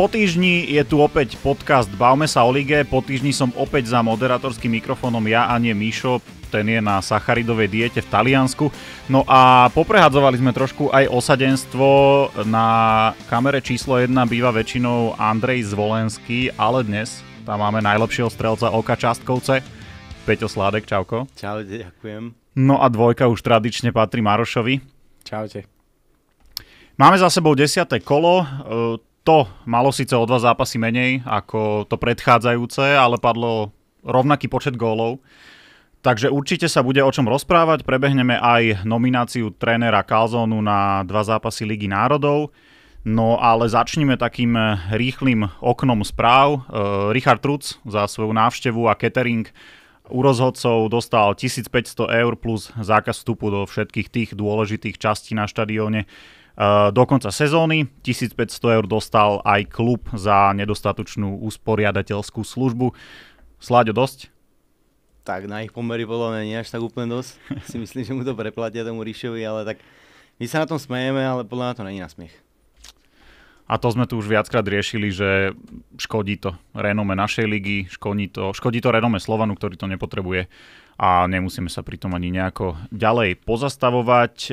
Po týždni je tu opäť podcast Bavme sa o lige. Po týždni som opäť za moderátorským mikrofónom ja a nie Mišo. Ten je na sacharidovej diete v Taliansku. No a poprehadzovali sme trošku aj osadenstvo. Na kamere číslo 1 býva väčšinou Andrej Zvolenský, ale dnes tam máme najlepšieho strelca Oka Častkovce. Peťo Sládek, čauko. Čau, ďakujem. No a dvojka už tradične patrí Marošovi. Čaute. Máme za sebou desiate kolo e, to malo síce o dva zápasy menej ako to predchádzajúce, ale padlo rovnaký počet gólov. Takže určite sa bude o čom rozprávať. Prebehneme aj nomináciu trénera Calzonu na dva zápasy Ligy národov. No ale začnime takým rýchlým oknom správ. E, Richard Truc za svoju návštevu a catering u rozhodcov dostal 1500 eur plus zákaz vstupu do všetkých tých dôležitých častí na štadióne E, do konca sezóny 1500 eur dostal aj klub za nedostatočnú usporiadateľskú službu. Sláďo, dosť? Tak na ich pomery podľa mňa nie až tak úplne dosť. si myslím, že mu to preplatia tomu Ríšovi, ale tak my sa na tom smejeme, ale podľa mňa to není na smiech. A to sme tu už viackrát riešili, že škodí to renome našej ligy, škodí to, škodí to renome Slovanu, ktorý to nepotrebuje a nemusíme sa pri tom ani nejako ďalej pozastavovať. E,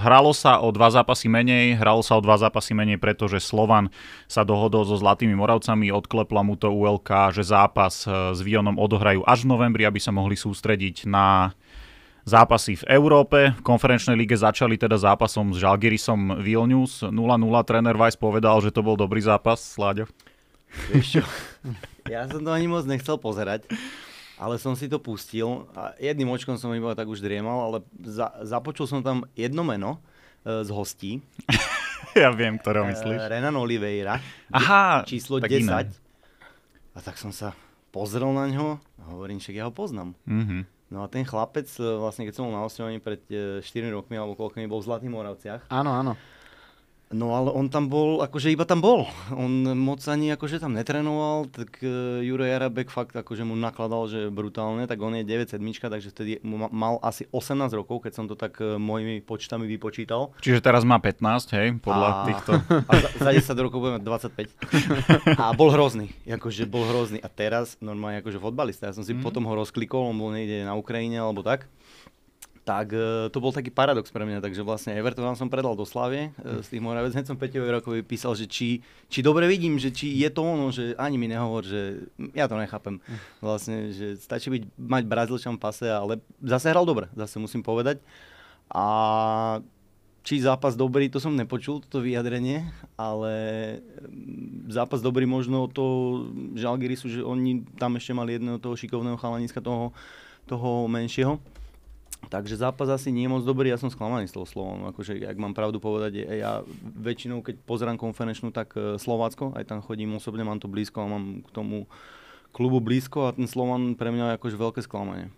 hralo sa o dva zápasy menej, hralo sa o dva zápasy menej, pretože Slovan sa dohodol so Zlatými Moravcami, odklepla mu to ULK, že zápas e, s Vionom odohrajú až v novembri, aby sa mohli sústrediť na zápasy v Európe. V konferenčnej lige začali teda zápasom s Žalgirisom Vilnius 0-0. Tréner Weiss povedal, že to bol dobrý zápas, Sláďo. Vieš čo? Ja som to ani moc nechcel pozerať ale som si to pustil a jedným očkom som iba tak už driemal, ale za, započul som tam jedno meno e, z hostí. ja viem, ktorého e, myslíš. E, Renan Oliveira. Aha, číslo 10. Iné. A tak som sa pozrel na ňo a hovorím, však ja ho poznám. Mm-hmm. No a ten chlapec, e, vlastne keď som bol na pred 4 e, rokmi alebo koľko mi bol v Zlatých Moravciach. Áno, áno. No ale on tam bol, akože iba tam bol. On moc ani akože tam netrenoval, tak uh, Juraj Jarabek fakt akože mu nakladal, že brutálne, tak on je 9 sedmička, takže vtedy mal asi 18 rokov, keď som to tak uh, mojimi počtami vypočítal. Čiže teraz má 15, hej, podľa a, týchto. A za, za 10 rokov budeme 25. A bol hrozný, akože bol hrozný. A teraz normálne akože fotbalista, ja som si mm. potom ho rozklikol, on bol niekde na Ukrajine alebo tak tak e, to bol taký paradox pre mňa, takže vlastne Everton som predal do Slavie, hm. s tým tých Moravec, hneď som Peťovi Rokovi písal, že či, či dobre vidím, že či je to ono, že ani mi nehovor, že ja to nechápem. Hm. Vlastne, že stačí byť, mať Brazílčan pase, ale zase hral dobre, zase musím povedať. A či zápas dobrý, to som nepočul, toto vyjadrenie, ale mm, zápas dobrý možno to, že že oni tam ešte mali jedného toho šikovného chalaniska, toho, toho menšieho. Takže zápas asi nie je moc dobrý, ja som sklamaný s toho Slovom. Akože, ak mám pravdu povedať, ja väčšinou, keď pozerám konferenčnú, tak e, Slovácko, aj tam chodím osobne, mám to blízko a mám k tomu klubu blízko a ten Slovan pre mňa je akože veľké sklamanie.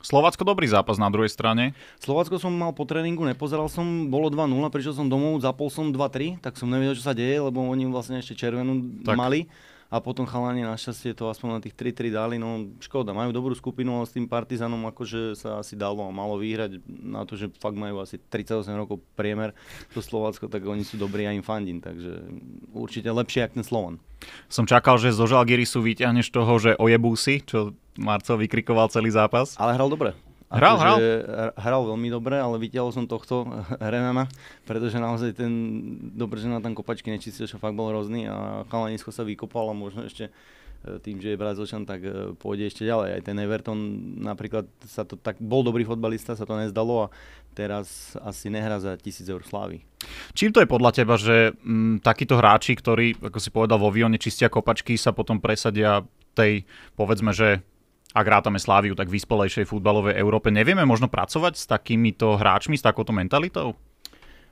Slovácko dobrý zápas na druhej strane. Slovácko som mal po tréningu, nepozeral som, bolo 2-0, prišiel som domov, zapol som 2-3, tak som nevedel, čo sa deje, lebo oni vlastne ešte červenú tak. mali a potom chalanie našťastie to aspoň na tých 3-3 dali, no škoda, majú dobrú skupinu, ale s tým Partizanom akože sa asi dalo a malo vyhrať na to, že fakt majú asi 38 rokov priemer to Slovácko, tak oni sú dobrí a im fandím, takže určite lepšie ako ten Slovan. Som čakal, že zo Žalgirisu vyťahneš toho, že ojebú si, čo Marco vykrikoval celý zápas. Ale hral dobre. Hral, hral? Hral veľmi dobre, ale videl som tohto Renana, pretože naozaj ten dobrý že na tam kopačky nečistil, čo fakt bol hrozný a chalanisko sa vykopal a možno ešte e, tým, že je Brazilčan, tak e, pôjde ešte ďalej. Aj ten Everton napríklad sa to tak, bol dobrý fotbalista, sa to nezdalo a teraz asi nehrá za 1000 eur slávy. Čím to je podľa teba, že m, mm, takíto hráči, ktorí, ako si povedal, vo Vione čistia kopačky, sa potom presadia tej, povedzme, že ak rátame Sláviu, tak v vyspelejšej futbalovej Európe, nevieme možno pracovať s takýmito hráčmi, s takouto mentalitou?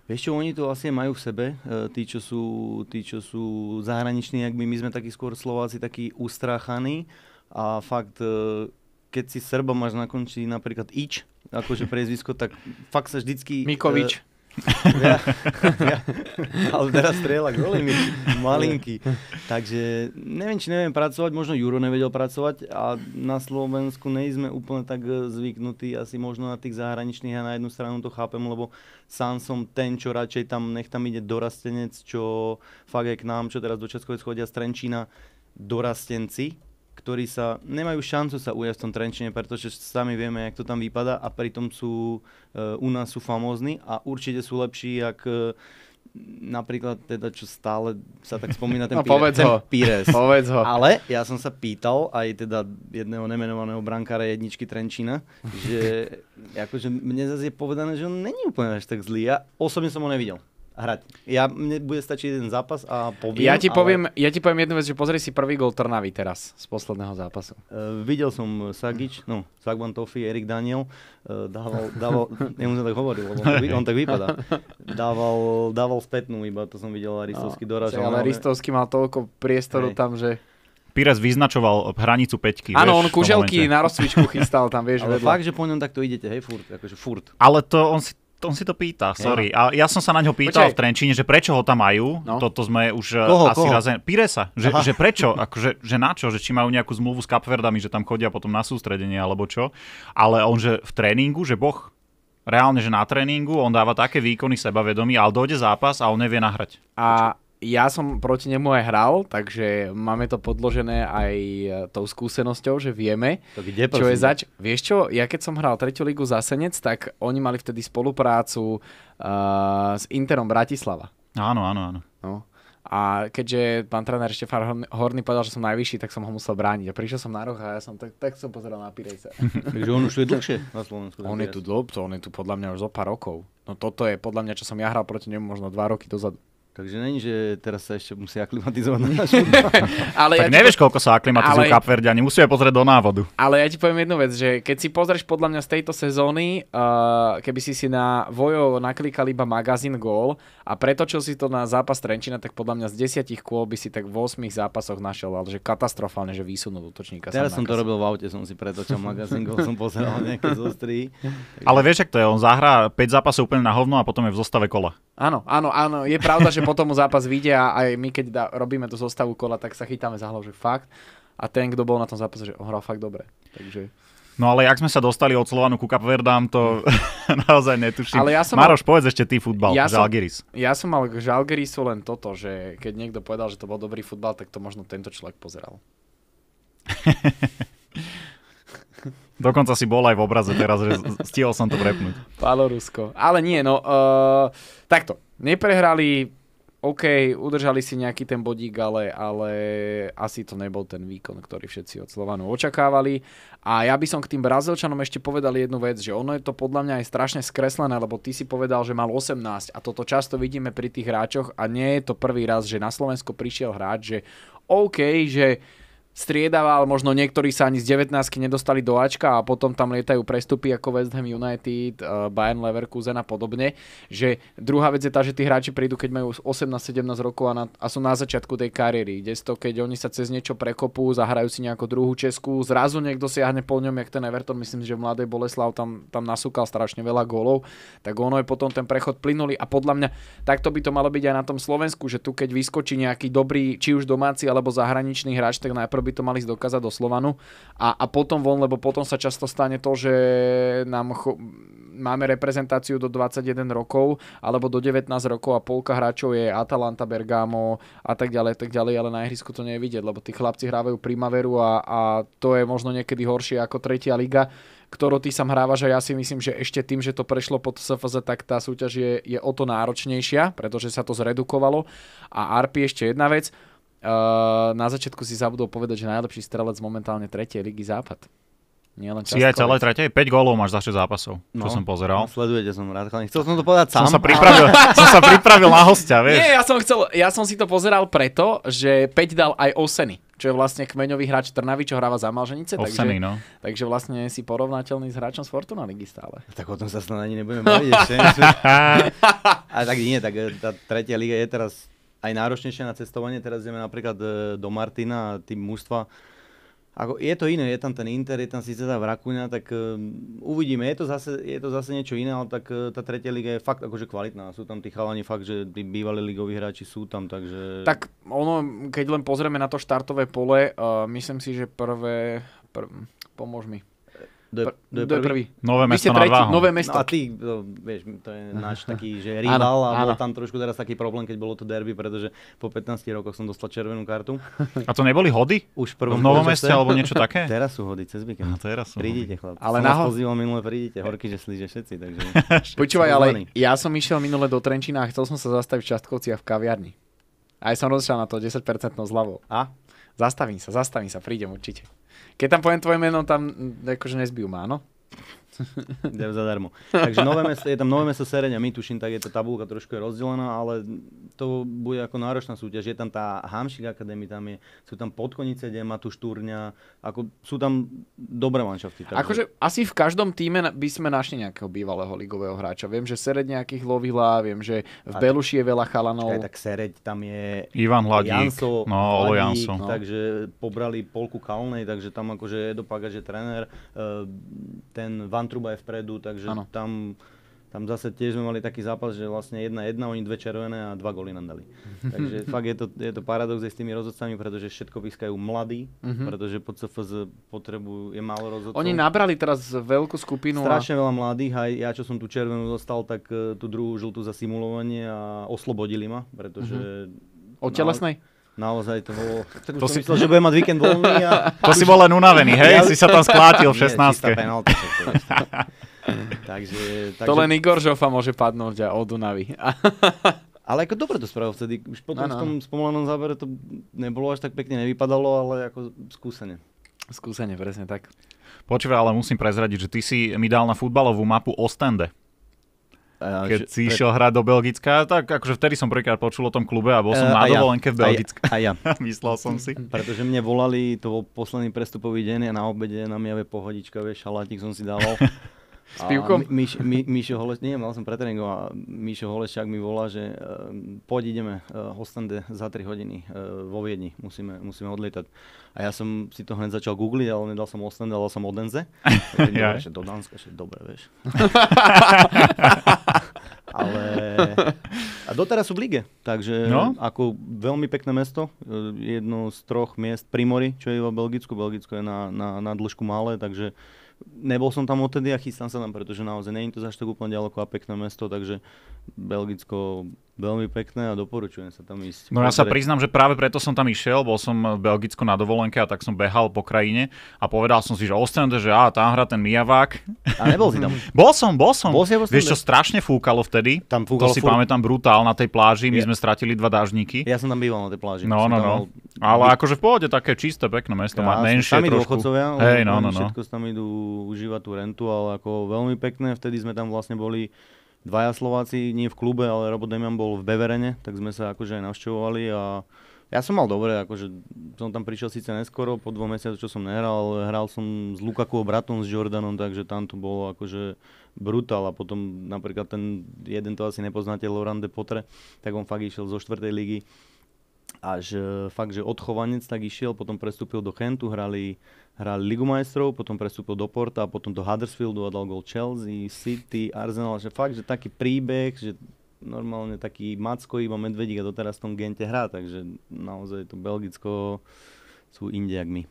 Vieš čo, oni to asi vlastne majú v sebe, e, tí, čo sú, tí, čo sú zahraniční, ak my, my sme takí skôr Slováci, takí ustráchaní a fakt, e, keď si Srba máš na konči napríklad Ič, akože prezvisko, tak fakt sa vždycky... E, Mikovič. Ja, ja, ale teraz strieľa goly mi malinký. Takže neviem, či neviem pracovať, možno Juro nevedel pracovať a na Slovensku nejsme úplne tak e, zvyknutí asi možno na tých zahraničných a na jednu stranu to chápem, lebo sám som ten, čo radšej tam, nech tam ide dorastenec, čo fakt je k nám, čo teraz do Českoviec chodia z Trenčína, dorastenci, ktorí sa nemajú šancu sa ujať v tom Trenčine, pretože sami vieme, jak to tam vypadá a pritom sú e, u nás sú famózni a určite sú lepší, jak e, napríklad teda, čo stále sa tak spomína ten, no, povedz píre, ho. ten Pires. povedz ho. Ale ja som sa pýtal aj teda jedného nemenovaného brankára jedničky Trenčína, že akože mne zase je povedané, že on není úplne až tak zlý. Ja osobne som ho nevidel hrať. Ja, mne bude stačiť jeden zápas a poviem. Ja ti poviem, ale... ja ti poviem jednu vec, že pozri si prvý gol Trnavy teraz z posledného zápasu. Uh, videl som Sagič, no, Sagban Tofi, Erik Daniel, uh, dával, dával nemusím tak hovoriť, lebo on tak, on tak vypadá. Dával, dával spätnú iba, to som videl, Aristovský no, doražal. No, ale Aristovský mal toľko priestoru hej. tam, že... Pires vyznačoval hranicu peťky. Áno, on kuželky na rozcvičku chystal tam, vieš. Ale vedľa. fakt, že po ňom takto idete, hej, furt, akože furt. Ale to on si on si to pýta, sorry. Ja. A ja som sa na ňo pýtal Počkej. v Trenčine, že prečo ho tam majú. No. Toto sme už eh, koho, asi koho? razen... sa? Že, že prečo? Akože, že na čo? Že či majú nejakú zmluvu s Kapverdami, že tam chodia potom na sústredenie alebo čo. Ale on, že v tréningu, že boh, reálne, že na tréningu on dáva také výkony sebavedomí, ale dojde zápas a on nevie nahrať. A Počkej ja som proti nemu aj hral, takže máme to podložené aj e, tou skúsenosťou, že vieme, to kde, čo je zač. Vieš čo, ja keď som hral tretiu ligu za Senec, tak oni mali vtedy spoluprácu uh, s Interom Bratislava. Áno, áno, áno. No. A keďže pán tréner Štefan Horný povedal, že som najvyšší, tak som ho musel brániť. A prišiel som na roh a ja som tak, tak som pozeral na Pirejca. Takže on už je dlhšie na Slovensku. On je tu dlho, on je tu podľa mňa už zo pár rokov. No toto je podľa mňa, čo som ja hral proti nemu možno dva roky dozadu. Takže není, že teraz sa ešte musí aklimatizovať na našu. ale tak ja nevieš, po... koľko sa aklimatizujú ale... ani Musíme pozrieť do návodu. Ale ja ti poviem jednu vec, že keď si pozrieš podľa mňa z tejto sezóny, uh, keby si si na Vojo naklikal iba magazín gól a pretočil si to na zápas Trenčina, tak podľa mňa z desiatich kôl by si tak v 8 zápasoch našiel, ale že katastrofálne, že výsunú útočníka. Teraz som to robil v aute, som si pretočil magazín gól, som pozeral nejaké zostri. Ale vieš, ak to je, on zahrá 5 zápasov úplne na hovno a potom je v zostave kola. Áno, áno, áno. Je pravda, že potom zápas vyjde a aj my, keď da, robíme tú zostavu kola, tak sa chytáme za hlavu, že fakt. A ten, kto bol na tom zápase, že on hral fakt dobre. Takže... No ale jak sme sa dostali od Slovanu ku Kapverdám, to naozaj netuším. Ale ja som Maroš, mal... povedz ešte ty futbal, ja Žalgiris. Som, ja som mal k Žalgirisu len toto, že keď niekto povedal, že to bol dobrý futbal, tak to možno tento človek pozeral. Dokonca si bol aj v obraze teraz, že stihol som to prepnúť. Bielorusko. Ale nie, no uh, takto. Neprehrali, OK, udržali si nejaký ten bodík, ale, ale asi to nebol ten výkon, ktorý všetci od Slovanu očakávali. A ja by som k tým Brazilčanom ešte povedal jednu vec, že ono je to podľa mňa aj strašne skreslené, lebo ty si povedal, že mal 18 a toto často vidíme pri tých hráčoch a nie je to prvý raz, že na Slovensko prišiel hráč, že OK, že Striedaval možno niektorí sa ani z 19 nedostali do Ačka a potom tam lietajú prestupy ako West Ham United, eh, Bayern Leverkusen a podobne. Že druhá vec je tá, že tí hráči prídu, keď majú 18-17 rokov a, na, a sú na začiatku tej kariéry. Ide to, keď oni sa cez niečo prekopú, zahrajú si nejakú druhú Česku, zrazu niekto siahne po ňom, jak ten Everton, myslím, že v Mladej Boleslav tam, tam nasúkal strašne veľa gólov, tak ono je potom ten prechod plynulý a podľa mňa takto by to malo byť aj na tom Slovensku, že tu keď vyskočí nejaký dobrý, či už domáci alebo zahraničný hráč, tak najprv by to mali dokázať do Slovanu a, a potom von, lebo potom sa často stane to, že nám cho, máme reprezentáciu do 21 rokov alebo do 19 rokov a polka hráčov je Atalanta, Bergamo a tak ďalej, tak ďalej, ale na ihrisku to nie je vidieť, lebo tí chlapci hrávajú primaveru a, a to je možno niekedy horšie ako tretia liga ktorú ty sam hrávaš a ja si myslím, že ešte tým, že to prešlo pod SFZ, tak tá súťaž je, je o to náročnejšia, pretože sa to zredukovalo. A Arpi ešte jedna vec, Eh, na začiatku si zabudol povedať, že najlepší strelec momentálne tretej ligy Západ. Nie len si aj celé tretie, 5 gólov máš za 6 zápasov, no, som pozeral. No, sledujete som rád, chalani. Chcel som to povedať sám. Som sa pripravil, som sa pripravil na hostia, vieš. Nie, ja som, chcel, ja som si to pozeral preto, že 5 dal aj Oseny, čo je vlastne kmeňový hráč Trnavy, čo hráva za Malženice. Oseny, takže, no. takže vlastne si porovnateľný s hráčom z Fortuna ligy stále. Tak o tom sa snad ani nebudeme baviť. Ale tak nie, tak eh, tá tretia liga je teraz aj náročnejšie na cestovanie. Teraz ideme napríklad e, do Martina a tým mužstva. Ako, je to iné, je tam ten Inter, je tam síce tá Vrakuňa, tak uh, uvidíme. Je to, zase, je to zase niečo iné, ale tak uh, tá tretia liga je fakt akože kvalitná. Sú tam tí chalani fakt, že tí bývalí ligoví hráči sú tam, takže... Tak ono, keď len pozrieme na to štartové pole, uh, myslím si, že prvé... Prv, pomôž mi. Do je, do je prvý? prvý? Nové mesto nad Váhom. Nové mesto. No a ty, to, no, vieš, to je náš taký, že rival a bol tam trošku teraz taký problém, keď bolo to derby, pretože po 15 rokoch som dostal červenú kartu. A to neboli hody? Už v prvom v Novom meste alebo niečo také? Teraz sú hody cez víkend. No, teraz sú prídite, chlap. Ale na hod... pozýval minule, prídite, horky, že slíže všetci. Takže... Počúvaj, ale ja som išiel minule do Trenčína a chcel som sa zastaviť v Častkovci a v kaviarni. Aj som rozšiel na to 10% zľavou. A? Zastavím sa, zastavím sa, prídem určite. Keď tam poviem tvoje meno, tam mm, akože nezbijú ma, áno? Idem zadarmo. Takže nové mesto, je tam nové mesto serenia, my tuším, tak je tá tabulka trošku je rozdelená, ale to bude ako náročná súťaž. Je tam tá Hamšik Akadémia, tam je, sú tam podkonice, kde má tu štúrňa, ako sú tam dobré manšafty. Takže... Akože asi v každom týme by sme našli nejakého bývalého ligového hráča. Viem, že Sereď nejakých lovila, viem, že v a Beluši je veľa chalanov. Aj tak Sereď, tam je Ivan Hladík, Janso, no, Hladík, Janso. No. takže pobrali polku Kalnej, takže tam akože je Pagač že tréner, eh, ten pán Truba je vpredu, takže ano. tam tam zase tiež sme mali taký zápas, že vlastne jedna jedna, oni dve červené a dva góly nám dali. Takže fakt je to, je to paradox aj s tými rozhodcami, pretože všetko pískajú mladí, mm-hmm. pretože po CFZ potrebujú, je málo rozhodcov. Oni nabrali teraz veľkú skupinu. Strašne a... veľa mladých aj ja čo som tu červenú dostal, tak eh, tú druhú žltú za simulovanie a oslobodili ma, pretože... Mm-hmm. Od telesnej? Na... Naozaj to bolo... Tak to si... myslel, že budem mať víkend voľný a... To si bol len unavený, hej? Ja... Si sa tam sklátil v 16. Nie, penalta, takže, takže... To len Igor Žofa môže padnúť a od Dunavy. ale ako dobre to spravil vtedy. Už potom ano. v tom spomalenom zábere to nebolo až tak pekne nevypadalo, ale ako skúsenie. Skúsenie, presne tak. Počúvaj, ale musím prezradiť, že ty si mi dal na futbalovú mapu Ostende. Keď že, si pre... išiel hrať do Belgicka, tak akože vtedy som prvýkrát počul o tom klube a bol e, som uh, na dovolenke ja, v Belgicku. A ja. Myslel som si. Pretože mne volali, to bol posledný prestupový deň a na obede na miave pohodička, vieš, šalátik som si dával. S pivkom? Miš, Mišo Holeš, nie, mal som pretréningu a Mišo Holešák mi volá, že uh, poď ideme uh, e, Hostende za 3 hodiny uh, vo Viedni, musíme, musíme odlietať. A ja som si to hneď začal googliť, ale nedal som Hostende, dal som odenze. ja. Dobre, do Dánska, že dobre, vieš ale... A doteraz sú v lige, takže no? ako veľmi pekné mesto, eh, jedno z troch miest primory, čo je v Belgicku, Belgicko je na, na, na dĺžku malé, takže nebol som tam odtedy a chystám sa tam, pretože naozaj nie je to až tak úplne ďaleko a pekné mesto, takže Belgicko veľmi pekné a doporučujem sa tam ísť. No ja sa priznám, že práve preto som tam išiel, bol som v Belgicku na dovolenke a tak som behal po krajine a povedal som si, že Ostrand, že á, tam hra ten Mijavák. A nebol si tam? bol som, bol som. Bol si, bol som Vieš, čo strašne fúkalo vtedy? Tam fúkalo to si furt... pamätám brutál na tej pláži, my ja. sme stratili dva dážniky. Ja som tam býval na tej pláži. No, no, no. Mal... Ale akože v pohode také čisté, pekné mesto, ja, menšie tam idú dôchodcovia, no, no, no. všetko tam idú užívať tú rentu, ale ako veľmi pekné, vtedy sme tam vlastne boli dvaja Slováci, nie v klube, ale Robo Demian bol v Beverene, tak sme sa akože aj navštevovali a ja som mal dobre, akože som tam prišiel síce neskoro, po dvoch mesiacoch, čo som nehral, ale hral som s Lukakuom bratom, s Jordanom, takže tam to bolo akože brutál a potom napríklad ten jeden to asi nepoznáte, Laurent de Potre, tak on fakt išiel zo štvrtej ligy až fakt, že odchovanec tak išiel, potom prestúpil do Kentu, hrali, hrali Ligu majstrov, potom prestúpil do Porta, potom do Huddersfieldu a dal gol Chelsea, City, Arsenal, že fakt, že taký príbeh, že normálne taký Macko iba Medvedík a doteraz v tom Gente hrá, takže naozaj to Belgicko sú inde jak my.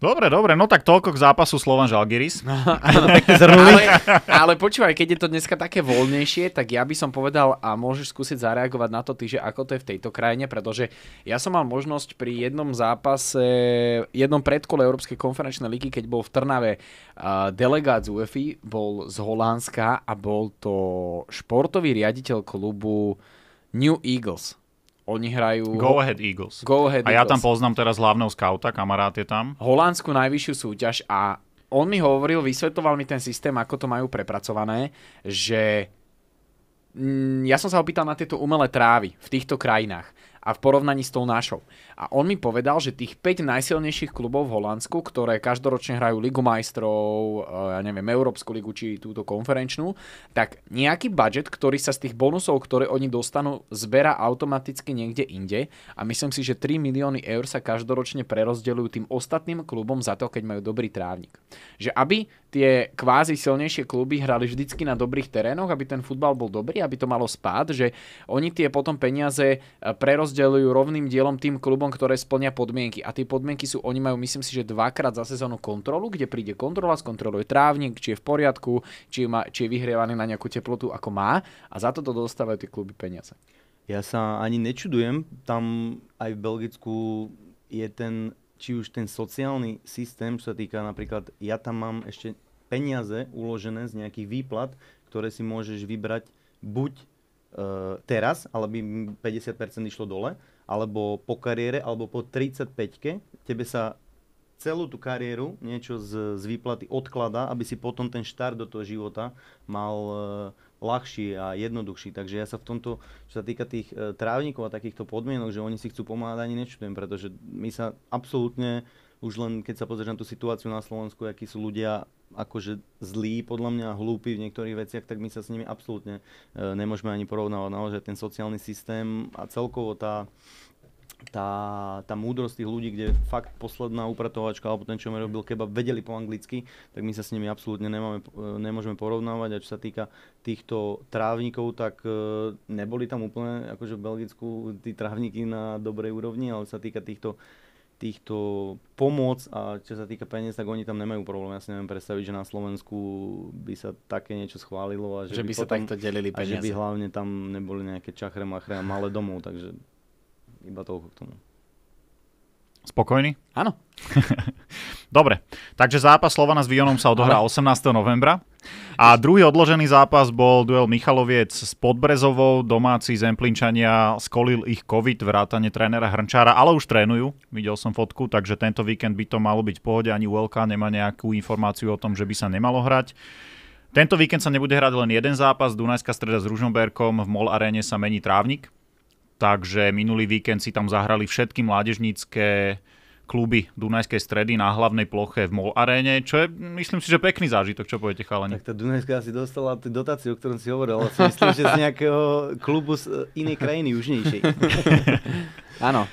Dobre, dobre, no tak toľko k zápasu Slovan Žalgiris. No, ale, ale počúvaj, keď je to dneska také voľnejšie, tak ja by som povedal a môžeš skúsiť zareagovať na to ty, že ako to je v tejto krajine, pretože ja som mal možnosť pri jednom zápase, jednom predkole Európskej konferenčnej ligy, keď bol v Trnave uh, delegát z UEFI, bol z Holandska a bol to športový riaditeľ klubu New Eagles. Oni hrajú... Go Ahead Eagles. Go ahead a Eagles. ja tam poznám teraz hlavného skauta, kamarát je tam. Holandsku najvyššiu súťaž a on mi hovoril, vysvetoval mi ten systém, ako to majú prepracované, že mm, ja som sa opýtal na tieto umelé trávy v týchto krajinách a v porovnaní s tou našou. A on mi povedal, že tých 5 najsilnejších klubov v Holandsku, ktoré každoročne hrajú Ligu majstrov, eh, ja neviem, Európsku ligu či túto konferenčnú, tak nejaký budget, ktorý sa z tých bonusov, ktoré oni dostanú, zberá automaticky niekde inde a myslím si, že 3 milióny eur sa každoročne prerozdeľujú tým ostatným klubom za to, keď majú dobrý trávnik. Že aby tie kvázi silnejšie kluby hrali vždycky na dobrých terénoch, aby ten futbal bol dobrý, aby to malo spád, že oni tie potom peniaze e, prerozdeľujú rovným dielom tým klubom, ktoré splnia podmienky. A tie podmienky sú, oni majú, myslím si, že dvakrát za sezónu kontrolu, kde príde kontrola, skontroluje trávnik, či je v poriadku, či, má, či je vyhrievaný na nejakú teplotu, ako má. A za toto dostávajú tie kluby peniaze. Ja sa ani nečudujem, tam aj v Belgicku je ten či už ten sociálny systém, čo sa týka napríklad, ja tam mám ešte peniaze uložené z nejakých výplat, ktoré si môžeš vybrať buď e, teraz, by 50% išlo dole, alebo po kariére, alebo po 35-ke, tebe sa celú tú kariéru niečo z, z výplaty odkladá, aby si potom ten štart do toho života mal e, ľahší a jednoduchší. Takže ja sa v tomto, čo sa týka tých e, trávnikov a takýchto podmienok, že oni si chcú pomáhať, ani nečudujem, pretože my sa absolútne, už len keď sa pozrieš na tú situáciu na Slovensku, akí sú ľudia akože zlí podľa mňa hlúpi v niektorých veciach, tak my sa s nimi absolútne e, nemôžeme ani porovnávať. Naozaj ten sociálny systém a celkovo tá, tá, tá múdrosť tých ľudí, kde fakt posledná upratovačka alebo ten, čo mi robil keba, vedeli po anglicky, tak my sa s nimi absolútne nemáme, nemôžeme porovnávať. A čo sa týka týchto trávnikov, tak e, neboli tam úplne, akože v Belgicku, tí trávniky na dobrej úrovni, ale čo sa týka týchto týchto pomoc a čo sa týka peniaz, tak oni tam nemajú problém. Ja si neviem predstaviť, že na Slovensku by sa také niečo schválilo a že, že by, by potom, sa takto delili peniaze. A že by hlavne tam neboli nejaké čachre, machre a malé domov, takže iba toľko k tomu. Spokojný? Áno. Dobre, takže zápas Slovana s Vionom sa odohrá 18. novembra a druhý odložený zápas bol duel Michaloviec s Podbrezovou, domáci Zemplinčania skolil ich COVID, vrátane trénera Hrnčára, ale už trénujú, videl som fotku, takže tento víkend by to malo byť v pohode, ani ULK nemá nejakú informáciu o tom, že by sa nemalo hrať. Tento víkend sa nebude hrať len jeden zápas, Dunajská streda s Ružomberkom, v MOL aréne sa mení trávnik, takže minulý víkend si tam zahrali všetky mládežnícke kluby Dunajskej stredy na hlavnej ploche v MOL aréne, čo je, myslím si, že pekný zážitok, čo poviete chalani. Tak tá Dunajská asi dostala tú dotáciu, o ktorom si hovoril, ale si myslím, že z nejakého klubu z inej krajiny južnejšej. Áno,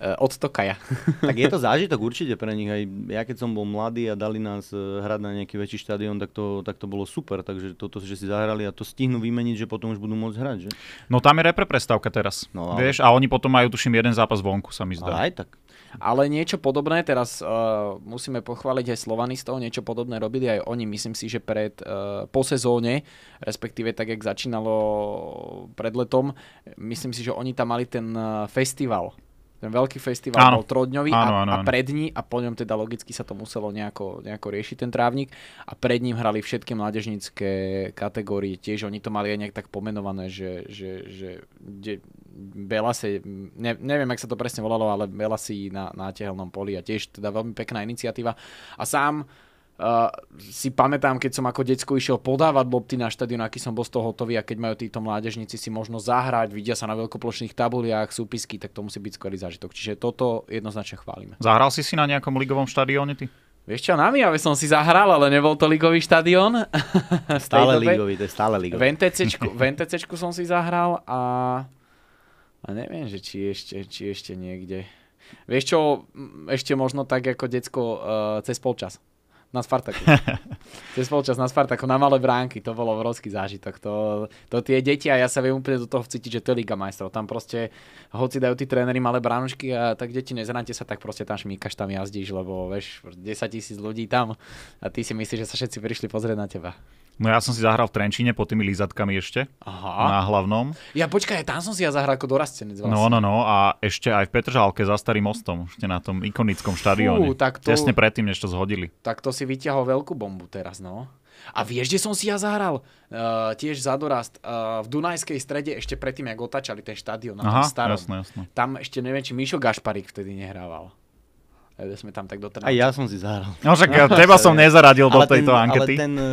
Eh, od Tokaja. Tak je to zážitok určite pre nich. Aj ja keď som bol mladý a dali nás eh, hrať na nejaký väčší štadión, tak to, tak to bolo super. Takže toto, že si zahrali a to stihnú vymeniť, že potom už budú môcť hrať. Že? No tam je repre prestávka teraz. No, ale... Vieš, a oni potom majú tuším jeden zápas vonku, sa mi zdá. aj tak. Ale niečo podobné, teraz uh, musíme pochváliť aj Slovanistov, niečo podobné robili aj oni, myslím si, že pred, uh, po sezóne, respektíve tak, jak začínalo pred letom, myslím si, že oni tam mali ten uh, festival ten veľký festival áno. bol trodňový áno, áno, a, a pred ním, a po ňom teda logicky sa to muselo nejako, nejako riešiť ten trávnik a pred ním hrali všetky mládežnícke kategórie tiež, oni to mali aj nejak tak pomenované, že, že, že de, Bela si, ne, neviem, ak sa to presne volalo, ale Bela si na, na tehelnom poli a tiež teda veľmi pekná iniciatíva a sám Uh, si pamätám, keď som ako decko išiel podávať lopty na štadión, aký som bol z toho hotový a keď majú títo mládežníci si možno zahrať, vidia sa na veľkoplošných tabuliach, súpisky, tak to musí byť skvelý zážitok. Čiže toto jednoznačne chválime. Zahral si si na nejakom ligovom štadióne ty? Vieš čo, na Mijave som si zahral, ale nebol to ligový štadión. stále ligový, to je stále ligový. V NTCčku, som si zahral a, a neviem, že či ešte, či ešte niekde. Vieš čo, ešte možno tak ako decko uh, cez polčas. Na Spartaku. Cez spolčas na Spartaku, na malé bránky, to bolo obrovský zážitok. To, to tie deti a ja sa viem úplne do toho cítiť, že to je Liga majstrov. Tam proste, hoci dajú tí tréneri malé bránušky a tak deti nezrante sa, tak proste tam šmíkaš, tam jazdíš, lebo vieš, 10 tisíc ľudí tam a ty si myslíš, že sa všetci prišli pozrieť na teba. No ja som si zahral v Trenčíne pod tými lízatkami ešte. Aha. Na hlavnom. Ja počkaj, tam som si ja zahral ako dorastenec vlastne. No, no, no. A ešte aj v Petržálke za Starým mostom. Ešte na tom ikonickom štadióne. tak to... Tesne predtým, než to zhodili. Tak to si vyťahol veľkú bombu teraz, no. A vieš, kde som si ja zahral? Uh, tiež za dorast. Uh, v Dunajskej strede ešte predtým, ako otačali ten štadión na Aha, starom. Jasné, jasné. Tam ešte neviem, či Mišo Gašparík vtedy nehrával kde sme tam tak dotrnali. A ja som si zahral. No však ja, teba som nezaradil do tejto ten, ankety. Ale ten uh,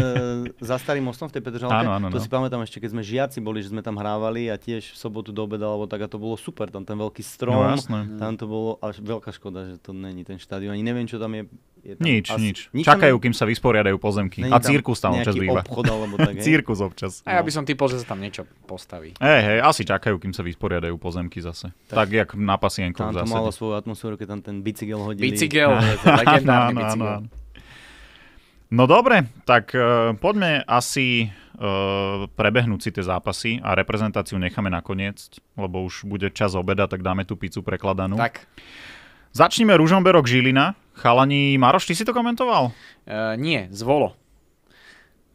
za starým mostom v tej Petržalke, áno, áno, to no. si pamätám ešte, keď sme žiaci boli, že sme tam hrávali a tiež v sobotu do obeda, alebo tak a to bolo super, tam ten veľký strom, no, tam to bolo, až veľká škoda, že to není ten štadión. Ani neviem, čo tam je je tam nič, asi, nič. nič. Čakajú, kým sa vysporiadajú pozemky. Není a cirkus tam občas býva. Obchod, alebo tak, cirkus občas. A ja by som typol, že sa tam niečo postaví. Hej, hej, asi čakajú, kým sa vysporiadajú pozemky zase. Tak, tak jak na pasienku Tam to malo svoju atmosféru, keď tam ten bicykel hodili. Bicykel, je to no, no, bicykel. No, no. No dobre, tak uh, poďme asi uh, prebehnúť si tie zápasy a reprezentáciu necháme nakoniec, lebo už bude čas obeda, tak dáme tú pizzu prekladanú. Tak. Začníme Ružomberok Žilina. Chalani, Maroš, ty si to komentoval? Uh, nie, zvolo.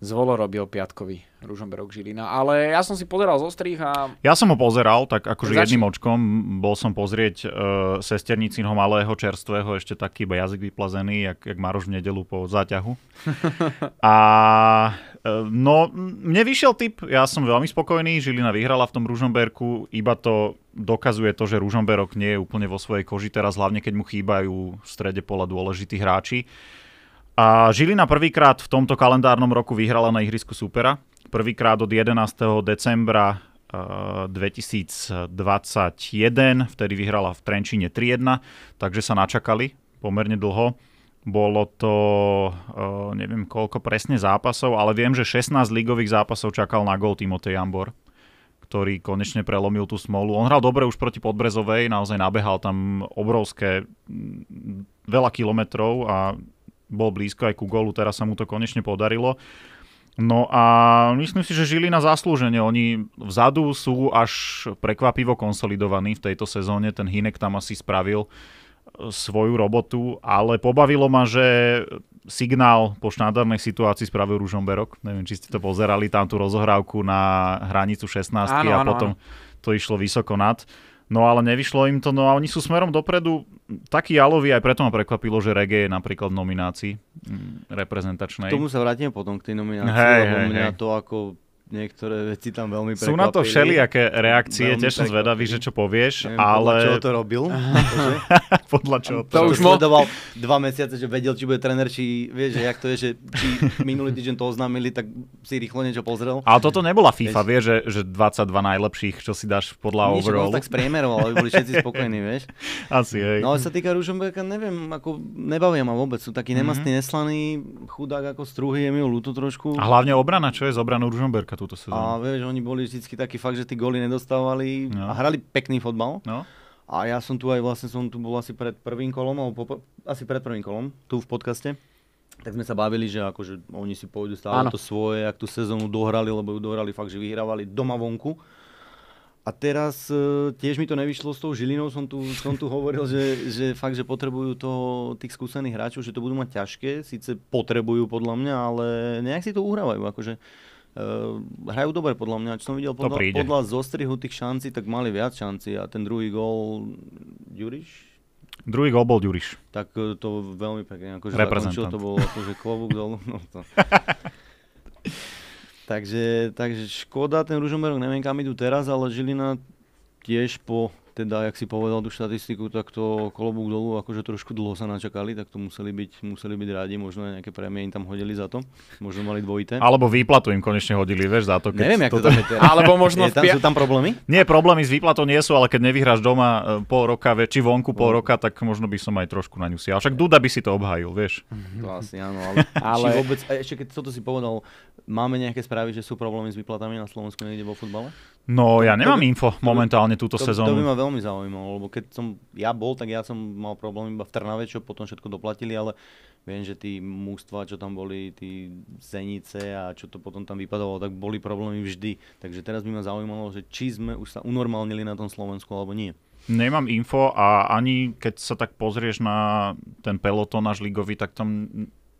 Zvolo robil piatkový Ružomberok Žilina, ale ja som si pozeral zo strých a... Ja som ho pozeral, tak akože Zač... jedným očkom bol som pozrieť uh, e, sesternicinho malého čerstvého, ešte taký iba jazyk vyplazený, jak, jak Maroš v nedelu po záťahu. a uh, no, mne vyšiel typ, ja som veľmi spokojný, Žilina vyhrala v tom Ružomberku, iba to dokazuje to, že Ružomberok nie je úplne vo svojej koži teraz, hlavne keď mu chýbajú v strede pola dôležití hráči. A Žilina prvýkrát v tomto kalendárnom roku vyhrala na ihrisku Supera. Prvýkrát od 11. decembra 2021, eh, vtedy vyhrala v Trenčíne 3-1, takže sa načakali pomerne dlho. Bolo to, eh, neviem koľko presne zápasov, ale viem, že 16 ligových zápasov čakal na gol Timotej Jambor ktorý konečne prelomil tú smolu. On hral dobre už proti Podbrezovej, naozaj nabehal tam obrovské mm, veľa kilometrov a bol blízko aj ku golu, teraz sa mu to konečne podarilo. No a myslím si, že žili na zaslúženie. Oni vzadu sú až prekvapivo konsolidovaní v tejto sezóne. Ten Hinek tam asi spravil e, svoju robotu, ale pobavilo ma, že signál po štandardnej situácii spravil Ružomberok. Neviem, či ste to pozerali, tam tú rozohrávku na hranicu 16 áno, a áno, potom áno. to išlo vysoko nad. No ale nevyšlo im to, no a oni sú smerom dopredu takí jaloví, aj preto ma prekvapilo, že reggae je napríklad v nominácii mm, reprezentačnej. K tomu sa vrátime potom k tej nominácii, hey, lebo hey, mňa hey. to ako niektoré veci tam veľmi prekvapili. Sú na to všelijaké reakcie, tiež som zvedavý, že čo povieš, Neviem, ale... Podľa čoho to robil? podľa čoho to, to už mo... sledoval dva mesiace, že vedel, či bude tréner, či vieš, že jak to je, že či minulý týždeň to oznámili, tak si rýchlo niečo pozrel. Ale toto nebola FIFA, vieš, vieš že, že 22 najlepších, čo si dáš podľa Niečo overall. tak spriemeroval, aby boli všetci spokojní, vieš. Asi, hej. No ale sa týka Ružomberka, neviem, ako nebavia ma vôbec, sú taký nemastný, mm-hmm. neslaný, chudák ako struhy, je mi ho ľúto trošku. A hlavne obrana, čo je z obranou Ružomberka? túto sezónu. A vieš, oni boli vždycky takí fakt, že tí góly nedostávali no. a hrali pekný fotbal. No. A ja som tu aj vlastne som tu bol asi pred prvým kolom, alebo po, asi pred prvým kolom, tu v podcaste. Tak sme sa bavili, že akože oni si pôjdu stále ano. to svoje, ak tú sezónu dohrali, lebo ju dohrali fakt, že vyhrávali doma vonku. A teraz e, tiež mi to nevyšlo s tou Žilinou, som tu, som tu hovoril, že, že fakt, že potrebujú toho, tých skúsených hráčov, že to budú mať ťažké, síce potrebujú podľa mňa, ale nejak si to uhrávajú. Akože, Eh, hrajú dobre podľa mňa. Čo som videl podľa, podľa zostrihu tých šancí, tak mali viac šanci a ten druhý gól Ďuriš? Druhý gol bol Ďuriš. Tak eh, to veľmi pekne. Akože Reprezentant. To bolo akože klobúk dolu. No to. takže, takže škoda, ten Ružomberok neviem kam idú teraz, ale Žilina tiež po teda, jak si povedal tú štatistiku, tak to kolobúk dolu, akože trošku dlho sa načakali, tak to museli byť, museli byť rádi, možno nejaké prémie im tam hodili za to, možno mali dvojité. Alebo výplatu im konečne hodili, vieš, za to. Keď Neviem, toto... jak to tam je Alebo možno... Je, tam, sú tam problémy? Nie, problémy s výplatou nie sú, ale keď nevyhráš doma e, pol roka, či vonku pol mm. roka, tak možno by som aj trošku na ňu si. Však Duda by si to obhajil, vieš. To mhm. asi áno, ale, ale... Či vôbec, ešte keď toto si povedal, máme nejaké správy, že sú problémy s výplatami na Slovensku niekde vo futbale? No ja nemám to by, info momentálne túto to, sezónu. To by ma veľmi zaujímalo, lebo keď som ja bol, tak ja som mal problém iba v Trnave, čo potom všetko doplatili, ale viem, že tí mústva, čo tam boli, tí Zenice a čo to potom tam vypadalo, tak boli problémy vždy. Takže teraz by ma zaujímalo, že či sme už sa unormálnili na tom Slovensku alebo nie. Nemám info a ani keď sa tak pozrieš na ten peloton až ligový, tak tam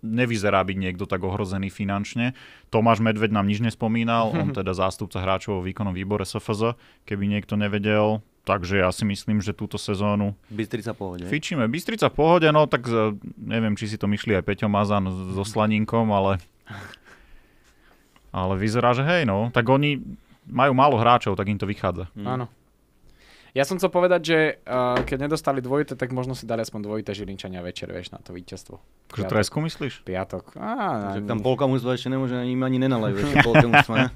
nevyzerá byť niekto tak ohrozený finančne. Tomáš Medveď nám nič nespomínal, on teda zástupca hráčov vo výkonnom výbore SFZ, keby niekto nevedel. Takže ja si myslím, že túto sezónu... Bystrica pohode. Fičíme. Bystrica pohode, no tak e, neviem, či si to myšli aj Peťo Mazan so Slaninkom, ale... Ale vyzerá, že hej, no. Tak oni majú málo hráčov, tak im to vychádza. Mm. Áno. Mm. Ja som chcel povedať, že uh, keď nedostali dvojité, tak možno si dali aspoň dvojité Žilinčania večer, vieš, na to víťazstvo. Akože tresku myslíš? Piatok. Á, že tam polka mu ešte nemôže ani, ani nenalajú, ešte polka sme.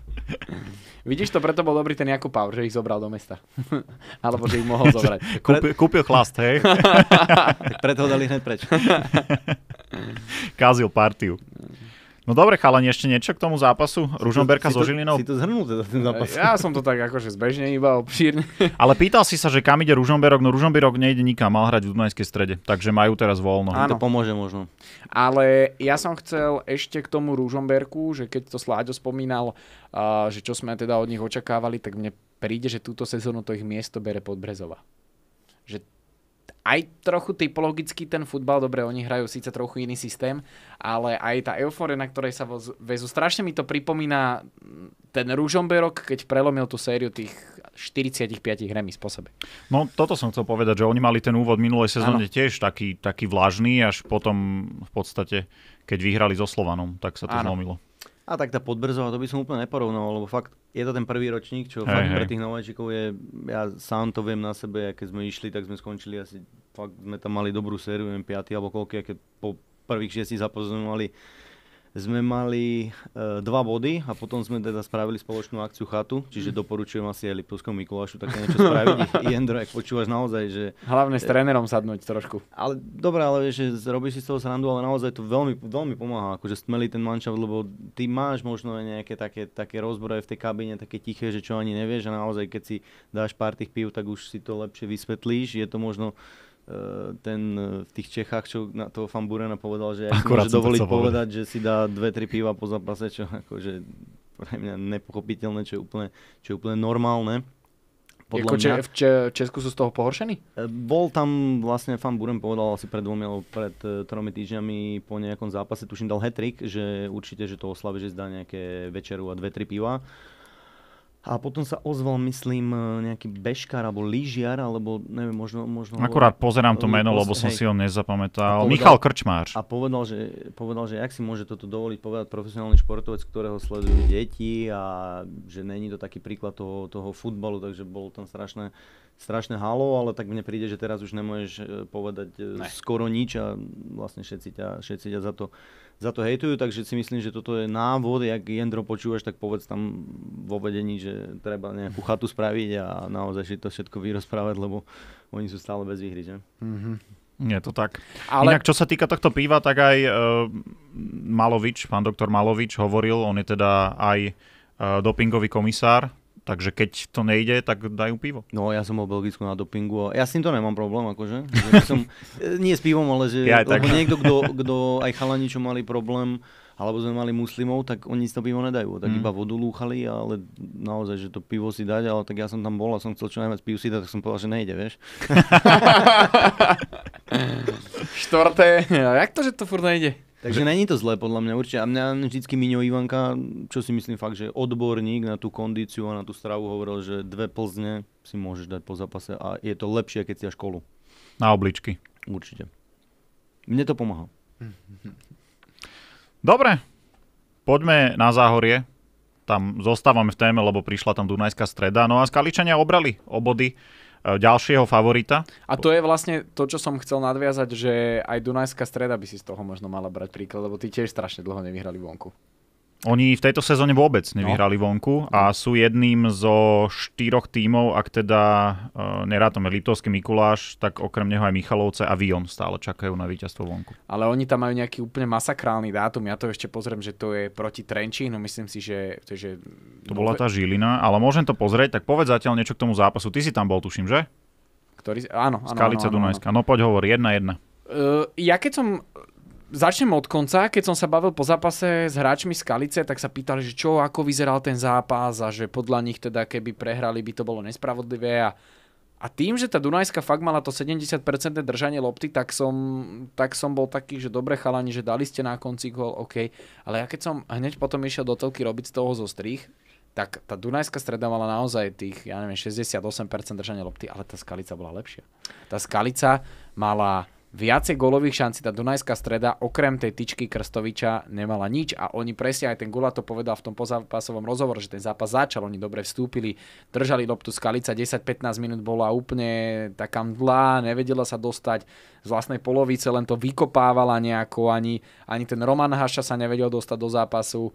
Vidíš, to preto bol dobrý ten Jakub Paur, že ich zobral do mesta. Alebo že ich mohol zobrať. Kúpil, kúpil chlast, hej? tak preto ho dali hneď preč. Kázil partiu. No dobre, chalani, ešte niečo k tomu zápasu Ružomberka so Žilinou? Si to zhrnul teda ten zápas. Ja som to tak akože zbežne iba obšírne. Ale pýtal si sa, že kam ide Ružomberok, no Ružomberok nejde nikam, mal hrať v Dunajskej strede, takže majú teraz voľno. Áno. To pomôže možno. Ale ja som chcel ešte k tomu Ružomberku, že keď to Sláďo spomínal, uh, že čo sme teda od nich očakávali, tak mne príde, že túto sezónu to ich miesto bere pod Brezova. Že aj trochu typologicky ten futbal, dobre, oni hrajú síce trochu iný systém, ale aj tá euforia, na ktorej sa vezú, strašne mi to pripomína mm, ten Ružomberok, keď prelomil tú sériu tých 45 remí po sebe. No toto som chcel povedať, že oni mali ten úvod minulej sezóne tiež taký, taký vlažný, až potom v podstate, keď vyhrali so Slovanom, tak sa to ano. zlomilo. A tak tá Podbrzová, to by som úplne neporovnal, lebo fakt je to ten prvý ročník, čo hej, fakt hej. pre tých nováčikov je, ja sám to viem na sebe, keď sme išli, tak sme skončili asi, fakt sme tam mali dobrú sériu, neviem, 5 alebo koľko, keď po prvých šiestich zapozorovali sme mali e, dva body a potom sme teda spravili spoločnú akciu chatu, čiže mm. doporučujem asi aj Liptovskom Mikulášu také niečo spraviť. Jendro, ak počúvaš naozaj, že... Hlavne s e, trénerom sadnúť trošku. Ale dobre, ale že robíš si z toho srandu, ale naozaj to veľmi, veľmi pomáha, akože stmeli ten mančav, lebo ty máš možno nejaké také, také rozbroje v tej kabine, také tiché, že čo ani nevieš a naozaj keď si dáš pár tých pív, tak už si to lepšie vysvetlíš, je to možno E, ten v tých Čechách, čo na toho Famburena povedal, že ak môže dovoliť povedať, že si dá dve, tri piva po zápase, čo akože pre mňa nepochopiteľné, čo je úplne, čo je úplne normálne. Podľa Jako, mňa, v Česku sú z toho pohoršení? E, bol tam vlastne, fan Buren povedal asi pred dvomi alebo pred e, tromi týždňami po nejakom zápase, tuším dal hetrik, že určite, že to oslavi, že zdá nejaké večeru a dve, tri piva. A potom sa ozval, myslím, e, nejaký bežkár alebo lyžiar, alebo neviem, možno... možno Akurát pozerám to meno, lebo som hej. si ho nezapamätal. Povedal, Michal Krčmář. A povedal že, povedal, že ak si môže toto dovoliť povedať profesionálny športovec, ktorého sledujú deti a že není to taký príklad toho, toho futbalu, takže bolo tam strašné, strašné halo, ale tak mne príde, že teraz už nemôžeš e, povedať e, ne. skoro nič a vlastne všetci ťa, všetci ťa za to za to hejtujú, takže si myslím, že toto je návod, jak Jendro počúvaš, tak povedz tam v obedení, že treba nejakú chatu spraviť a naozaj si to všetko vyrozprávať, lebo oni sú stále bez výhry, že? Mm-hmm. Je to tak. Ale... Inak čo sa týka tohto piva, tak aj uh, Malovič, pán doktor Malovič hovoril, on je teda aj uh, dopingový komisár Takže keď to nejde, tak dajú pivo. No ja som bol v Belgicku na dopingu a ja s týmto nemám problém, akože. Že som, e, nie s pivom, ale že ja tak. niekto, kto aj chalani, čo mali problém, alebo sme mali muslimov, tak oni si to pivo nedajú. Tak mm. iba vodu lúchali, ale naozaj, že to pivo si dať, ale tak ja som tam bol a som chcel čo najviac pivo si dať, tak som povedal, že nejde, vieš. Štvrté, jak to, že to furt nejde? Takže není to zlé podľa mňa určite. A mňa vždycky Miňo Ivanka, čo si myslím fakt, že odborník na tú kondíciu a na tú stravu hovoril, že dve plzne si môžeš dať po zápase a je to lepšie, keď si až školu. Na obličky. Určite. Mne to pomáha. Dobre, poďme na Záhorie. Tam zostávame v téme, lebo prišla tam Dunajská streda. No a Skaličania obrali obody. E, ďalšieho favorita. A to je vlastne to, čo som chcel nadviazať, že aj Dunajská streda by si z toho možno mala brať príklad, lebo tí tiež strašne dlho nevyhrali vonku. Oni v tejto sezóne vôbec no. nevyhrali no. vonku a sú jedným zo štyroch tímov, ak teda e, nerátame Liptovský Mikuláš, tak okrem neho aj Michalovce a Vion stále čakajú na víťazstvo vonku. Ale oni tam majú nejaký úplne masakrálny dátum, ja to ešte pozriem, že to je proti Trenčínu, myslím si, že... To, že... to bola tá Žilina, ale môžem to pozrieť, tak povedz zatiaľ niečo k tomu zápasu. Ty si tam bol, tuším, že? Ktorý... Áno, áno. Skalica áno, áno, áno. No poď hovor, jedna jedna. Uh, ja keď som začnem od konca. Keď som sa bavil po zápase s hráčmi z Kalice, tak sa pýtali, že čo, ako vyzeral ten zápas a že podľa nich teda keby prehrali by to bolo nespravodlivé a a tým, že tá Dunajska fakt mala to 70% držanie lopty, tak som, tak som bol taký, že dobre chalani, že dali ste na konci gol, OK. Ale ja keď som hneď potom išiel do celky robiť z toho zo strých, tak tá Dunajská streda mala naozaj tých, ja neviem, 68% držania lopty, ale tá Skalica bola lepšia. Tá Skalica mala Viacej golových šanci tá Dunajská streda okrem tej tyčky Krstoviča nemala nič a oni presne aj ten Gula to povedal v tom pozápasovom rozhovore, že ten zápas začal, oni dobre vstúpili, držali loptu z Kalica, 10-15 minút bola úplne taká mdlá, nevedela sa dostať z vlastnej polovice, len to vykopávala nejako, ani, ani ten Roman Haša sa nevedel dostať do zápasu,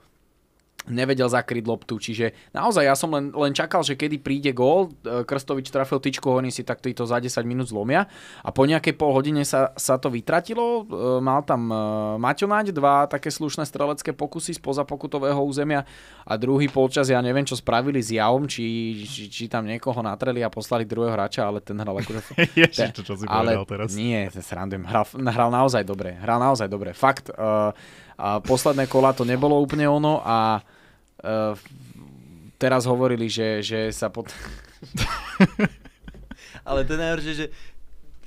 nevedel zakryť loptu, čiže naozaj ja som len, len čakal, že kedy príde gól, e, Krstovič trafil tyčku, oni si, tak to za 10 minút zlomia a po nejakej pol hodine sa, sa to vytratilo, e, mal tam e, Maťo Naď, dva také slušné strelecké pokusy spoza pokutového územia a druhý polčas, ja neviem, čo spravili s Javom, či, či, či tam niekoho natreli a poslali druhého hráča, ale ten hral akože... Ježiš, to čo si ale, teraz. Nie, srandujem, hral, hral naozaj dobre, hral naozaj dobre, fakt. Uh, a posledné kola to nebolo úplne ono a uh, teraz hovorili, že, že sa pod... Ale to je najhoršie, že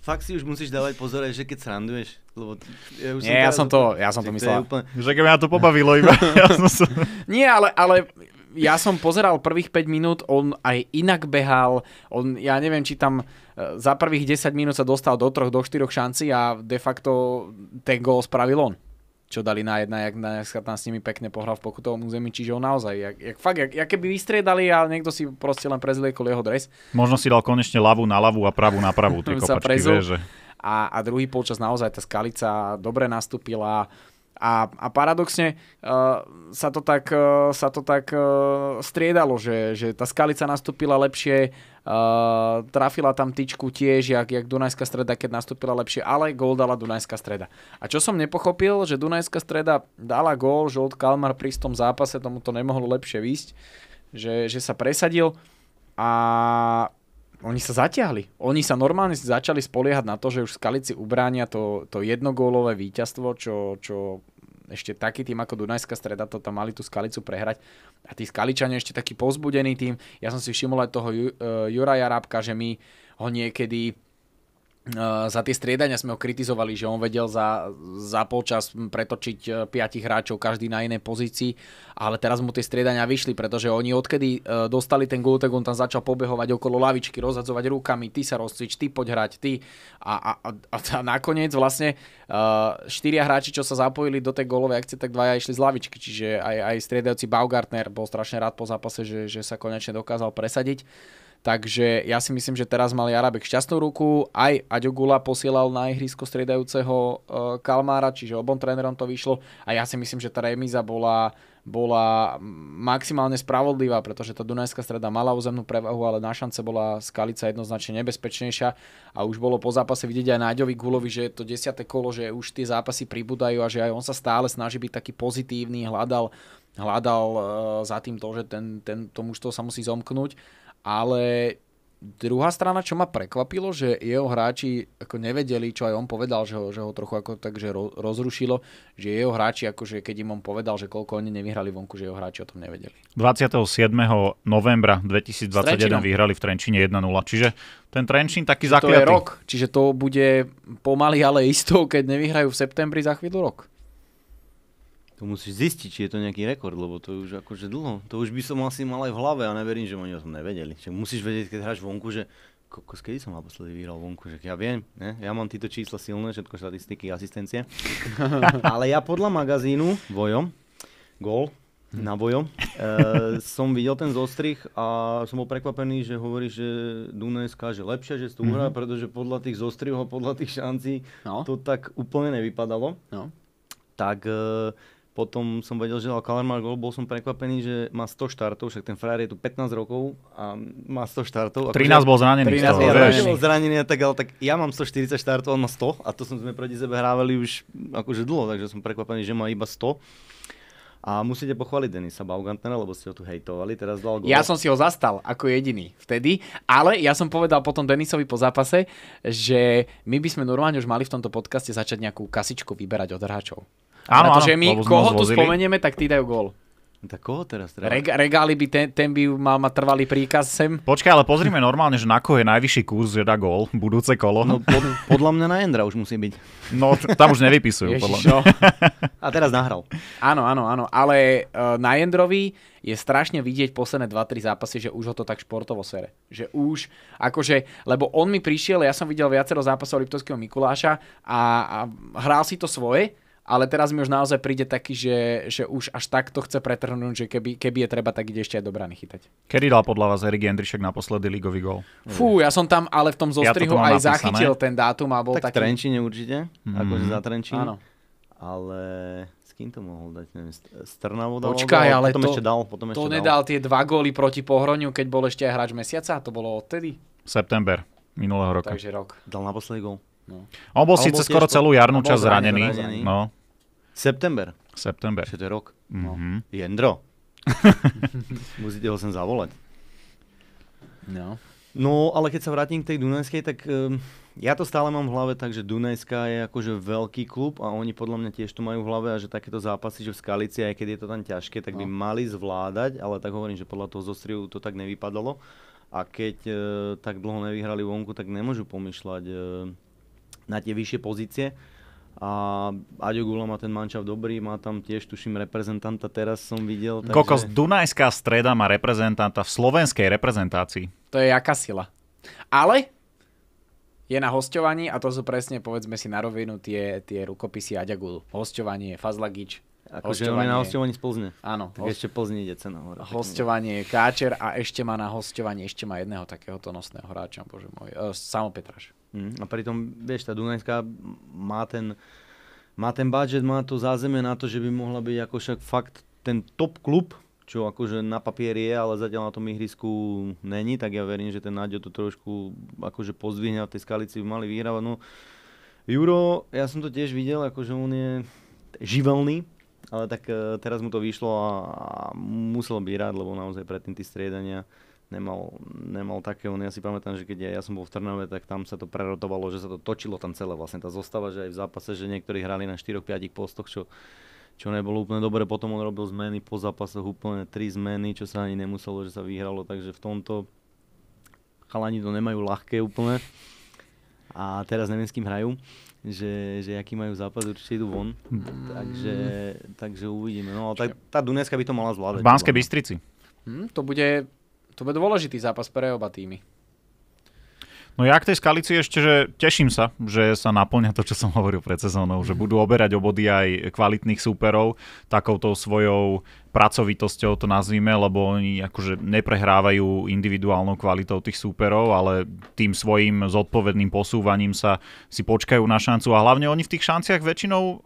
fakt si už musíš dávať pozor, že keď sranduješ. Lebo ja už Nie, som ja som to, ja som to myslel. Úplne... Že keby ma to pobavilo iba. ja som sa... Nie, ale, ale ja som pozeral prvých 5 minút, on aj inak behal, on, ja neviem, či tam e, za prvých 10 minút sa dostal do troch, do štyroch šanci a de facto ten gol spravil on čo dali na jedna, jak, na, jak tam s nimi pekne pohral v pokutovom území, čiže on naozaj, jak, jak, fakt, jak, jak keby vystriedali a niekto si proste len prezliekol jeho dres. Možno si dal konečne ľavú na ľavú a pravú na pravú, tie kopačky, vie, že... a, a druhý polčas naozaj tá skalica dobre nastúpila, a, a paradoxne uh, sa to tak, uh, sa to tak uh, striedalo, že, že tá skalica nastúpila lepšie, Uh, trafila tam tyčku tiež, jak, jak Dunajská streda, keď nastúpila lepšie, ale gól dala Dunajská streda. A čo som nepochopil, že Dunajská streda dala gól, že od Kalmar pri tom zápase tomu to nemohlo lepšie výsť, že, že sa presadil a oni sa zatiahli. Oni sa normálne začali spoliehať na to, že už Skalici ubránia to, to jednogólové víťazstvo, čo, čo ešte taký tým ako Dunajská streda, to tam mali tú skalicu prehrať. A tí skaličania ešte taký pozbudený tým. Ja som si všimol aj toho e, Juraja Rábka, že my ho niekedy Eh, za tie striedania sme ho kritizovali, že on vedel za, za polčas pretočiť eh, piatich hráčov každý na inej pozícii, ale teraz mu tie striedania vyšli, pretože oni odkedy eh, dostali ten gól, tak on tam začal pobehovať okolo lavičky, rozhadzovať rukami, ty sa rozcvič, ty poď hrať, ty. A, a, a, a nakoniec vlastne štyria hráči, čo sa zapojili do tej gólovej akcie, tak dvaja išli z lavičky, čiže aj, aj striedajúci Baugartner bol strašne rád po zápase, že, že sa konečne dokázal presadiť. Takže ja si myslím, že teraz mali Arabek šťastnú ruku, aj Aďo Gula posielal na ihrisko striedajúceho e, Kalmára, čiže obom trénerom to vyšlo a ja si myslím, že tá remíza bola, bola maximálne spravodlivá, pretože tá Dunajská streda mala územnú prevahu, ale na šance bola Skalica jednoznačne nebezpečnejšia a už bolo po zápase vidieť aj Náďovi Gulovi, že je to desiate kolo, že už tie zápasy pribúdajú a že aj on sa stále snaží byť taký pozitívny, hľadal hľadal e, za tým to, že ten, ten, to mužstvo sa musí zomknúť ale druhá strana, čo ma prekvapilo, že jeho hráči ako nevedeli, čo aj on povedal, že ho, že ho trochu ako takže rozrušilo, že jeho hráči, akože keď im on povedal, že koľko oni nevyhrali vonku, že jeho hráči o tom nevedeli. 27. novembra 2021 vyhrali v Trenčine 1-0, čiže ten Trenčín taký zakliatý. To je rok, čiže to bude pomaly, ale isto, keď nevyhrajú v septembri za chvíľu rok. To musíš zistiť, či je to nejaký rekord, lebo to už akože dlho. To už by som asi mal aj v hlave a neverím, že oni o tom nevedeli. Čiže musíš vedieť, keď hráš vonku, že kokos, kedy som naposledy vyhral vonku, že ja viem, ne? ja mám tieto čísla silné, všetko štatistiky, asistencie. Ale ja podľa magazínu Vojom, Gol, na Vojom, e, som videl ten zostrich a som bol prekvapený, že hovorí, že Dunajská že lepšia, že tu mm-hmm. pretože podľa tých zostrihov, podľa tých šancí no. to tak úplne nevypadalo. No. Tak e, potom som vedel, že dal Kalamar gol, bol som prekvapený, že má 100 štartov, však ten frajer je tu 15 rokov a má 100 štartov. 13 akože bol zranený. 13 bol zranený, bol zranený tak, ale tak ja mám 140 štartov, on má 100 a to som sme proti sebe hrávali už akože dlho, takže som prekvapený, že má iba 100. A musíte pochváliť Denisa Baugantnera, lebo ste ho tu hejtovali, teraz dal gol. Ja som si ho zastal ako jediný vtedy, ale ja som povedal potom Denisovi po zápase, že my by sme normálne už mali v tomto podcaste začať nejakú kasičku vyberať od hráčov. Áno, Pretože áno, my, koho tu spomenieme, tak tí dajú gól. No tak koho teraz treba? Reg, regály by, ten, ten by mal mať trvalý príkaz sem. Počkaj, ale pozrime normálne, že na koho je najvyšší kurz, že dá gól, budúce kolo. No, pod, podľa mňa na Endra už musí byť. No, tam už nevypisujú, Ježiš, podľa mňa. No. A teraz nahral. Áno, áno, áno, ale uh, na Endrovi je strašne vidieť posledné 2-3 zápasy, že už ho to tak športovo sere. Že už, akože, lebo on mi prišiel, ja som videl viacero zápasov Liptovského Mikuláša a, a hral si to svoje, ale teraz mi už naozaj príde taký, že, že už až takto chce pretrhnúť, že keby, keby je treba, tak ide ešte aj do brany chytať. Kedy dal podľa vás Erik Jendrišek naposledy ligový gol. Fú, ja som tam ale v tom zostrihu ja to aj napísané. zachytil ten dátum a bol tak taký... v Trenčine určite, mm. akože za Trenčín. Áno. Ale s kým to mohol dať? Neviem, s Trnavou dal Počkaj, ale potom to, ešte dal, potom ešte to dal. tie dva góly proti Pohroniu, keď bol ešte aj hráč mesiaca, a to bolo odtedy? September minulého roka. Takže rok. Dal naposledy gol. No. On bol síce skoro celú jarnú čas zranený. zranený. No. September. September. Ešte to je rok. Mm-hmm. Jendro. Musíte ho sem zavolať. No. No, ale keď sa vrátim k tej Dunajskej, tak um, ja to stále mám v hlave, takže Dunajská je akože veľký klub a oni podľa mňa tiež to majú v hlave a že takéto zápasy, že v Skalici, aj keď je to tam ťažké, tak by no. mali zvládať, ale tak hovorím, že podľa toho zostriu to tak nevypadalo. A keď e, tak dlho nevyhrali vonku, tak nemôžu pomýšľať e, na tie vyššie pozície. A Aďo Gula má ten mančav dobrý, má tam tiež, tuším, reprezentanta teraz som videl. Takže... Kokos, Dunajská streda má reprezentanta v slovenskej reprezentácii. To je jaká sila. Ale je na hostovaní a to sú presne, povedzme si na rovinu, tie, tie rukopisy Gulu. Hostovanie, Fazlagič, Akože on je na hostovaní z Plzne. Áno. Tak host... ešte Plzne ide cena hore. Hostovanie Káčer a ešte má na hostovanie, ešte má jedného takéhoto nosného hráča, bože môj, e, Petraš. Mm, a pritom, vieš, tá Dunajská má ten, má ten budget, má to zázemie na to, že by mohla byť ako však fakt ten top klub, čo akože na papieri je, ale zatiaľ na tom ihrisku není, tak ja verím, že ten Náďo to trošku akože pozdvihne a v tej skalici by mali vyhrávať. No, Juro, ja som to tiež videl, akože on je živelný, ale tak eh, teraz mu to vyšlo a, a musel byť rád, lebo naozaj predtým tie striedania nemal, nemal takého, ja si pamätám, že keď ja, ja som bol v Trnave, tak tam sa to prerotovalo, že sa to točilo tam celé vlastne, tá zostava, že aj v zápase, že niektorí hrali na 4-5 postoch, čo, čo nebolo úplne dobre, potom on robil zmeny po zápasoch, úplne tri zmeny, čo sa ani nemuselo, že sa vyhralo, takže v tomto chalani to nemajú ľahké úplne a teraz neviem s kým hrajú že, že aký majú zápas, určite idú von. Takže, takže uvidíme. No, tak, tá Dunajská by to mala zvládať. V Banskej Bystrici. Hm, to bude to bude dôležitý zápas pre oba týmy. No ja k tej skalici ešte, že teším sa, že sa naplňa to, čo som hovoril pred sezónou, že budú oberať obody aj kvalitných súperov takouto svojou pracovitosťou to nazvime, lebo oni akože neprehrávajú individuálnou kvalitou tých súperov, ale tým svojim zodpovedným posúvaním sa si počkajú na šancu a hlavne oni v tých šanciach väčšinou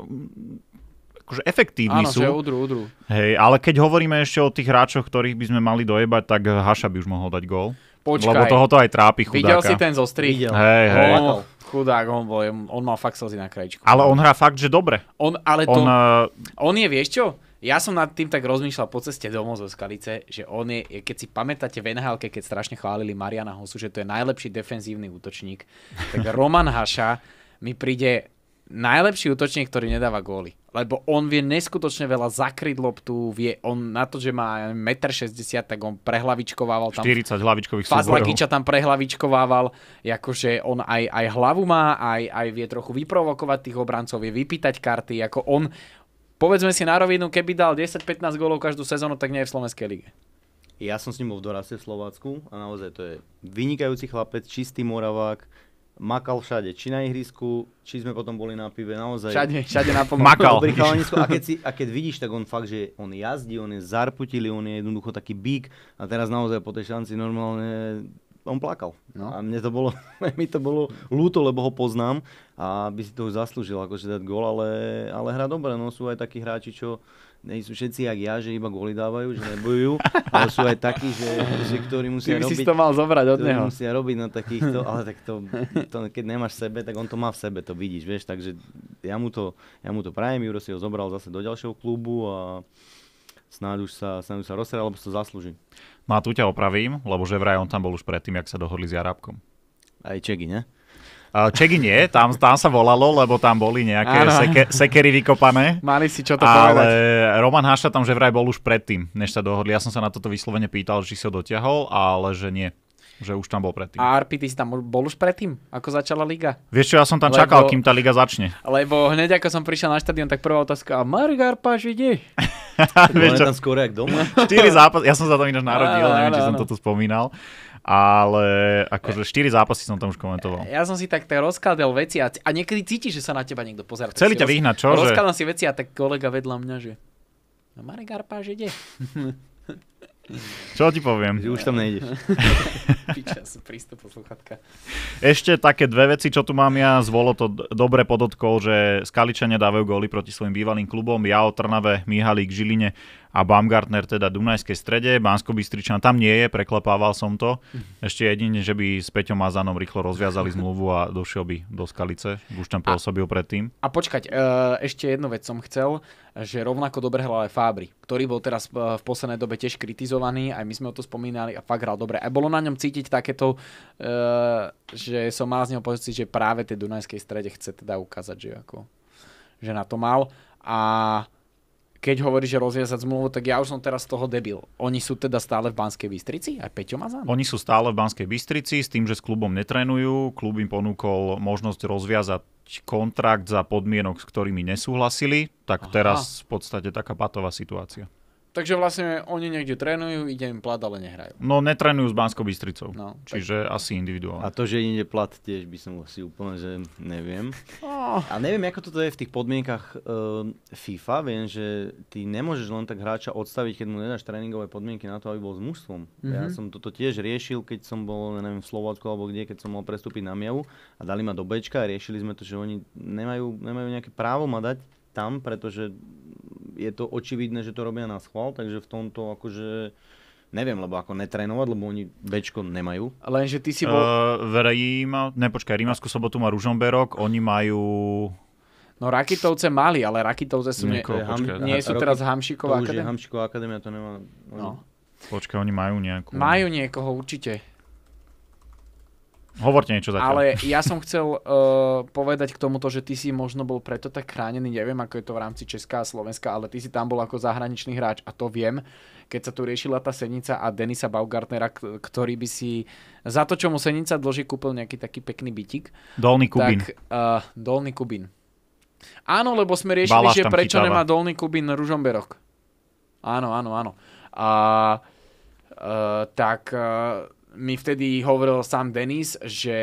akože efektívni Áno, sú. Že udru, udru. Hej, ale keď hovoríme ešte o tých hráčoch, ktorých by sme mali dojebať, tak Haša by už mohol dať gól. Počkaj. Lebo to aj trápi chudáka. Videl si ten zo Videl. Hej, hej. Oh, chudák, on, bol, on mal fakt slzy na krajičku. Ale on hrá fakt, že dobre. On, ale to, uh... on je, vieš čo? Ja som nad tým tak rozmýšľal po ceste domov zo Skalice, že on je, keď si pamätáte venhalke, keď strašne chválili Mariana Hosu, že to je najlepší defenzívny útočník, tak Roman Haša mi príde najlepší útočník, ktorý nedáva góly. Lebo on vie neskutočne veľa zakryť loptu, vie on na to, že má 1,60 m, tak on prehlavičkovával tam. 40 hlavičkových Fazlakiča tam prehlavičkovával, akože on aj, aj hlavu má, aj, aj vie trochu vyprovokovať tých obrancov, vie vypýtať karty, ako on, povedzme si na rovinu, keby dal 10-15 gólov každú sezónu, tak nie je v Slovenskej lige. Ja som s ním bol v dorase v Slovácku a naozaj to je vynikajúci chlapec, čistý moravák, makal všade, či na ihrisku, či sme potom boli na pive, naozaj. Všade, všade na pomoc. makal. A keď, si, a keď vidíš, tak on fakt, že on jazdí, on je zarputili, on je jednoducho taký bík a teraz naozaj po tej šanci normálne on plakal. No. A mne to bolo, mi to bolo ľúto, lebo ho poznám a by si to už zaslúžil, akože dať gól, ale, ale hra dobre, no sú aj takí hráči, čo, nie sú všetci jak ja, že iba goly dávajú, že nebojujú, ale sú aj takí, že, že ktorí musia Ty robiť... si to mal zobrať od neho. musia robiť na no takýchto, ale tak to, to, keď nemáš sebe, tak on to má v sebe, to vidíš, vieš, takže ja mu to, ja mu to prajem, Juro si ho zobral zase do ďalšieho klubu a snáď už sa, snáď už sa rozsera, lebo to zaslúži. No a tu ťa opravím, lebo že vraj on tam bol už predtým, jak sa dohodli s Jarábkom. Aj Čegi, ne? Čegy nie, tam, tam sa volalo, lebo tam boli nejaké seke, sekery vykopané. Mali si čo to povedať. Ale Roman Haša tam že vraj bol už predtým, než sa dohodli. Ja som sa na toto vyslovene pýtal, či si ho dotiahol, ale že nie že už tam bol predtým. A RP, si tam bol už predtým, ako začala liga? Vieš čo, ja som tam lebo, čakal, kým tá liga začne. Lebo hneď ako som prišiel na štadión, tak prvá otázka, a Marek Arpáš ide? Vieš čo? tam skôr jak doma. 4 zápas, ja som sa tam ináč narodil, neviem, či som toto spomínal ale akože 4 zápasy som tam už komentoval. Ja som si tak, tak rozkladal veci a, a niekedy cítiš, že sa na teba niekto pozerá. Chceli ťa vyhnať, čo? Rozkladal si veci a tak kolega vedľa mňa, že no Marek Arpáš ide. Čo ti poviem? Už tam nejdeš. Piča, prístup posluchatka. Ešte také dve veci, čo tu mám ja. Zvolo to dobre podotkol, že Skaličania dávajú góly proti svojim bývalým klubom. Ja o Trnave, Mihalík, Žiline a Baumgartner teda Dunajskej strede, bansko tam nie je, preklepával som to. Mhm. Ešte jedine, že by s Peťom Mazanom rýchlo rozviazali zmluvu a došiel by do Skalice, už tam pôsobil predtým. A počkať, e, ešte jednu vec som chcel, že rovnako dobre hral aj Fábri, ktorý bol teraz e, v poslednej dobe tiež kritizovaný, aj my sme o to spomínali a fakt hral dobre. A bolo na ňom cítiť takéto, e, že som mal z neho pocit, že práve tej Dunajskej strede chce teda ukázať, že ako že na to mal. A keď hovorí, že rozviazať zmluvu, tak ja už som teraz z toho debil. Oni sú teda stále v Banskej Bystrici? Aj Peťo Mazan? Oni sú stále v Banskej Bystrici s tým, že s klubom netrenujú, Klub im ponúkol možnosť rozviazať kontrakt za podmienok, s ktorými nesúhlasili. Tak Aha. teraz v podstate taká patová situácia. Takže vlastne oni niekde trénujú, ide im plat, ale nehrajú. No netrénujú s Banskou Bystricou, no, čiže tak. asi individuálne. A to, že ide plat tiež by som si úplne, že neviem. Oh. A neviem, ako toto je v tých podmienkach uh, FIFA, viem, že ty nemôžeš len tak hráča odstaviť, keď mu nedáš tréningové podmienky na to, aby bol s mužstvom. Mm-hmm. Ja mhm. som toto tiež riešil, keď som bol, neviem, v Slovácku alebo kde, keď som mal prestúpiť na Miavu a dali ma do Bčka a riešili sme to, že oni nemajú, nemajú nejaké právo ma dať tam, pretože je to očividné, že to robia na schvál, takže v tomto akože neviem, lebo ako netrénovať, lebo oni Bčko nemajú. Lenže ty si bol... Uh, Ríma, ne počkaj, Rímavskú sobotu má Ružomberok, oni majú... No Rakitovce mali, ale Rakitovce sú... Nie, ne, ham, nie sú teraz Hamšiková akadémia? To už akadémia. je Hamšiková akadémia, to nemá... No. Počkaj, oni majú nejakú... Majú niekoho, určite. Hovorte niečo zatiaľ. Ale ja som chcel uh, povedať k tomuto, že ty si možno bol preto tak chránený, neviem ako je to v rámci Česká a Slovenska, ale ty si tam bol ako zahraničný hráč a to viem, keď sa tu riešila tá Senica a Denisa Baugartnera, ktorý by si za to, čo mu Senica dlží, kúpil nejaký taký pekný bytik. Dolný Kubín. Tak, uh, eh, Dolný Kubín. Áno, lebo sme riešili, že prečo chytáva. nemá Dolný Kubín Ružomberok. Áno, áno, áno. A, uh, tak uh, mi vtedy hovoril sám Denis, že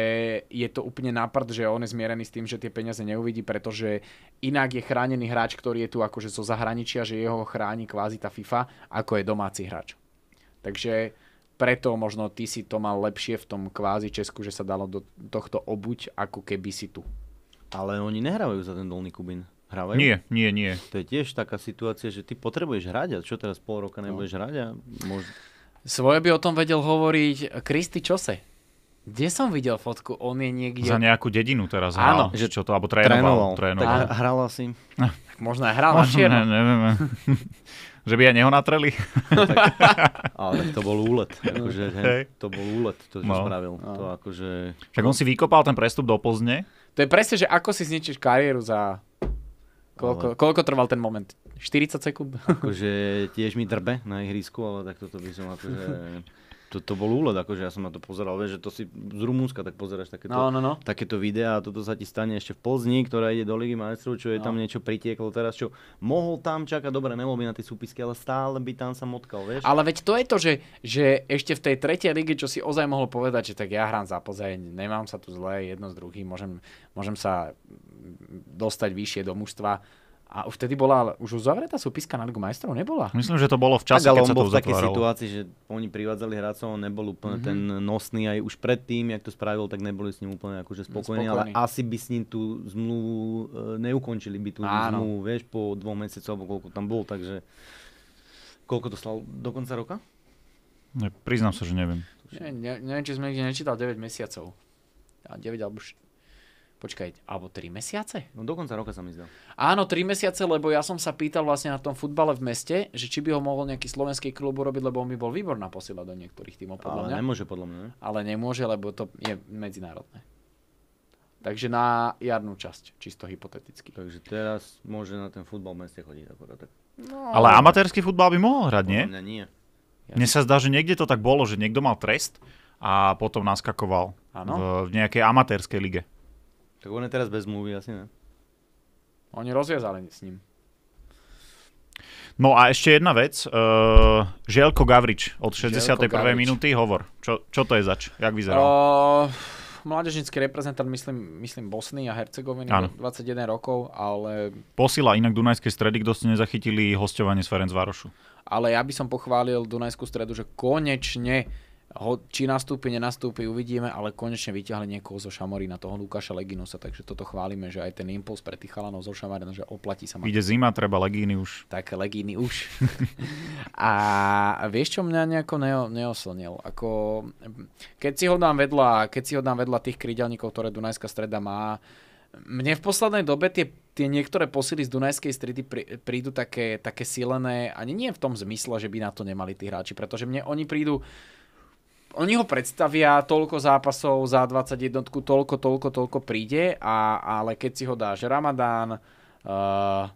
je to úplne náprd, že on je zmierený s tým, že tie peniaze neuvidí, pretože inak je chránený hráč, ktorý je tu akože zo zahraničia, že jeho chráni kvázi tá FIFA, ako je domáci hráč. Takže preto možno ty si to mal lepšie v tom kvázi Česku, že sa dalo do tohto obuť, ako keby si tu. Ale oni nehrávajú za ten dolný Kubín. Hrávajú? Nie, nie, nie. To je tiež taká situácia, že ty potrebuješ hrať a čo teraz pol roka no. nebudeš no. hrať a môž... Svoje by o tom vedel hovoriť Kristy Čose. Kde som videl fotku? On je niekde... Za nejakú dedinu teraz hral. Áno. Že čo to, alebo trénoval. trénoval. trénoval. Tak hral asi. Tak možno aj hral na čierno. Ne, neviem. že by aj neho natreli. tak. Ale to bol úlet. Akože, hej, to bol úlet, to, čo no. spravil. No. To akože... Však on si vykopal ten prestup do Pozne. To je presne, že ako si zničíš kariéru za... Koľko, Ale... koľko trval ten moment? 40 sekúnd. Akože tiež mi drbe na ihrisku, ale tak toto by som akože... To, to bol úlet, akože ja som na to pozeral, vieš, že to si z Rumúnska tak pozeráš takéto, no, no, no. takéto videá a toto sa ti stane ešte v Plzni, ktorá ide do Ligy majstrov, čo je no. tam niečo pritieklo teraz, čo mohol tam čakať, dobre, nemohol by na tie súpisky, ale stále by tam sa motkal, vieš. Ale veď to je to, že, že ešte v tej tretej lige, čo si ozaj mohol povedať, že tak ja hrám za Plzeň, nemám sa tu zle, jedno z druhým, môžem, môžem sa dostať vyššie do mužstva, a už vtedy bola, už uzavretá súpiska na Ligu majstrov nebola? Myslím, že to bolo v čase, Ale keď sa to v takej situácii, že oni privádzali hráčov, on nebol úplne mm-hmm. ten nosný, aj už predtým, jak to spravil, tak neboli s ním úplne akože no, spokojní, ale asi by s ním tú zmluvu e, neukončili by tú Áno. zmluvu, vieš, po dvoch mesiacoch, alebo koľko tam bol, takže koľko to stalo do konca roka? Ne, priznám sa, že neviem. Ne, ne, neviem, či sme niekde nečítal 9 mesiacov. A 9 alebo počkaj, alebo 3 mesiace? No do konca roka sa mi zdal. Áno, 3 mesiace, lebo ja som sa pýtal vlastne na tom futbale v meste, že či by ho mohol nejaký slovenský klub urobiť, lebo on by bol výborná posila do niektorých tímov, podľa Ale mňa. nemôže, podľa mňa. Ale nemôže, lebo to je medzinárodné. Takže na jarnú časť, čisto hypoteticky. Takže teraz môže na ten futbal v meste chodiť akorát tak. No, ale amatérsky futbal by mohol hrať, nie? Mňa nie. Ja. Mne sa zdá, že niekde to tak bolo, že niekto mal trest a potom naskakoval ano? v nejakej amatérskej lige. Tak on je teraz bez zmluvy asi, ne? Oni rozviazali s ním. No a ešte jedna vec. Uh, Želko Gavrič od 61. minúty. Hovor. Čo, čo to je zač? Jak vyzerá? Uh, eh, mládežnický reprezentant, myslím, myslím Bosny a Hercegoviny, ano. 21 rokov, ale... Posila inak Dunajskej stredy, kto ste nezachytili hostovanie s Varošu. Ale ja by som pochválil Dunajskú stredu, že konečne ho, či nastúpi, nenastúpi, uvidíme, ale konečne vyťahli niekoho zo na toho Lukáša Leginusa, takže toto chválime, že aj ten impuls pre tých chalanov zo Šamorina, že oplatí sa. Ide zima, treba Legíny už. Tak, Legíny už. a vieš, čo mňa nejako neo, neoslnil? Ako, keď, si ho dám vedľa, keď si ho dám vedľa tých krydelníkov, ktoré Dunajská streda má, mne v poslednej dobe tie, tie niektoré posily z Dunajskej stredy prídu také, také silené, ani nie v tom zmysle, že by na to nemali tí hráči, pretože mne oni prídu, uh, oni ho predstavia, toľko zápasov za 21, toľko, toľko, toľko príde, a, ale keď si ho dáš Ramadán... Uh,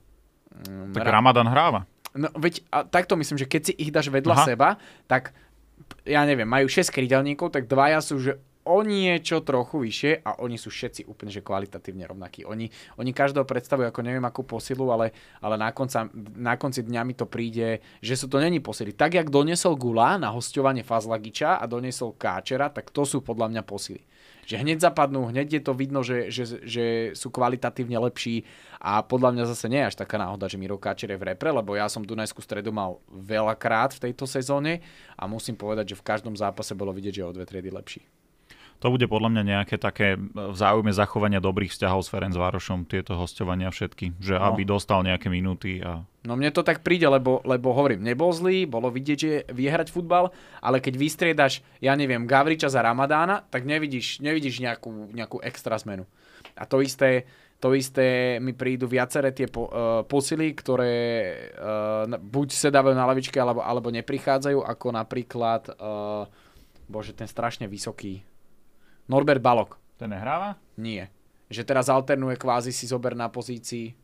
tak ra- Ramadán hráva. No veď a, takto myslím, že keď si ich dáš vedľa Aha. seba, tak ja neviem, majú 6 krydelníkov, tak dvaja sú že o niečo trochu vyššie a oni sú všetci úplne že kvalitatívne rovnakí. Oni, oni každého predstavujú ako neviem akú posilu, ale, ale na, konca, na konci dňa mi to príde, že sú to není posily. Tak, jak donesol Gula na hostovanie Fazlagiča a donesol Káčera, tak to sú podľa mňa posily že hneď zapadnú, hneď je to vidno, že, že, že sú kvalitatívne lepší a podľa mňa zase nie je až taká náhoda, že Miro Káčer je v repre, lebo ja som Dunajskú stredu mal veľakrát v tejto sezóne a musím povedať, že v každom zápase bolo vidieť, že je o dve triedy lepší to bude podľa mňa nejaké také e, v záujme zachovania dobrých vzťahov s Várošom, tieto hostovania všetky, že no. aby dostal nejaké minúty a No mne to tak príde, lebo, lebo hovorím, nebol zlý, bolo vidieť, že vie hrať futbal, ale keď vystriedaš, ja neviem, Gavriča za Ramadána, tak nevidíš, nevidíš nejakú, nejakú extra zmenu. A to isté, to isté mi prídu viaceré tie po, uh, posily, ktoré uh, buď sedávajú na lavičke, alebo, alebo neprichádzajú, ako napríklad, uh, bože, ten strašne vysoký, Norbert Balok. Ten nehráva? Nie. Že teraz alternuje kvázi si zober na pozícii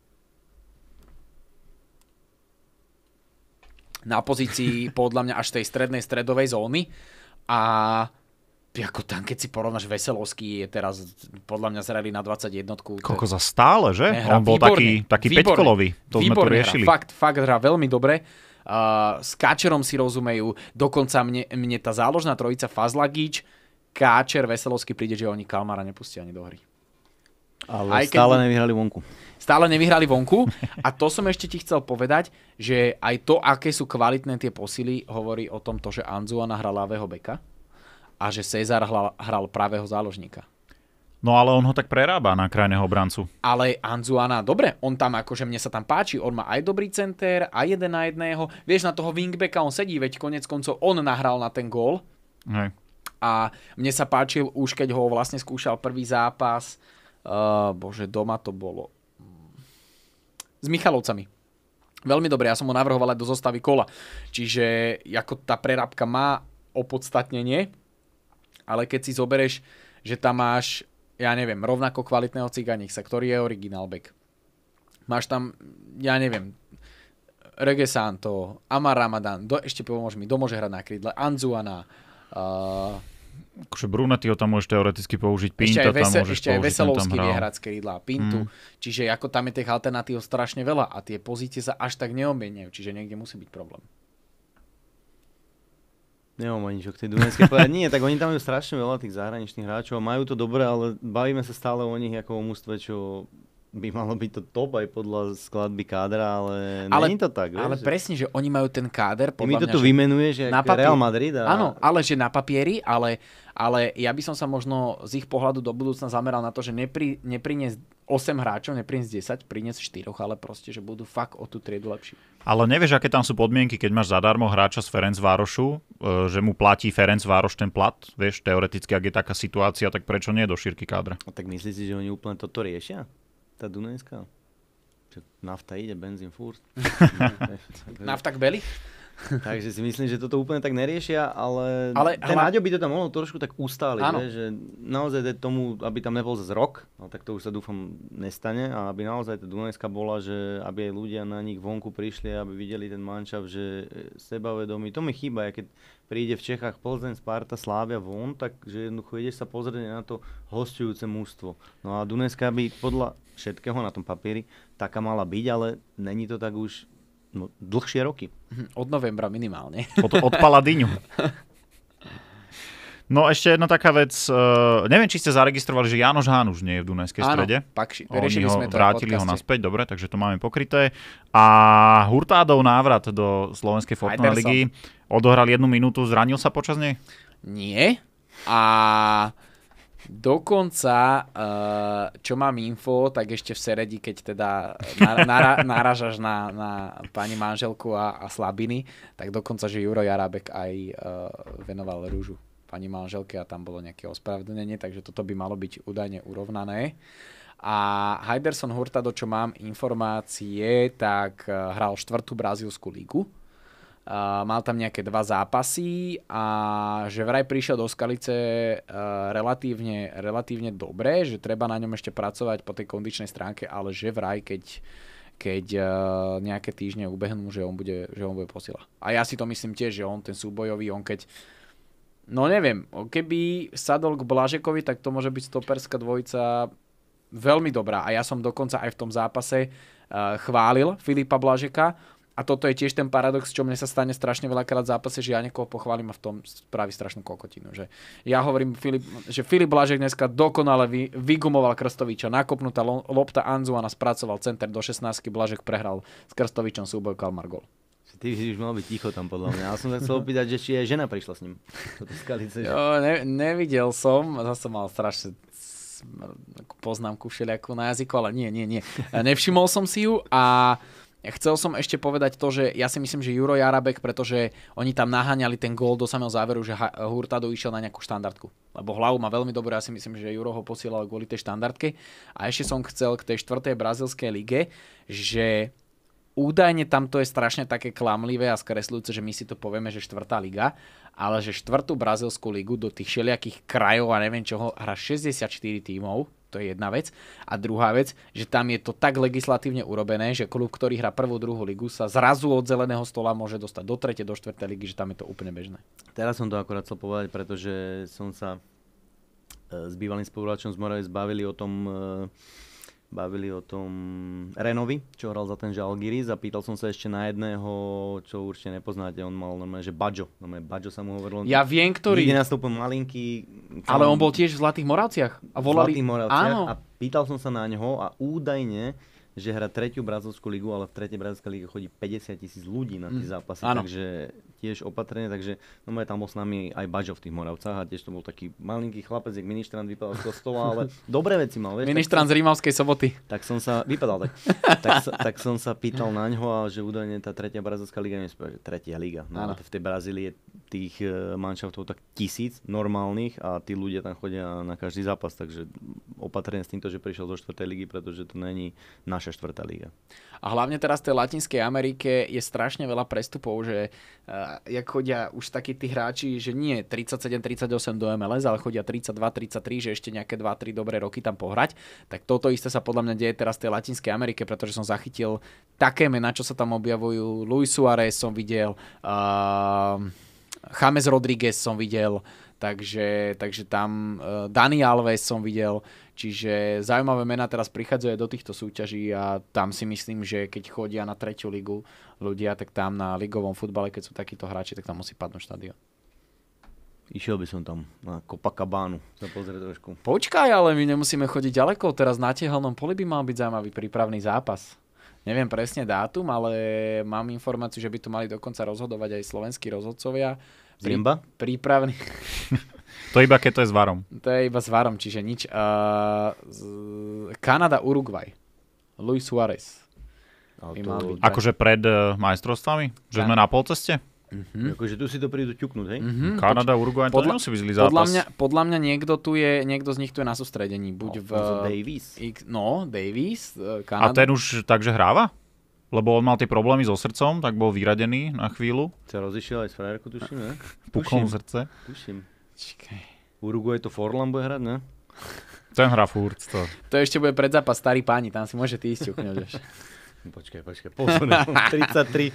na pozícii podľa mňa až tej strednej stredovej zóny a ako tam, keď si porovnáš Veselovský, je teraz podľa mňa zreli na 21. Koľko za stále, že? Nehra, On bol výborné, taký, taký peťkolový. To sme tu riešili. Hra, fakt, fakt hra veľmi dobre. Uh, s Káčerom si rozumejú, dokonca mne, mne tá záložná trojica Fazlagič, Káčer, Veselovský príde, že oni Kalmara nepustia ani do hry. Ale aj stále keď... nevyhrali vonku. Stále nevyhrali vonku a to som ešte ti chcel povedať, že aj to, aké sú kvalitné tie posily, hovorí o tom to, že Anzuana hral ľavého beka a že Cezar hral, hral pravého záložníka. No ale on ho tak prerába na krajného brancu. Ale Anzuana, dobre, on tam akože mne sa tam páči, on má aj dobrý center, aj jeden na jedného. Vieš, na toho wingbacka on sedí, veď konec koncov on nahral na ten gól. Hej a mne sa páčil už, keď ho vlastne skúšal prvý zápas. Uh, bože, doma to bolo. S Michalovcami. Veľmi dobre, ja som ho navrhoval aj do zostavy kola. Čiže ako tá prerábka má opodstatnenie, ale keď si zoberieš, že tam máš, ja neviem, rovnako kvalitného Ciganixa, ktorý je originál back. Máš tam, ja neviem, Regesanto, Amar Ramadan, do, ešte pomôž mi, domôže hrať na krydle, Anzuana, uh, akože Brunetyho tam môžeš teoreticky použiť, Pinta ešte vese, tam môžeš ešte použiť, aj Veselovský vie hrať skrídla, Pintu, mm. čiže ako tam je tých alternatív strašne veľa a tie pozície sa až tak neobjednejú, čiže niekde musí byť problém. Nemám ani čo k tej Dunajskej povedať. Nie, tak oni tam majú strašne veľa tých zahraničných hráčov, majú to dobré, ale bavíme sa stále o nich ako o mústve, čo by malo byť to top aj podľa skladby kádra, ale, ale není to tak. Vieš, ale presne, že oni majú ten káder. Podľa mi to tu že na papier... Real Madrid. A... Áno, ale že na papieri, ale, ale ja by som sa možno z ich pohľadu do budúcna zameral na to, že nepri, nepriniesť 8 hráčov, nepriniesť 10, priniesť 4, ale proste, že budú fakt o tú triedu lepší. Ale nevieš, aké tam sú podmienky, keď máš zadarmo hráča z Ferenc Várošu, e, že mu platí Ferenc Vároš ten plat? Vieš, teoreticky, ak je taká situácia, tak prečo nie do šírky kádra? A tak myslíš si, že oni úplne toto riešia? Tá Dunajská? Nafta ide, benzín furt. Nafta k Beli? Takže si myslím, že toto úplne tak neriešia, ale, ale ten ale... by to tam mohlo trošku tak ustáliť, že, že naozaj tomu, aby tam nebol zase rok, no, tak to už sa dúfam nestane, a aby naozaj tá Dunajská bola, že aby aj ľudia na nich vonku prišli, aby videli ten manšav, že e, sebavedomí, to mi chýba, ja keď príde v Čechách Plzeň, Sparta, Slávia von, takže jednoducho ideš sa pozrieť na to hostujúce mužstvo. No a Dunajská by podľa všetkého na tom papieri taká mala byť, ale není to tak už no, dlhšie roky. Od novembra minimálne. Od, od Paladinu. No ešte jedna taká vec, uh, neviem, či ste zaregistrovali, že Jánoš Hán už nie je v Dunajskej Áno, strede. Pakši, Oni ho, to vrátili ho naspäť, dobre, takže to máme pokryté. A Hurtádov návrat do Slovenskej fotbalovej ligy odohral jednu minútu, zranil sa počas nej? Nie. A Dokonca, eh, čo mám info, tak ešte v Seredi, keď teda naražaš na, na pani manželku a, a slabiny, tak dokonca, že Juro Jarabek aj eh, venoval rúžu pani manželke a tam bolo nejaké ospravedlnenie, takže toto by malo byť údajne urovnané. A Hyderson Hurtado, čo mám informácie, tak eh, hral štvrtú brazílsku lígu Uh, mal tam nejaké dva zápasy a že vraj prišiel do Skalice uh, relatívne, relatívne dobre, že treba na ňom ešte pracovať po tej kondičnej stránke, ale že vraj, keď, keď uh, nejaké týždne ubehnú, že on bude, že on bude posila. A ja si to myslím tiež, že on ten súbojový, on keď No neviem, keby sadol k Blažekovi, tak to môže byť stoperská dvojica veľmi dobrá. A ja som dokonca aj v tom zápase uh, chválil Filipa Blažeka, a toto je tiež ten paradox, čo mne sa stane strašne veľakrát v zápase, že ja niekoho pochválim a v tom spraví strašnú kokotinu. Že ja hovorím, Filip, že Filip Blažek dneska dokonale vy, vygumoval Krstoviča. Nakopnutá lopta Anzuana spracoval center do 16. Blažek prehral s Krstovičom súboj Kalmar gol. Ty si už mal byť ticho tam podľa mňa. Ja som sa chcel opýtať, že či je žena prišla s ním. Skalice, že... jo, ne, nevidel som, zase mal strašne poznámku všelijakú na jazyku, ale nie, nie, nie. Nevšimol som si ju a Chcel som ešte povedať to, že ja si myslím, že Juro Jarabek, pretože oni tam naháňali ten gól do samého záveru, že Hurtado išiel na nejakú štandardku. Lebo hlavu má veľmi dobrú, ja si myslím, že Juro ho posielal kvôli tej štandardke. A ešte som chcel k tej štvrtej brazilskej lige, že údajne tamto je strašne také klamlivé a skresľujúce, že my si to povieme, že štvrtá liga, ale že štvrtú brazilskú ligu do tých všelijakých krajov a neviem čoho hrá 64 tímov to je jedna vec. A druhá vec, že tam je to tak legislatívne urobené, že klub, ktorý hrá prvú, druhú ligu, sa zrazu od zeleného stola môže dostať do tretej, do štvrtej ligy, že tam je to úplne bežné. Teraz som to akorát chcel povedať, pretože som sa e, s bývalým spoluhráčom z Moravy zbavili o tom, e bavili o tom Renovi, čo hral za ten Žalgiris a pýtal som sa ešte na jedného, čo určite nepoznáte, on mal normálne, že Bajo. normálne Baďo sa mu hovorilo. Ja viem, ktorý. Nikdy nastúpil malinký. Ale on bol tiež v Zlatých Moravciach. A volali... Zlatých Moravciach Áno. a pýtal som sa na ňoho a údajne že hra tretiu brazilskú ligu, ale v tretej brazilskej lige chodí 50 tisíc ľudí na tie mm. zápasy, mm. takže tiež opatrenie, takže no tam bol s nami aj Bažo v tých Moravcách a tiež to bol taký malinký chlapec, jak ministrant vypadal z kostola, ale dobré veci mal. Vieš, ministrant som, z Rímavskej soboty. Tak som sa, vypadal tak, tak, sa, tak som sa pýtal na ňo a že údajne tá tretia brazilská liga, nespíva, že tretia liga. No, v tej Brazílii je tých e, manšaftov tak tisíc normálnych a tí ľudia tam chodia na každý zápas, takže opatrne s týmto, že prišiel do štvrtej ligy, pretože to není naša štvrtá liga. A hlavne teraz v tej Latinskej Amerike je strašne veľa prestupov, že e, jak chodia už takí tí hráči, že nie 37-38 do MLS, ale chodia 32-33, že ešte nejaké 2-3 dobré roky tam pohrať, tak toto isté sa podľa mňa deje teraz v tej Latinskej Amerike, pretože som zachytil také mená, čo sa tam objavujú. Luis Suárez som videl, uh, James Rodriguez som videl, takže, takže tam uh, Dani Alves som videl, Čiže zaujímavé mená teraz prichádzajú do týchto súťaží a tam si myslím, že keď chodia na tretiu ligu ľudia, tak tam na ligovom futbale, keď sú takíto hráči, tak tam musí padnúť štadión. Išiel by som tam na Copacabánu sa pozrieť trošku. Počkaj, ale my nemusíme chodiť ďaleko. Teraz na Tehelnom poli by mal byť zaujímavý prípravný zápas. Neviem presne dátum, ale mám informáciu, že by tu mali dokonca rozhodovať aj slovenskí rozhodcovia. Zimba? Prí, prípravný... To iba keď to je s varom. To je iba s varom, čiže nič. Uh, z, Kanada, Uruguay. Luis Suarez. No, to... Akože pred uh, majstrovstvami? Že sme na polceste? Mm-hmm. Akože tu si to prídu ťuknúť, hej? Mm-hmm. Kanada, Uruguay, podľa, to nemusí byť zlý zápas. Podľa mňa, podľa mňa niekto, tu je, niekto z nich tu je na sústredení. Buď no, v... No, Davis. X, no, Davis, eh, Kanada. A ten už takže hráva? Lebo on mal tie problémy so srdcom, tak bol vyradený na chvíľu. Sa rozišiel aj s frajerkou, tuším, ne? Pukom tuším. srdce. Tuším. Čakaj. Uruguay to Forlan bude hrať, ne? Ten hrá furt to. To ešte bude predzápas starý páni, tam si môžete ísť ukňať. počkaj, počkaj, posunem. 33.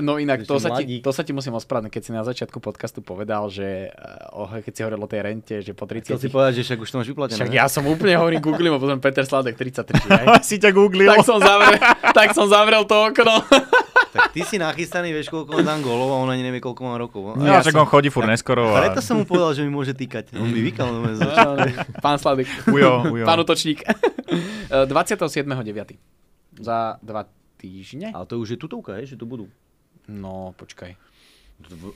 No inak, to sa, ti, to sa ti musím ospravedlniť, keď si na začiatku podcastu povedal, že oh, keď si hovoril o tej rente, že po 30... Chcel si povedať, že však už to máš vyplatené. Však ja som úplne hovoril Google, a potom Peter Sladek 33. Aj? si ťa googlil. Tak som zavrel, tak som zavrel to okno. Tak ty si nachystaný, vieš, koľko on dám golov a on ani nevie, koľko má rokov. No, ja, ja som... on chodí furt neskoro. A... Preto som mu povedal, že mi môže týkať. On by vykal. No, no, Pán Sladik. Ujo, ujo. Pán Otočník. 27.9. E, Za dva týždne. Ale to už je tutovka, je, že to budú. No, počkaj.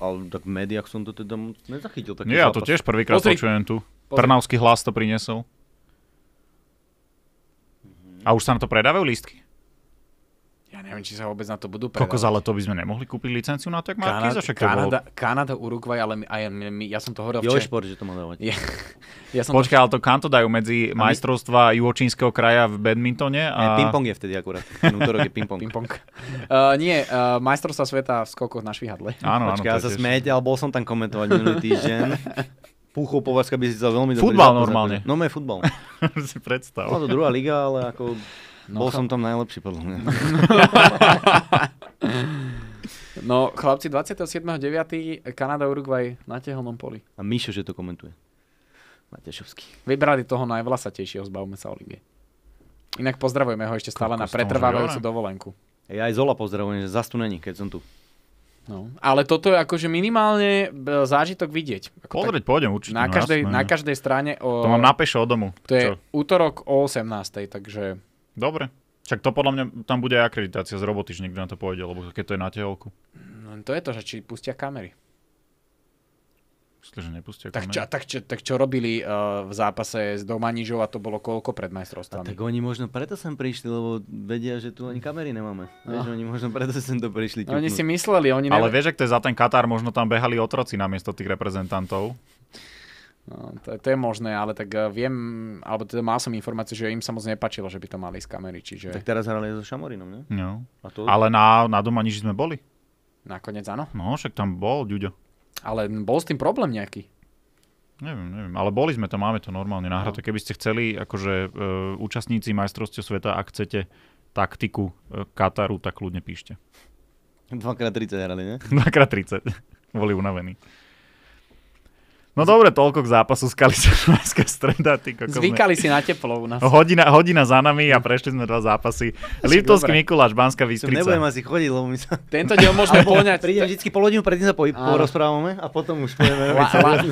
Ale tak v médiách som to teda nezachytil. Taký Nie, zápas. ja to tiež prvýkrát Pozri. počujem tu. Pozri. Trnavský hlas to prinesol. A už sa na to predávajú lístky? neviem, či sa vôbec na to budú predávať. Kokos, ale to by sme nemohli kúpiť licenciu na tak Kanada, Kanada, bol... Kanada, Uruguay, ale my, aj my, my, ja som to hovoril včera. Jošport, že to má dávať. Ja, ja som Počkaj, to... ale to kanto dajú medzi my... majstrovstva juhočínskeho kraja v badmintone. A... Ne, ping-pong je vtedy akurát. Ten útorok je ping-pong. ping-pong. Uh, nie, uh, majstrovstva sveta v skokoch na švihadle. Áno, áno. Počkaj, ja sa smeť, ale bol som tam komentovať minulý týždeň. Púchov Považka by si to veľmi dobrý... Futbal normálne. No, je futbal. si predstav. Bola to druhá liga, ale ako No, Bol chlap... som tam najlepší, podľa mňa. no, chlapci, 27.9. Kanada, Uruguay na tehlnom poli. A Mišo, že to komentuje. Matešovský. Vybrali toho najvlasatejšieho, zbavme sa Olivie. Inak pozdravujeme ho ešte stále Kukos na pretrvávajúcu dovolenku. Ja aj Zola pozdravujem, že zas tu není, keď som tu. No, ale toto je akože minimálne e, zážitok vidieť. Ako Pozrieť tak, pôjdem určite. Na no, každej, na každej strane. O, to mám na pešo od domu. To čo? je útorok o 18. Takže Dobre. Však to podľa mňa tam bude aj akreditácia z roboty, že niekto na to pôjde, lebo keď to je na teholku. No to je to, že či pustia kamery. Myslím, že nepustia tak kamery? Čo, tak, čo, tak čo robili uh, v zápase s Domanižou a to bolo koľko pred majstrovstvami? tak oni možno preto sem prišli, lebo vedia, že tu ani kamery nemáme. No. Vieš, oni možno preto sem to prišli. No, oni si mysleli, oni... Ne... Ale vieš, ak to je za ten Katar, možno tam behali otroci namiesto tých reprezentantov. No, to, to je možné, ale tak eh, viem, alebo teda mal som informáciu, že im sa moc nepačilo, že by to mali z kamery, čiže... Tak teraz hrali so Šamorinom, nie? No. A to... Ale na, na doma niž sme boli. Nakoniec áno. No, však tam bol ľudia. Ale bol s tým problém nejaký. Neviem, neviem, ale boli sme tam, máme to normálne nahraté. No. Keby ste chceli, akože e, účastníci majstrovstiev sveta, ak chcete taktiku e, Kataru, tak kľudne píšte. 2x30 hrali, ne? 2x30. boli unavení. No dobre, toľko k zápasu z Kalifornijská streda. Ty Zvykali si na teplo u nás. Hodina, hodina za nami a prešli sme dva zápasy. Liptovský Mikuláš, Banská Bystrica. Nebudem asi chodiť, lebo my sa... Tento diel môžeme poňať. Prídem vždy po hodinu, predtým sa porozprávame a potom už povieme. La, la,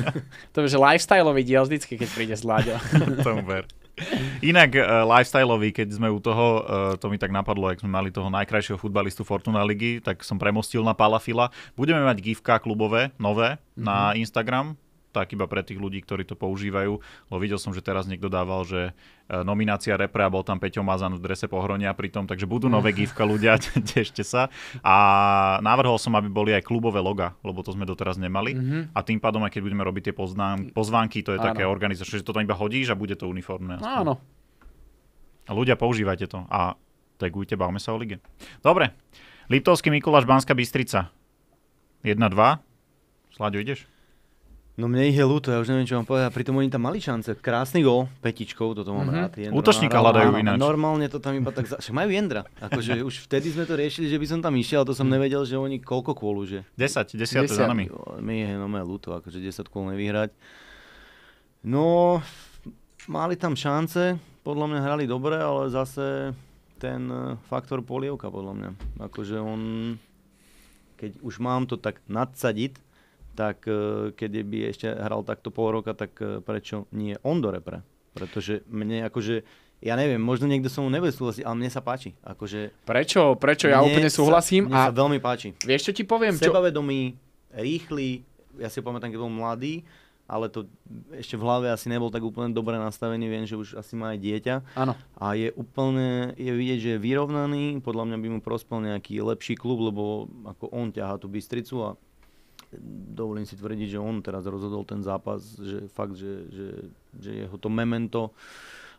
to je, že lifestyleový diel vždy, keď príde z Láďa. ver. Inak uh, lifestyleový, keď sme u toho, uh, to mi tak napadlo, ak sme mali toho najkrajšieho futbalistu Fortuna Ligy, tak som premostil na Palafila. Budeme mať gifka klubové, nové, mm-hmm. na mhm. Instagram, tak iba pre tých ľudí, ktorí to používajú, lebo videl som, že teraz niekto dával, že e, nominácia repre a bol tam Peťo Mazan v drese pohronia pri tom, takže budú nové gifka ľudia, tešte sa. A navrhol som, aby boli aj klubové loga, lebo to sme doteraz nemali. Mm-hmm. A tým pádom, aj keď budeme robiť tie poznám, pozvánky, to je Áno. také organizačné, že to tam iba hodíš a bude to uniformné. Aspoň. Áno. A ľudia, používajte to a tagujte, bavme sa o lige. Dobre, Liptovský Mikuláš, Banská Bystrica. 1-2. Sláďo, ideš? No mne ich je ľúto, ja už neviem, čo vám povedať. Pritom oni tam mali šance. Krásny gol, petičkou, toto mám mm-hmm. rád. Útočníka hľadajú ináč. Normálne to tam iba tak... Za... Však majú Jendra. Akože už vtedy sme to riešili, že by som tam išiel, ale to som mhm. nevedel, že oni koľko kôlu, že... 10, 10, 10. za nami. Mne je no, ľúto, akože 10 kôl nevyhrať. No, mali tam šance, podľa mňa hrali dobre, ale zase ten e, faktor polievka, podľa mňa. Akože on, keď už mám to tak nadsadiť, tak e, keď by ešte hral takto pol roka, tak e, prečo nie on do repre? Pretože mne akože ja neviem, možno niekto som mu nebude súhlasiť, ale mne sa páči. Akože, prečo? Prečo? Ja úplne súhlasím. Sa, mne a sa veľmi páči. Vieš, čo ti poviem? Sebavedomý, rýchly, ja si pamätám, keď bol mladý, ale to ešte v hlave asi nebol tak úplne dobre nastavený, viem, že už asi má aj dieťa. Áno. A je úplne, je vidieť, že je vyrovnaný, podľa mňa by mu prospel nejaký lepší klub, lebo ako on ťahá tú Bystricu a dovolím si tvrdiť, že on teraz rozhodol ten zápas, že fakt, že, že, že jeho to memento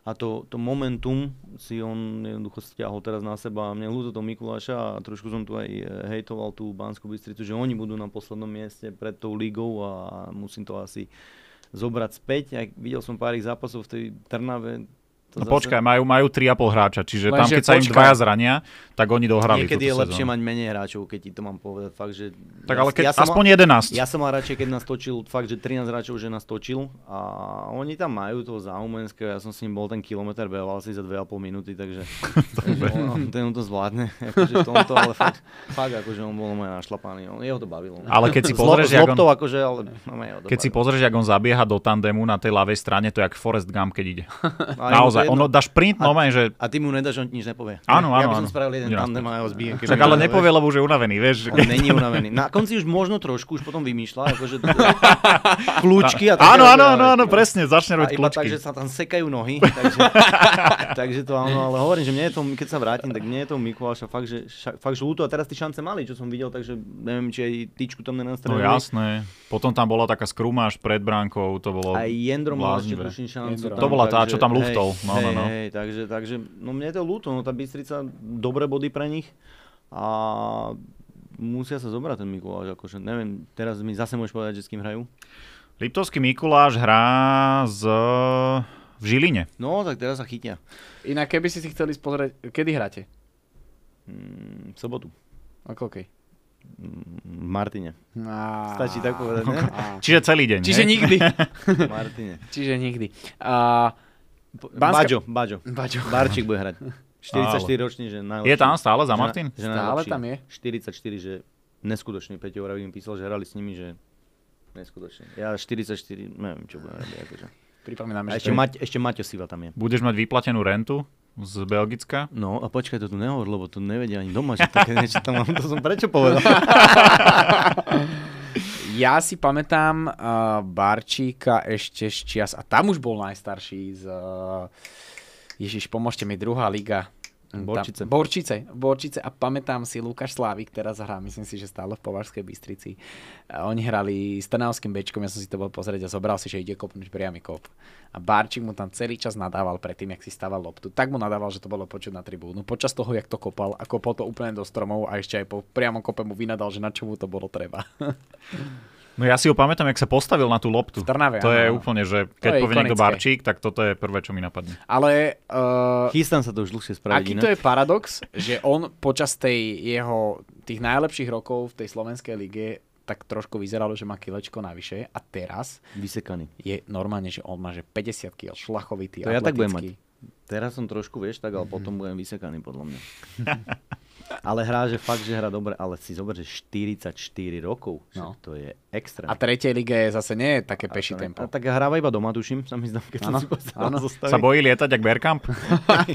a to, to momentum si on jednoducho stiahol teraz na seba. Mne ľúto to Mikuláša a trošku som tu aj eh, hejtoval tú Banskú Bystricu, že oni budú na poslednom mieste pred tou ligou a musím to asi zobrať späť. Aj videl som pár ich zápasov v tej Trnave, to no zase... počkaj, majú, majú 3,5 hráča, čiže Lenže tam, keď sa im dvaja zrania, tak oni dohrali Niekedy je lepšie mať menej hráčov, keď ti to mám povedať. Fakt, že tak ja, ale keď, ja aspoň mal, 11. Ja som mal radšej, keď nás točil, fakt, že 13 hráčov, že nás točil a oni tam majú toho Zaumenského, ja som s ním bol ten kilometr, behoval si za 2,5 minúty, takže, takže on, ten on to zvládne. Akože tomto, ale fakt, fakt akože on bol moja našlapaný, on, jeho to bavilo. Ale keď si pozrieš, jak on, akože, ale, no, keď si pozrieš, jak on zabieha do tandemu na tej ľavej strane, to je jak Forrest Gump, keď ide. Naozaj, ono dáš print no že... A ty mu nedáš, on nič nepovie. Áno, áno. Ja by som spravil jeden tandem a ja ho zbijem. Tak ale nepovie, lebo už je unavený, vieš. On není unavený. Na konci už možno trošku, už potom vymýšľa, akože kľúčky a Áno, áno, áno, áno, presne, začne robiť kľúčky. takže sa tam sekajú nohy, takže, takže to áno, ale hovorím, že mne je to, keď sa vrátim, tak mne je to Mikuláša fakt, že, fakt, že a teraz tie šance mali, čo som videl, takže neviem, či aj tyčku tam nenastrelili. No jasné, potom tam bola taká skrumáž pred bránkou, to bolo A Jendro mal ešte šancu. To bola tá, čo tam luftol. No. Hej, no. hej, takže, takže no mne je to ľúto, no tá Bystrica, dobré body pre nich a musia sa zobrať ten Mikuláš, akože neviem, teraz mi zase môžeš povedať, že s kým hrajú. Liptovský Mikuláš hrá z v Žiline. No, tak teraz sa chytia. Inak, keby si si chceli spozrieť, kedy hráte? Mm, v sobotu. A koľkej? Mm, v Martine. A... Stačí tak povedať, ne? A... Čiže celý deň. Čiže hej? nikdy. Martine. Čiže nikdy. A... Banska... Baďo, Baďo. Baďo. Barčík bude hrať. 44 Ale. ročný, že najlepší. Je tam stále za Martin? Že, že stále tam je. 44, že neskutočný. Peťo Oravín písal, že hrali s nimi, že neskutočný. Ja 44, neviem, čo budem robiť. Akože. Pripomíname, ešte, je... Mať, ešte Maťo Siva tam je. Budeš mať vyplatenú rentu? z Belgicka. No a počkaj, to tu nehovor, lebo to nevedia ani doma, že také niečo tam mám, to som prečo povedal. ja si pamätám uh, Barčíka ešte z čias, a tam už bol najstarší z... Uh, Ježiš, pomôžte mi, druhá liga. Borčice. Tam, Borčice. Borčice. A pamätám si, Lukáš Slávik teraz hrá, myslím si, že stále v Považskej Bystrici. A oni hrali s Trnavským bečkom, ja som si to bol pozrieť a zobral si, že ide kopnúť priamy kop. A Barčík mu tam celý čas nadával predtým, jak si stával loptu. Tak mu nadával, že to bolo počuť na tribúnu. Počas toho, jak to kopal, a kopol to úplne do stromov a ešte aj po priamom kope mu vynadal, že na čo mu to bolo treba. No ja si ho pamätám, jak sa postavil na tú loptu. V Trnave, to áno, je úplne, že keď povie niekto barčík, tak toto je prvé, čo mi napadne. Ale... Uh, Chystám sa to už dlhšie spraviť. Aký ne? to je paradox, že on počas tej jeho, tých najlepších rokov v tej slovenskej lige tak trošku vyzeralo, že má kilečko navyše a teraz Vysekaný. je normálne, že on má že 50 kg, šlachovitý, to atletický. ja tak budem mať. Teraz som trošku, vieš, tak, ale mm-hmm. potom budem vysekaný podľa mňa. ale hrá, že fakt, že hrá dobre, ale si zober, že 44 rokov, no. to je extra. A tretej lige zase nie je také peši tempo. tak hráva iba doma, duším, sa mi zdám, keď ano, si ano. Sa bojí lietať, jak Bergkamp?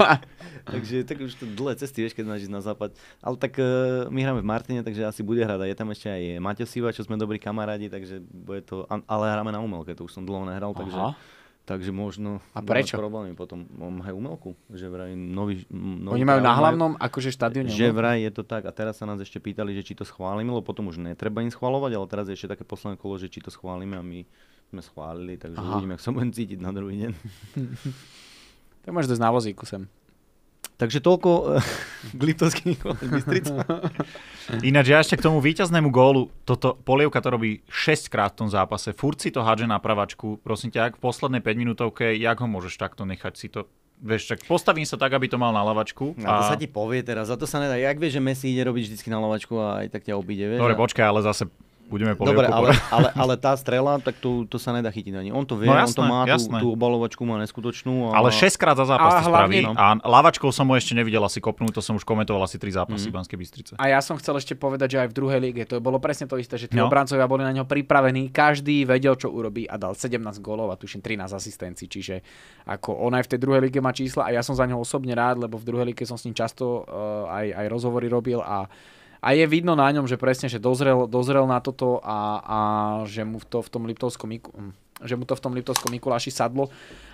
takže tak už to dlhé cesty, vieš, keď máš ísť na západ. Ale tak uh, my hráme v Martine, takže asi bude hrať. A je tam ešte aj Maťo Siva, čo sme dobrí kamarádi, takže bude to... Ale hráme na umelke, to už som dlho nehral, Aha. takže Takže možno... A prečo? Problémy potom majú umelku. Že vraj nový, nový Oni majú na hlavnom majú, akože štadión. Že vraj je to tak. A teraz sa nás ešte pýtali, že či to schválime, lebo potom už netreba im schválovať, ale teraz je ešte také posledné kolo, že či to schválime a my sme schválili, takže Aha. uvidíme, ak sa budem cítiť na druhý deň. to máš dosť na vozíku sem. Takže toľko eh, k Liptovským Ináč ja ešte k tomu víťaznému gólu, toto polievka to robí 6 krát v tom zápase, furt si to hádže na pravačku, prosím ťa, ak v poslednej 5 minútovke, jak ho môžeš takto nechať si to Vieš, tak postavím sa tak, aby to mal na lavačku. A... to sa ti povie teraz, za to sa nedá. Jak vieš, že Messi ide robiť vždy na lavačku a aj tak ťa obíde, vieš? Dobre, počkaj, ale zase budeme polievku. Dobre, ale, ale, ale tá strela, tak to, to sa nedá chytiť ani. On to vie, no jasné, on to má jasné. tú, tú obalovačku, má neskutočnú. A... Ale 6 krát za zápas a to hlavne... spraví. A lavačkou som ho ešte nevidel asi kopnúť, to som už komentoval asi tri zápasy mm. Banskej Bystrice. A ja som chcel ešte povedať, že aj v druhej lige to bolo presne to isté, že tí no. obrancovia boli na neho pripravení, každý vedel, čo urobí a dal 17 gólov a tuším 13 asistencií, čiže ako on aj v tej druhej lige má čísla a ja som za neho osobne rád, lebo v druhej lige som s ním často uh, aj, aj rozhovory robil a a je vidno na ňom, že presne, že dozrel, dozrel na toto a, a že mu to v tom Liptovskom hm, že mu to v tom Liptovskom Mikuláši sadlo.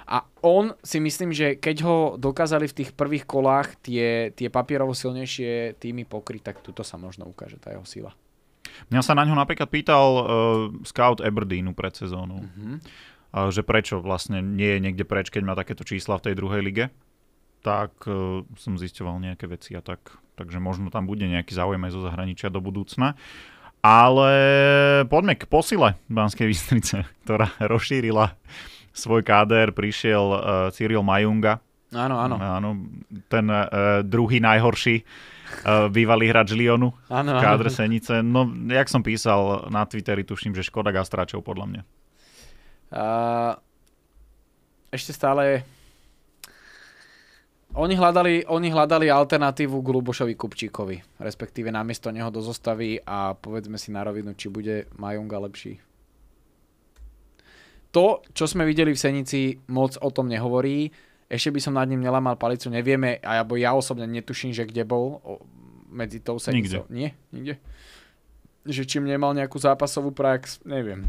A on si myslím, že keď ho dokázali v tých prvých kolách tie, tie papierovo silnejšie týmy pokryť, tak tuto sa možno ukáže tá jeho sila. Mňa sa na ňo napríklad pýtal uh, scout Aberdeenu pred sezónou. mm-hmm. Uh, že prečo vlastne nie je niekde preč, keď má takéto čísla v tej druhej lige. Tak uh, som zisťoval nejaké veci a tak takže možno tam bude nejaký záujem aj zo zahraničia do budúcna. Ale poďme k posile Banskej Bystrice, ktorá rozšírila svoj káder, prišiel uh, Cyril Majunga. Áno, áno. Áno, ten uh, druhý najhorší uh, bývalý hráč Lyonu áno, v kádre áno. Senice. No, jak som písal na Twitteri, tuším, že škoda Gastračov podľa mňa. Uh, ešte stále oni hľadali, oni hľadali alternatívu k Lubošovi Kupčíkovi, respektíve namiesto neho do zostavy a povedzme si na rovinu, či bude Majunga lepší. To, čo sme videli v Senici, moc o tom nehovorí. Ešte by som nad ním nelamal palicu, nevieme, alebo ja osobne netuším, že kde bol medzi tou Senicou. Nikde. Nie? Nikde? Že čím nemal nejakú zápasovú prax, neviem.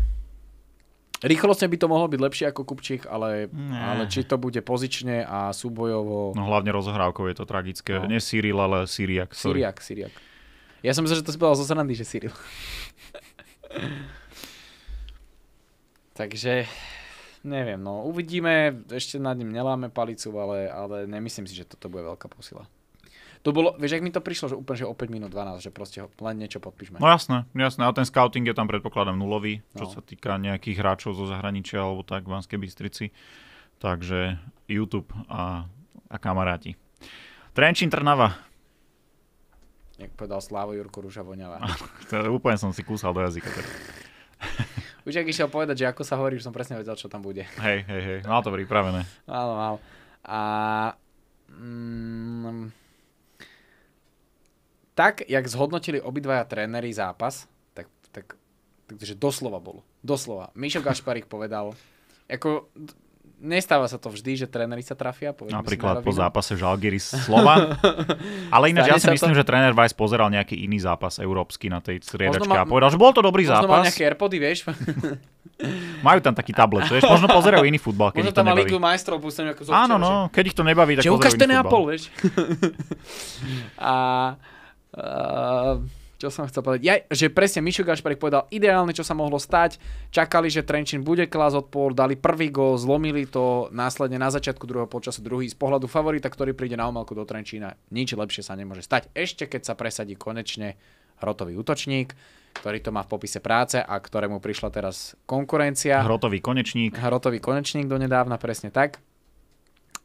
Rýchlostne by to mohlo byť lepšie ako Kupčík, ale, ale či to bude pozične a súbojovo... No hlavne rozohrávkov je to tragické. No. Nie Cyril, ale Syriak. Sorry. Syriak, Syriak. Ja som myslel, že to si povedal zo Srandy, že Cyril. Takže neviem, no uvidíme, ešte nad ním neláme palicu, ale, ale nemyslím si, že toto bude veľká posila. To bolo, vieš, ak mi to prišlo, že úplne, že o 5 minút 12, že proste ho, len niečo podpíšme. No jasné, jasné, a ten scouting je tam predpokladám nulový, čo no. sa týka nejakých hráčov zo zahraničia alebo tak v Banskej Bystrici. Takže YouTube a, a kamaráti. Trenčín Trnava. Jak povedal Slávo Jurko Ruža Voňava. úplne som si kúsal do jazyka. Tak. Už ak išiel povedať, že ako sa hovorí, už som presne vedel, čo tam bude. Hej, hej, hej, mal to pripravené. Áno, mal. A... Mm, tak, jak zhodnotili obidvaja tréneri zápas, tak, tak, takže doslova bolo. Doslova. Mišo Gašparik povedal, ako nestáva sa to vždy, že tréneri sa trafia. Napríklad po zápase Žalgiris slova. Ale ináč ja si myslím, to... že tréner Vajs pozeral nejaký iný zápas európsky na tej striedačke ma... a povedal, že bol to dobrý možno zápas. Možno nejaké Airpody, vieš. Majú tam taký tablet, vieš? Možno pozerajú iný futbal, keď možno ich to nebaví. Ligu majstrov, pustený, ako zobčera, Áno, no, keď ich to nebaví, tak že ukáž ten Neapol, vieš. a Ehm, čo som chcel povedať? Ja, že presne Mišo Gašparik povedal ideálne, čo sa mohlo stať. Čakali, že Trenčín bude klas odpor, dali prvý gol, zlomili to následne na začiatku druhého počasu druhý z pohľadu favorita, ktorý príde na omalku do Trenčína. Nič lepšie sa nemôže stať. Ešte keď sa presadí konečne hrotový útočník, ktorý to má v popise práce a ktorému prišla teraz konkurencia. Hrotový konečník. Hrotový konečník nedávna, presne tak.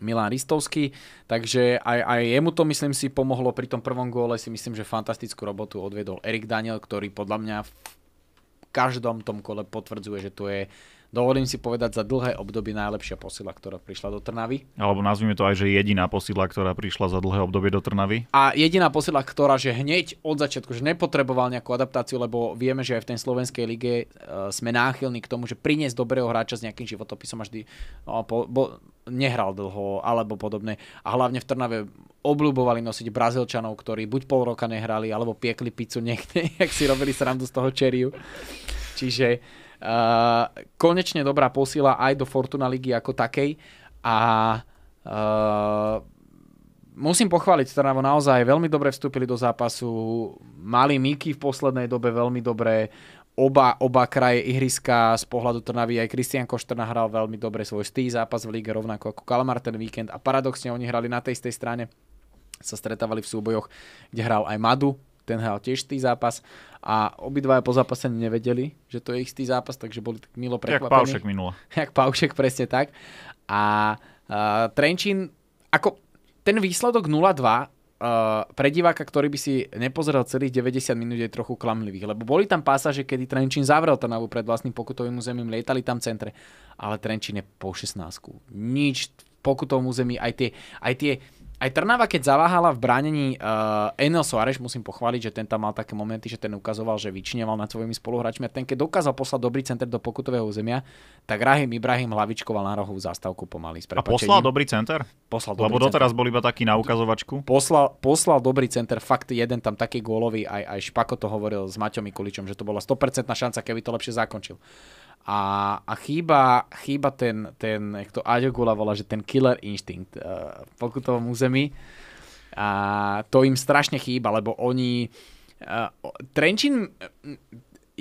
Milan Ristovský, takže aj, aj jemu to myslím si pomohlo pri tom prvom góle si myslím, že fantastickú robotu odvedol Erik Daniel, ktorý podľa mňa v každom tom kole potvrdzuje, že to je dovolím si povedať, za dlhé obdobie najlepšia posila, ktorá prišla do Trnavy. Alebo nazvime to aj, že jediná posila, ktorá prišla za dlhé obdobie do Trnavy. A jediná posila, ktorá že hneď od začiatku, že nepotreboval nejakú adaptáciu, lebo vieme, že aj v tej slovenskej lige e, sme náchylní k tomu, že priniesť dobrého hráča s nejakým životopisom a vždy no, po, bo, nehral dlho alebo podobne. A hlavne v Trnave obľúbovali nosiť Brazílčanov, ktorí buď pol roka nehrali, alebo piekli pizzu niekde, jak si robili srandu z toho čeriu. Čiže Eh, konečne dobrá posila aj do Fortuna ligy ako takej a eh, musím pochváliť Trnavo naozaj, veľmi dobre vstúpili do zápasu, mali Miky v poslednej dobe veľmi dobré, oba, oba kraje ihriska z pohľadu Trnavy, aj Kristian Koštrna hral veľmi dobre svoj stý zápas v líge, rovnako ako Kalmar ten víkend a paradoxne oni hrali na tej istej strane, sa stretávali v súbojoch, kde hral aj Madu, ten hral tiež tý zápas a obidva po zápase nevedeli, že to je ich tý zápas, takže boli tak milo prekvapení. Jak Paušek minula. Jak Paušek, presne tak. A uh, Trenčín, ako ten výsledok 0-2 Uh, pre diváka, ktorý by si nepozeral celých 90 minút, je trochu klamlivý. Lebo boli tam pásaže, kedy Trenčín zavrel Trnavu pred vlastným pokutovým územím, lietali tam centre, ale Trenčín je po 16. Nič v pokutovom území, aj tie, aj tie aj Trnava, keď zaváhala v bránení uh, Enel Soares, musím pochváliť, že ten tam mal také momenty, že ten ukazoval, že vyčineval nad svojimi spoluhráčmi a ten keď dokázal poslať dobrý center do pokutového územia, tak Rahim Ibrahim hlavičkoval na rohovú zástavku pomaly. S a poslal dobrý center? Poslal dobrý Lebo center. doteraz bol iba taký na ukazovačku. Poslal, poslal dobrý center, fakt jeden tam taký gólový, aj, aj Špako to hovoril s Maťom Mikuličom, že to bola 100% šanca, keby to lepšie zakončil. A, a chýba, chýba ten, ten, jak to Aďo Gula volá, že ten killer instinct uh, eh, v pokutovom území. A to im strašne chýba, lebo oni... Uh, Trenčín, eh,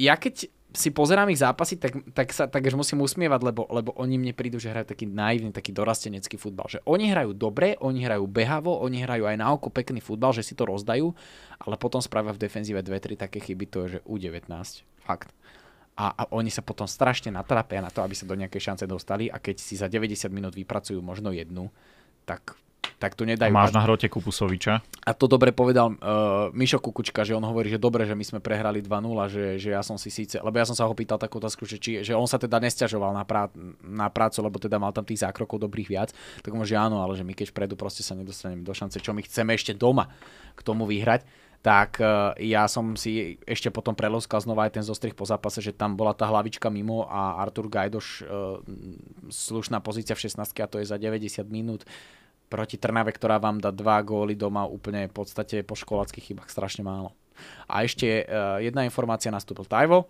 ja keď si pozerám ich zápasy, tak, tak sa tak musím usmievať, lebo, lebo oni mne prídu, že hrajú taký naivný, taký dorastenecký futbal. Že oni hrajú dobre, oni hrajú behavo, oni hrajú aj na oko pekný futbal, že si to rozdajú, ale potom spravia v defenzíve 2-3 také chyby, to je že U19. Fakt a, a oni sa potom strašne natrapia na to, aby sa do nejakej šance dostali a keď si za 90 minút vypracujú možno jednu, tak, tak tu nedajú. máš na hrote Kupusoviča? A to dobre povedal uh, Mišo Kukučka, že on hovorí, že dobre, že my sme prehrali 2-0, že, že ja som si síce, lebo ja som sa ho pýtal takú otázku, že, či, že on sa teda nesťažoval na, prá, na prácu, lebo teda mal tam tých zákrokov dobrých viac, tak môže áno, ale že my keď predu proste sa nedostaneme do šance, čo my chceme ešte doma k tomu vyhrať, tak eh, ja som si ešte potom preloskal znova aj ten zostrih po zápase, že tam bola tá hlavička mimo a Artur Gajdoš eh, slušná pozícia v 16 a to je za 90 minút proti Trnave, ktorá vám dá dva góly doma úplne v podstate po školáckých chybách strašne málo. A ešte eh, jedna informácia nastúpil Tajvo,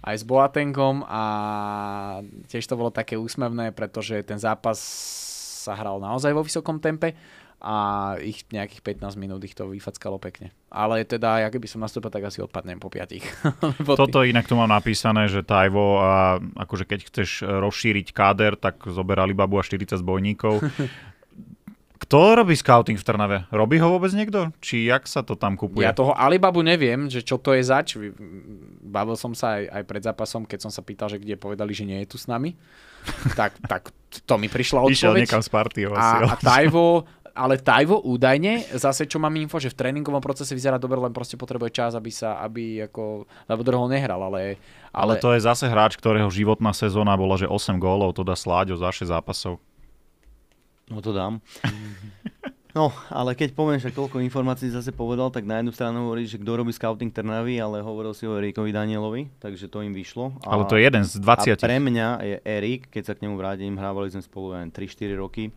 aj s Boatengom a tiež to bolo také úsmevné, pretože ten zápas sa hral naozaj vo vysokom tempe a ich nejakých 15 minút ich to vyfackalo pekne. Ale teda, ja keby som nastúpil, tak asi odpadnem po piatich. Toto inak tu mám napísané, že Tajvo, a akože keď chceš rozšíriť káder, tak zoberali babu a 40 zbojníkov. Kto robí scouting v Trnave? Robí ho vôbec niekto? Či jak sa to tam kupuje? Ja toho Alibabu neviem, že čo to je zač. Bavil som sa aj, aj pred zápasom, keď som sa pýtal, že kde povedali, že nie je tu s nami. tak, tak to mi prišla odpoveď. Išiel niekam z party. A, a Tajvo, ale Tajvo údajne, zase čo mám info, že v tréningovom procese vyzerá dobre, len proste potrebuje čas, aby sa, aby ako, lebo druhého nehral, ale, ale... Ale to je zase hráč, ktorého životná sezóna bola, že 8 gólov, to dá Sláďo za 6 zápasov. No to dám. No, ale keď poviem, že toľko informácií zase povedal, tak na jednu stranu hovorí, že kto robí scouting Trnavy, ale hovoril si o Erikovi Danielovi, takže to im vyšlo. A, ale to je jeden z 20. A pre mňa je Erik, keď sa k nemu vrátim, hrávali sme spolu 3-4 roky,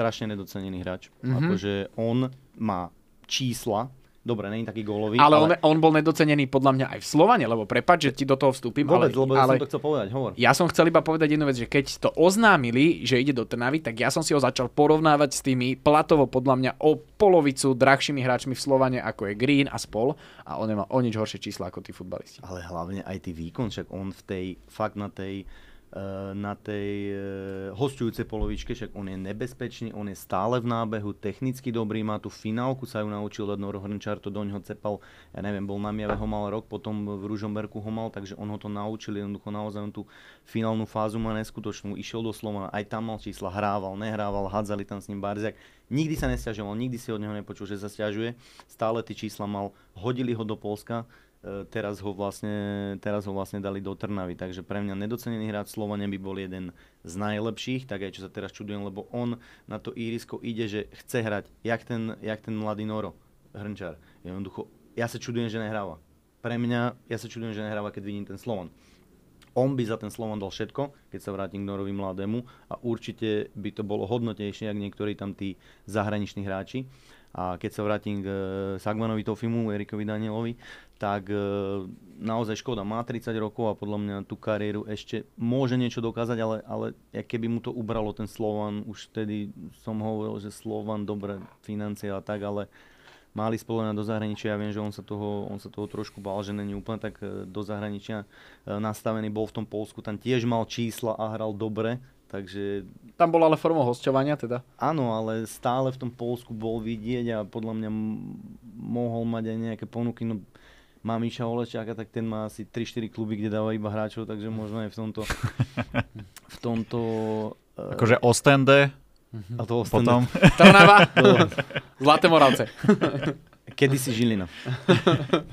strašne nedocenený hráč. Mm-hmm. Akože on má čísla, Dobre, není taký gólový. Ale, ale... On, on bol nedocenený podľa mňa aj v Slovane, lebo prepač, že ti do toho vstúpim. Vôbec, ale, lebo ale... som to chcel povedať, hovor. Ja som chcel iba povedať jednu vec, že keď to oznámili, že ide do Trnavy, tak ja som si ho začal porovnávať s tými platovo podľa mňa o polovicu drahšími hráčmi v Slovane, ako je Green a spol. A on nemá o nič horšie čísla ako tí futbalisti. Ale hlavne aj tý výkon, však on v tej, fakt na tej Eh, na tej eh, hostujúcej polovičke, však on je nebezpečný, on je stále v nábehu, technicky dobrý, má tu finálku, sa ju naučil od Hrnčar, to do neho cepal, ja neviem, bol na Miave, ho mal rok, potom v Ružomberku ho mal, takže on ho to naučil, jednoducho naozaj on tú finálnu fázu má neskutočnú, išiel do Slovana, aj tam mal čísla, hrával, nehrával, hádzali tam s ním Barziak, nikdy sa nestiažoval, nikdy si od neho nepočul, že sa stiažuje, stále tie čísla mal, hodili ho do Polska, E, teraz ho, vlastne, teraz ho vlastne dali do Trnavy. Takže pre mňa nedocenený hráč Slovania by bol jeden z najlepších, tak aj čo sa teraz čudujem, lebo on na to írisko ide, že chce hrať, jak ten, jak ten mladý Noro, Hrnčar. Jednoducho, ja sa čudujem, že nehráva. Pre mňa, ja sa čudujem, že nehráva, keď vidím ten Slovan. On by za ten Slovan dal všetko, keď sa vrátim k Norovi mladému a určite by to bolo hodnotejšie, ak niektorí tam tí zahraniční hráči. A keď sa vrátim k e, Sagmanovi Tofimu, Erikovi Danielovi, tak e, naozaj škoda. Má 30 rokov a podľa mňa tú kariéru ešte môže niečo dokázať, ale, ale keby mu to ubralo ten Slovan, už vtedy som hovoril, že Slovan, dobre, financie a tak, ale mali spolená do zahraničia. Ja viem, že on sa toho, on sa toho trošku bál, že není úplne tak e, do zahraničia e, nastavený. Bol v tom Polsku, tam tiež mal čísla a hral dobre, Takže... Tam bola ale forma hostovania teda? Áno, ale stále v tom Polsku bol vidieť a podľa mňa mohol mať aj nejaké ponuky. No, má Miša Olečáka, tak ten má asi 3-4 kluby, kde dáva iba hráčov, takže možno aj v tomto... v tomto... Eh, akože Ostende? Mhm. A to Ostende. Potom. Trnava? Zlaté Moravce. si Žilina.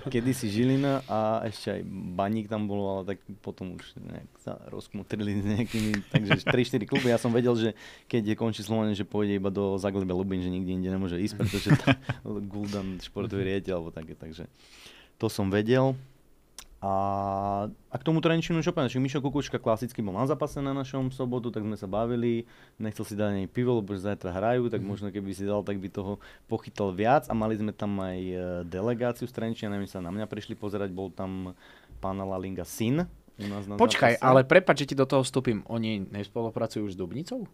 si Žilina a ešte aj Baník tam bolo, ale tak potom už nejak sa rozkmutrili s nejakými, takže 3-4 kluby. Ja som vedel, že keď je končí Slovanie, že pôjde iba do Zaglebia Lubin, že nikde inde nemôže ísť, pretože tá Guldan športový riaditeľ alebo také, takže to som vedel. A, a k tomu Trenčínu Chopin, že Mišo Kukučka klasicky bol na zapase na našom sobotu, tak sme sa bavili, nechcel si dať ani pivo, lebo že zajtra hrajú, tak mhm. možno keby si dal, tak by toho pochytal viac a mali sme tam aj e, delegáciu z Trenčína, neviem, sa na mňa prišli pozerať, bol tam pána Lalinga syn, u nás na Počkaj, zápase. ale prepač, že ti do toho vstúpim. Oni nespolupracujú už s Dubnicou?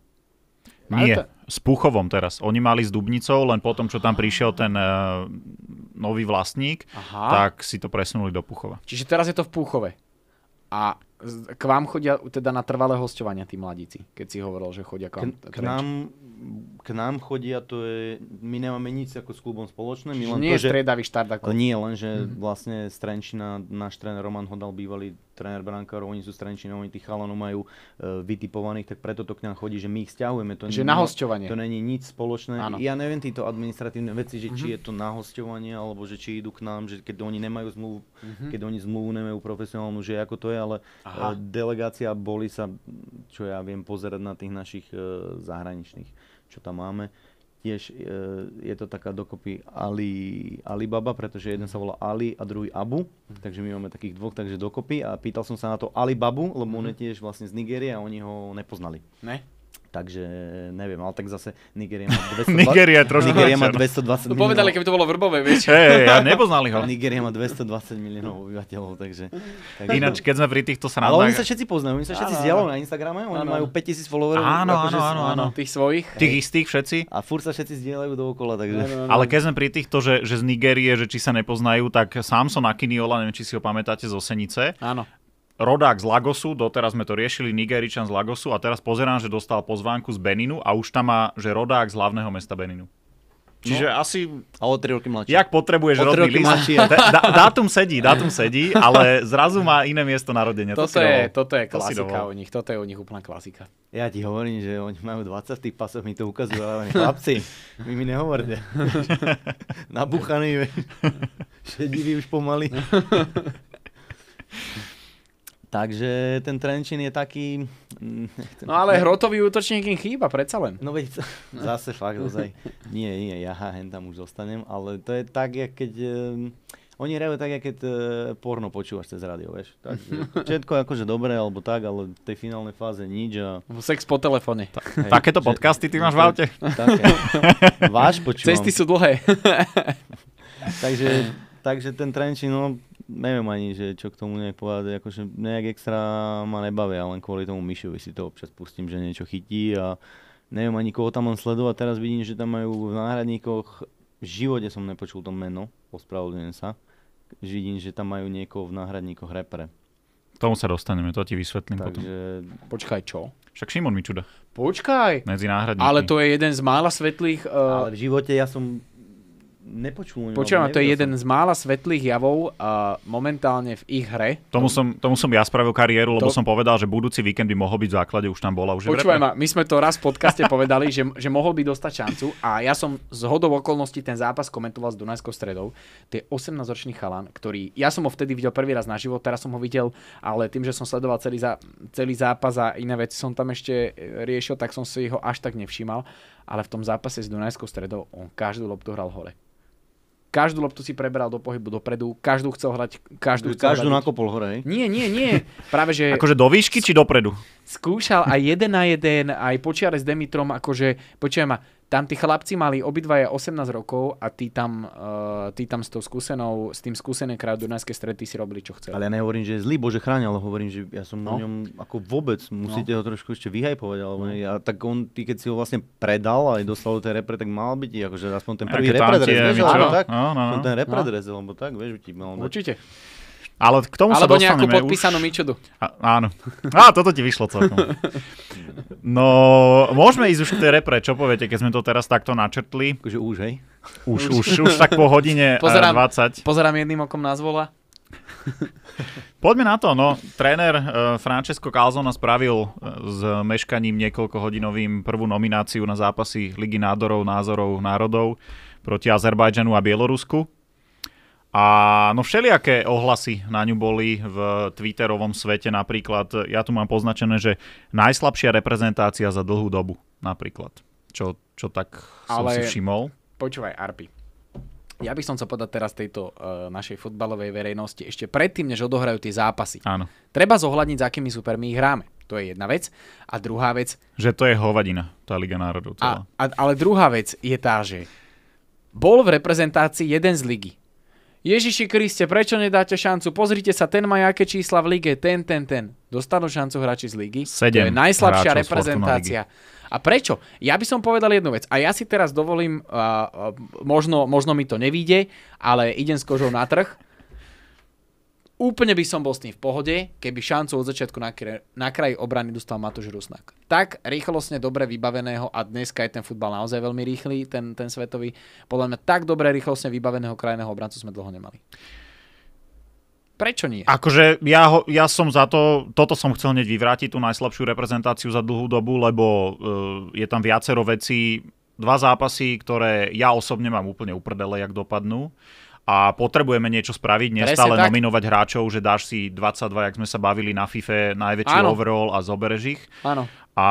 Nie, s Puchovom teraz. Oni mali s Dubnicou, len potom, čo tam prišiel ten uh, nový vlastník, Aha. tak si to presunuli do Puchova. Čiže teraz je to v Puchove. A k vám chodia teda na trvalé hostovania tí mladíci, keď si hovoril, že chodia k vám. K, teda k, nám, k nám chodia, to je, my nemáme nič ako s klubom spoločné. My len nie to, je že, štart ako... Nie, že mm-hmm. vlastne Strenčina, náš tréner Roman Hodal bývalý tréner brankárov, oni sú strančina, oni tých chalanov majú e, vytipovaných, tak preto to k nám chodí, že my ich stiahujeme. To že na hostovanie. To není nič spoločné. Áno. Ja neviem tieto administratívne veci, že uh-huh. či mhm. je to na hostovanie, alebo že či idú k nám, že keď oni nemajú zmluvu, uh-huh. keď oni zmluvu nemajú profesionálnu, že ako to je, ale e, Aha. delegácia boli sa, čo ja viem, pozerať na tých našich e, zahraničných, čo tam máme tiež e, je to taká dokopy Ali, Alibaba, pretože jeden sa mhm. volá Ali a druhý Abu, mhm. takže my máme takých dvoch, takže dokopy a pýtal som sa na to Alibabu, lebo on je mhm. tiež vlastne z Nigérie a oni ho nepoznali. Ne? takže neviem, ale tak zase Nigeria má 220... Nigeria je trošku Nigeria má 220 no. To povedali, keby to bolo vrbové, vieš. Hey, ja nepoznali ho. Nigeria má 220 miliónov obyvateľov, takže... takže... Ináč, keď sme pri týchto sa Ale oni sa všetci poznajú, oni sa všetci zdieľajú na Instagrame, oni áno. majú 5000 followerov. Áno, áno, akože áno, áno. Tých svojich. Tých istých všetci. A fur sa všetci zdieľajú dookola, takže... Áno, áno. Ale keď sme pri týchto, že, že z Nigérie, že či sa nepoznajú, tak Samson Akiniola, neviem, či si ho pamätáte z Osenice. Áno rodák z Lagosu, doteraz sme to riešili, Nigeričan z Lagosu a teraz pozerám, že dostal pozvánku z Beninu a už tam má, že rodák z hlavného mesta Beninu. Čiže no. asi... A o 3 roky mladší. Jak potrebuješ o rodný list. Mladší, ja. da, dátum sedí, dátum sedí, ale zrazu má iné miesto narodenia. Toto, to je, toto je klasika to u nich, toto je u nich úplná klasika. Ja ti hovorím, že oni majú 20 tých pasov, mi to ukazujú, ale oni chlapci, vy mi nehovorte. Nabuchaný, šedivý už pomaly. Takže ten Trenčín je taký... Mm, no ale hrotový útočník im chýba, predsa len. No veď, zase fakt, ozaj. Nie, nie, ja hen tam už zostanem, ale to je tak, jak keď... Eh, oni hrajú tak, keď eh, porno počúvaš cez rádio, vieš. Tak, všetko akože dobré, alebo tak, ale v tej finálnej fáze nič. A... Sex po telefóne. Ta, hej, takéto že, podcasty ty máš v aute? Také. Váš počúvam. Cesty sú dlhé. takže, takže ten Trenčín, no, neviem ani, že čo k tomu nejak povedať, akože nejak extra ma nebavia, len kvôli tomu myšovi si to občas pustím, že niečo chytí a neviem ani koho tam len sledovať, teraz vidím, že tam majú v náhradníkoch, v živote som nepočul to meno, ospravedlňujem sa, vidím, že tam majú niekoho v náhradníkoch repre. K tomu sa dostaneme, to ti vysvetlím Takže... potom. Počkaj, čo? Však Šimon čuda. Počkaj! Medzi náhradníky. Ale to je jeden z mála svetlých... Uh... Ale v živote ja som nepočul. No, Počúvam, to je jeden z mála svetlých javov uh, momentálne v ich hre. Tomu som, tomu som ja spravil kariéru, lebo to... som povedal, že budúci víkend by mohol byť v základe, už tam bola. Už Počúvaj ma, my sme to raz v podcaste povedali, že, že mohol by dostať šancu a ja som z hodov okolností ten zápas komentoval s Dunajskou stredou. To je 18-ročný chalan, ktorý, ja som ho vtedy videl prvý raz na život, teraz som ho videl, ale tým, že som sledoval celý, za, celý zápas a iné veci som tam ešte e, riešil, tak som si ho až tak nevšímal ale v tom zápase s Dunajskou stredou on každú loptu hral hore. Každú loptu si prebral do pohybu dopredu, každú chcel hrať, každú chcel Každú hrať. nakopol hore, hej? Nie, nie, nie. Práve, že... akože do výšky či dopredu? Skúšal aj jeden na jeden, aj počiare s Demitrom, akože, počujem ma, tam tí chlapci mali obidvaja 18 rokov a tí tam, uh, tí tam s, tou skúsenou, s tým skúsené krát Dunajské strety si robili, čo chceli. Ale ja nehovorím, že je zlý, bože chráň, ale hovorím, že ja som no. o ňom ako vôbec, no. musíte no. ho trošku ešte vyhajpovať. Alebo no. ja, tak on, ty keď si ho vlastne predal a aj dostal do tej repre, tak mal byť akože aspoň ten prvý repredrez, vieš, alebo tak, no, no, no. ten no. repredrez, no. tak, vieš, ti mal Určite. Dať. Ale k tomu Alebo sa dostaneme nejakú podpísanú už... Mičudu. A, áno. Á, toto ti vyšlo celkom. No, môžeme ísť už k tej repre. Čo poviete, keď sme to teraz takto načrtli? Už, akože už hej? Už, už, už, tak po hodine eh, pozerám, 20. Pozerám jedným okom na zvola. Poďme na to. No, tréner eh, Francesco Calzona spravil eh, s meškaním niekoľkohodinovým prvú nomináciu na zápasy Ligy nádorov, názorov, národov proti Azerbajdžanu a Bielorusku. A no všelijaké ohlasy na ňu boli v Twitterovom svete napríklad. Ja tu mám poznačené, že najslabšia reprezentácia za dlhú dobu napríklad. Čo, čo tak som Ale, si všimol. Počúvaj, Arpi. Ja by som sa podať teraz tejto uh, našej futbalovej verejnosti ešte predtým, než odohrajú tie zápasy. Áno. Treba zohľadniť, za akými supermi ich hráme. To je jedna vec. A druhá vec... Že to je hovadina, tá Liga národov. ale druhá vec je tá, že bol v reprezentácii jeden z ligy Ježiši Kriste, prečo nedáte šancu? Pozrite sa, ten má aké čísla v lige, ten, ten, ten. Dostanú šancu hráči z ligy. Sedem to je najslabšia reprezentácia. A prečo? Ja by som povedal jednu vec. A ja si teraz dovolím, uh, uh, možno, možno mi to nevíde, ale idem s kožou na trh. Úplne by som bol s tým v pohode, keby šancu od začiatku na, kre, na kraji obrany dostal Matúš Rusnak. Tak rýchlosne dobre vybaveného a dneska je ten futbal naozaj veľmi rýchly, ten, ten svetový. Podľa mňa tak dobre rýchlosne vybaveného krajného obrancu sme dlho nemali. Prečo nie? Akože ja, ho, ja som za to, toto som chcel hneď vyvrátiť, tú najslabšiu reprezentáciu za dlhú dobu, lebo uh, je tam viacero vecí, dva zápasy, ktoré ja osobne mám úplne uprdele, jak dopadnú a potrebujeme niečo spraviť, nestále nominovať hráčov, že dáš si 22, jak sme sa bavili na FIFA, najväčší Áno. overall a zoberieš ich. Áno. A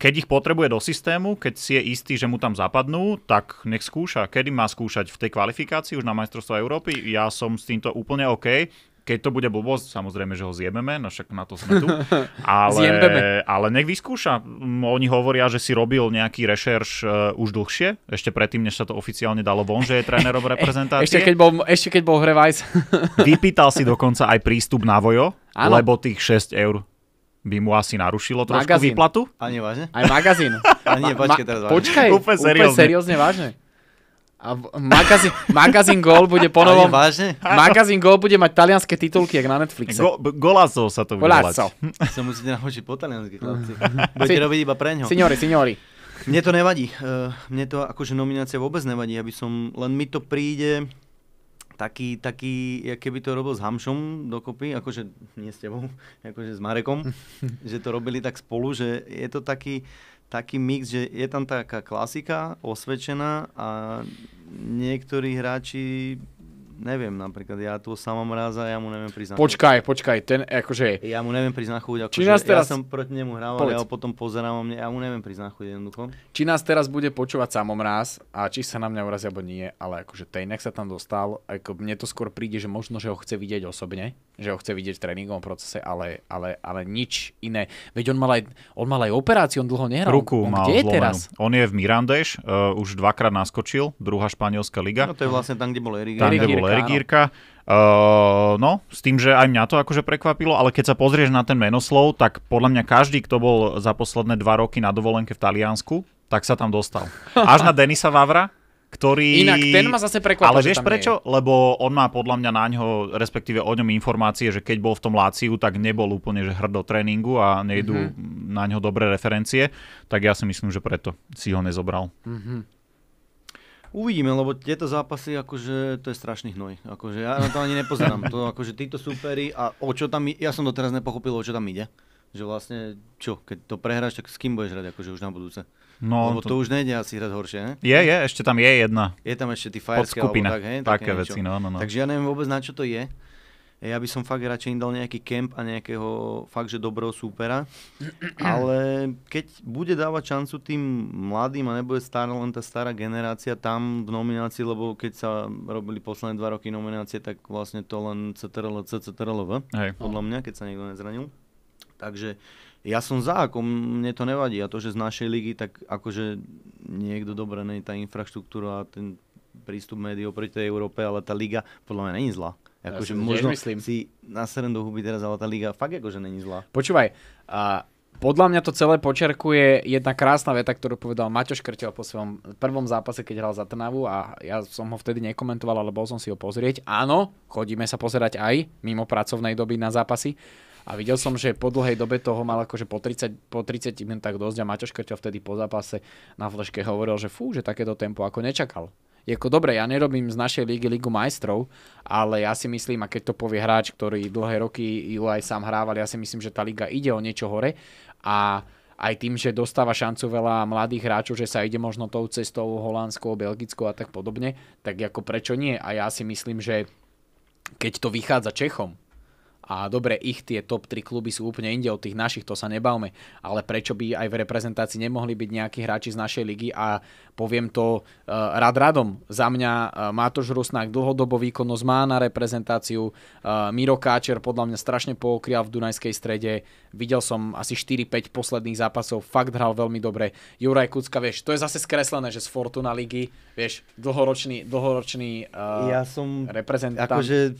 keď ich potrebuje do systému, keď si je istý, že mu tam zapadnú, tak nech skúša. Kedy má skúšať? V tej kvalifikácii už na majstrovstvo Európy? Ja som s týmto úplne OK. Keď to bude blbosť, samozrejme, že ho zjememe, no však na to sme tu. Ale, ale nech vyskúša. Mm, oni hovoria, že si robil nejaký rešerš uh, už dlhšie, ešte predtým, než sa to oficiálne dalo von, že je trénerom reprezentácie. ešte, keď bol, ešte keď bol hre Vypýtal si dokonca aj prístup na vojo, ano. lebo tých 6 eur by mu asi narušilo trošku magazín. výplatu. A vážne? Aj magazín. Ani, nie, počkaj teraz vážne. Počkaj, úplne seriózne. Úplne seriózne vážne. A v, magazín, magazín Gol bude ponovom... Vážne? Magazín Gol bude mať talianské titulky, jak na Netflixe. Go, golazo sa to bude volať. Sa musíte naučiť po taliansky, chlapci. Budete si, robiť iba ňo. Signori, signori. Mne to nevadí. Eh, mne to akože nominácia vôbec nevadí. Aby som, len mi to príde taký, taký, jak keby to robil s Hamšom dokopy, akože nie s tebou, akože s Marekom, že to robili tak spolu, že je to taký, taký mix, že je tam taká klasika osvedčená a niektorí hráči neviem napríklad, ja tu sama mráza, ja mu neviem priznať. Počkaj, počkaj, ten akože... Ja mu neviem priznať chuť, akože nás teraz... ja som proti nemu hrával, Povedz. ja ho potom pozerám, mne, ja mu neviem priznať chuť jednoducho. Či nás teraz bude počúvať samomráz a či sa na mňa urazí alebo nie, ale akože ten, nech sa tam dostal, ako mne to skôr príde, že možno, že ho chce vidieť osobne, že ho chce vidieť v tréningovom procese, ale, ale, ale nič iné. Veď on mal aj, on mal aj operáciu, on dlho nehral. Ruku on, mal kde je teraz? On je v Mirandeš, uh, už dvakrát naskočil, druhá španielská liga. No to je vlastne tam, kde bol Erik. Tam, kde bol Lergírka. Uh, ehm, no, s tým, že aj mňa to akože prekvapilo, ale keď sa pozrieš na ten menoslov, tak podľa mňa každý, kto bol za posledné dva roky na dovolenke v Taliansku, tak sa tam dostal. Až na Denisa Vavra, ktorý... Inak ten ma zase prekvapil. Ale vieš prečo? Je. Lebo on má podľa mňa na ňo, respektíve o ňom informácie, že keď bol v tom Láciu, tak nebol úplne že hrdo tréningu a nejdu mm-hmm. na ňo dobré referencie. Tak ja si myslím, že preto si ho nezobral. Mm-hmm. Uvidíme, lebo tieto zápasy, akože to je strašný hnoj. Akože ja na to ani nepozerám. To, akože títo súperi a o čo tam, ja som doteraz nepochopil, o čo tam ide. Že vlastne, čo, keď to prehráš, tak s kým budeš hrať, akože už na budúce. No, Lebo to... to už nejde asi hrať horšie, ne? Je, je, ešte tam je jedna. Je tam ešte ty fajerské, alebo tak, hej? Také, také veci, no, no, no. Takže ja neviem vôbec, na čo to je ja by som fakt radšej im dal nejaký kemp a nejakého fakt, že dobrého súpera. Ale keď bude dávať šancu tým mladým a nebude stará len tá stará generácia tam v nominácii, lebo keď sa robili posledné dva roky nominácie, tak vlastne to len CTRL, v, Hej. podľa mňa, keď sa niekto nezranil. Takže ja som za, ako mne to nevadí. A to, že z našej ligy, tak akože niekto dobre, nie tá infraštruktúra a ten prístup médií oproti tej Európe, ale tá liga podľa mňa není zlá. Akože ja možno myslím. si na do huby teraz, ale tá liga fakt akože není zlá. Počúvaj, a podľa mňa to celé počerkuje jedna krásna veta, ktorú povedal Maťo Škrtel po svojom prvom zápase, keď hral za Trnavu a ja som ho vtedy nekomentoval, ale bol som si ho pozrieť. Áno, chodíme sa pozerať aj mimo pracovnej doby na zápasy. A videl som, že po dlhej dobe toho mal akože po 30, po 30 minútach dosť a Maťo Škrtel vtedy po zápase na fleške hovoril, že fú, že takéto tempo ako nečakal. Jako dobre, ja nerobím z našej ligy Ligu majstrov, ale ja si myslím, a keď to povie hráč, ktorý dlhé roky ju aj sám hrával, ja si myslím, že tá liga ide o niečo hore a aj tým, že dostáva šancu veľa mladých hráčov, že sa ide možno tou cestou holandskou, belgickou a tak podobne, tak ako prečo nie? A ja si myslím, že keď to vychádza Čechom, a dobre, ich tie top 3 kluby sú úplne inde od tých našich, to sa nebavme. Ale prečo by aj v reprezentácii nemohli byť nejakí hráči z našej ligy a poviem to uh, e, rad radom. Za mňa uh, e, Mátoš Rusnák dlhodobo výkonnosť má na reprezentáciu. Uh, Miro Káčer podľa mňa strašne pookrial v Dunajskej strede. Videl som asi 4-5 posledných zápasov, fakt hral veľmi dobre. Juraj Kucka, vieš, to je zase skreslené, že z Fortuna ligy, vieš, dlhoročný, dlhoročný uh, ja som, reprezentant. Akože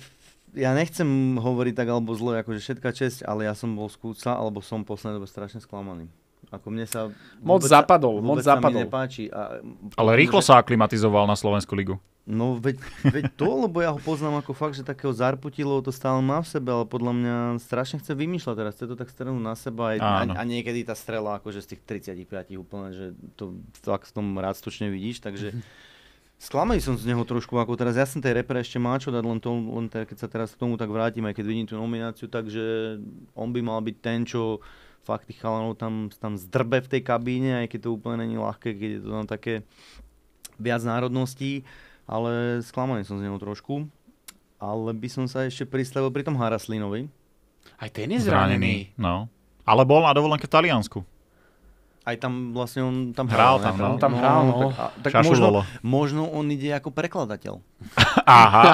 ja nechcem hovoriť tak alebo zle, akože všetká česť, ale ja som bol skúca, alebo som posledné dobe strašne sklamaný. Ako mne sa... Moc vôbec, zapadol, vôbec moc sa zapadol. nepáči. A, ale rýchlo že... sa aklimatizoval na Slovensku ligu. No veď, veď to, lebo ja ho poznám ako fakt, že takého zarputilo to stále má v sebe, ale podľa mňa strašne chce vymýšľať teraz, chce to tak strelnú na seba aj, a, a, niekedy tá strela akože z tých 35 úplne, že to ak v tom rád stočne vidíš, takže Sklamaný som z neho trošku, ako teraz som tej repre ešte má čo dať, len, to, len te, keď sa teraz k tomu tak vrátim, aj keď vidím tú nomináciu, takže on by mal byť ten, čo fakt tých chalanov tam, tam zdrbe v tej kabíne, aj keď to úplne není ľahké, keď je to tam také viac národností, ale sklamaný som z neho trošku. Ale by som sa ešte pristavil pri tom Haraslinovi. Aj ten je zranený. zranený. No. Ale bol na dovolenke v Taliansku aj tam vlastne on tam hral. hral tam, no. On tam hral, no. no. Tak, no. tak možno, možno on ide ako prekladateľ. Aha.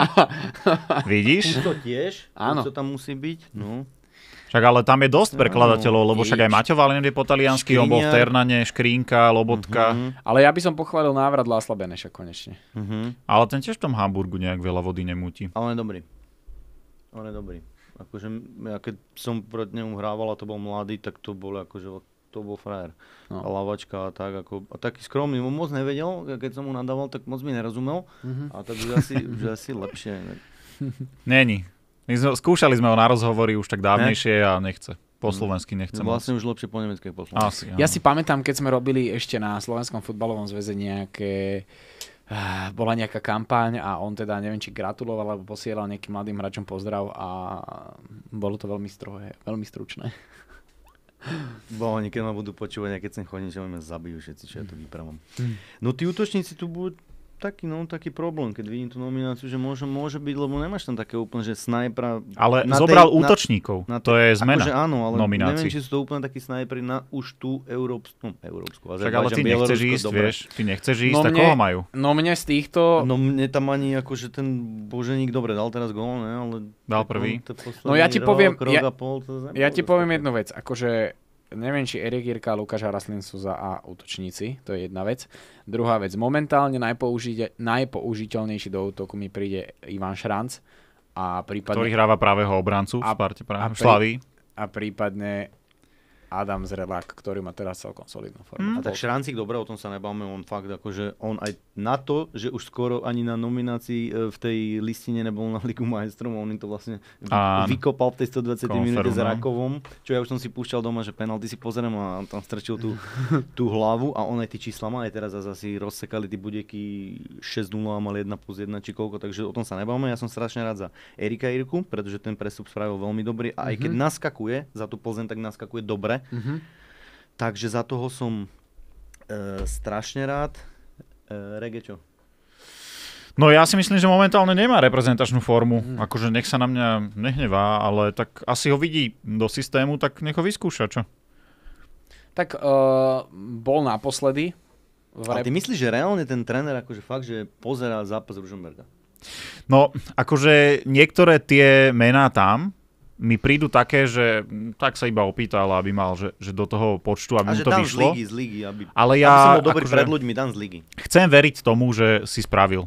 Vidíš? Už to tiež. Áno. Už to tam musí byť. No. Však ale tam je dosť prekladateľov, lebo však aj Maťo Valent je po taliansky, on bol v Ternane, Škrínka, Lobotka. Uh-huh. Ale ja by som pochválil návrat Lásla Beneša konečne. Uh-huh. Ale ten tiež v tom Hamburgu nejak veľa vody nemúti. Ale on je dobrý. On je dobrý. Akože, ja keď som proti nemu hrával a to bol mladý, tak to bol akože to bol frajer. No. A lavačka a tak, ako, a taký skromný, mu moc nevedel, keď som mu nadával, tak moc mi nerozumel, mm-hmm. a tak už asi, už asi lepšie. Není. My sme, skúšali sme ho na rozhovory už tak dávnejšie ne? a nechce. Po mhm. slovensky nechcem. Vlastne už lepšie po nemecké po slovensky. Asi, ja si pamätám, keď sme robili ešte na Slovenskom futbalovom zväze nejaké eh, bola nejaká kampaň a on teda, neviem, či gratuloval alebo posielal nejakým mladým hráčom pozdrav a bolo to veľmi strohé, veľmi stručné. Bo oni keď ma budú počúvať keď sem chodím, že ma zabijú všetci, čo ja tu vypravom. Hm. No tí útočníci tu budú taký, no, taký problém, keď vidím tú nomináciu, že môže, môže byť, lebo nemáš tam také úplne, že snajpera... Ale na zobral tej, útočníkov, na, na to je zmena akože áno, ale nominácii. neviem, či sú to úplne takí snajpri na už tú európsku, no, európsku Však, ale ty nechceš ísť, dobre. vieš, ty nechceš no ísť, no tak mne, koho majú? No mne z týchto... No mne tam ani akože ten Boženík, dobre, dal teraz gól, ne, ale... Dal prvý. No ja ti poviem, ja, pol, ja ti poviem jednu vec, akože neviem, či Erik Jirka a Lukáš Haraslin sú za A útočníci, to je jedna vec. Druhá vec, momentálne najpoužite, najpoužiteľnejší do útoku mi príde Ivan Šranc. A prípadne, Ktorý hráva pravého obrancu a, v Sparte Praha, a, pri, a prípadne Adam Zrelák, ktorý má teraz celkom solidnú formu. Mm. A tak Šrancík, dobre, o tom sa nebavme, on fakt akože, on aj na to, že už skoro ani na nominácii e, v tej listine nebol na Ligu majstrom, on im to vlastne a... vykopal v tej 120. Konferu, minúte no. s Rakovom, čo ja už som si púšťal doma, že penalty si pozriem a tam strčil tú, tú hlavu a on aj tie čísla má, aj teraz asi rozsekali tie budeky 6-0 a mali 1 plus 1 či koľko, takže o tom sa nebavme. Ja som strašne rád za Erika Irku, pretože ten prestup spravil veľmi dobrý a aj keď mhm. naskakuje za tú Plzeň, tak naskakuje dobre Mm-hmm. Takže za toho som e, strašne rád. E, Regečo. No ja si myslím, že momentálne nemá reprezentačnú formu. Mm. Akože nech sa na mňa nehnevá, ale tak asi ho vidí do systému, tak nech ho vyskúša, čo? Tak uh, bol naposledy. V rep... A ty myslíš, že reálne ten tréner akože fakt, že pozerá zápas Ružomberga? No, akože niektoré tie mená tam, mi prídu také, že tak sa iba opýtal, aby mal, že, že do toho počtu, aby a mu to vyšlo. Z ligy, z ligy, aby, Ale ja, aby som bol dobrý akože, pred ľuďmi, dám z ligy. Chcem veriť tomu, že si spravil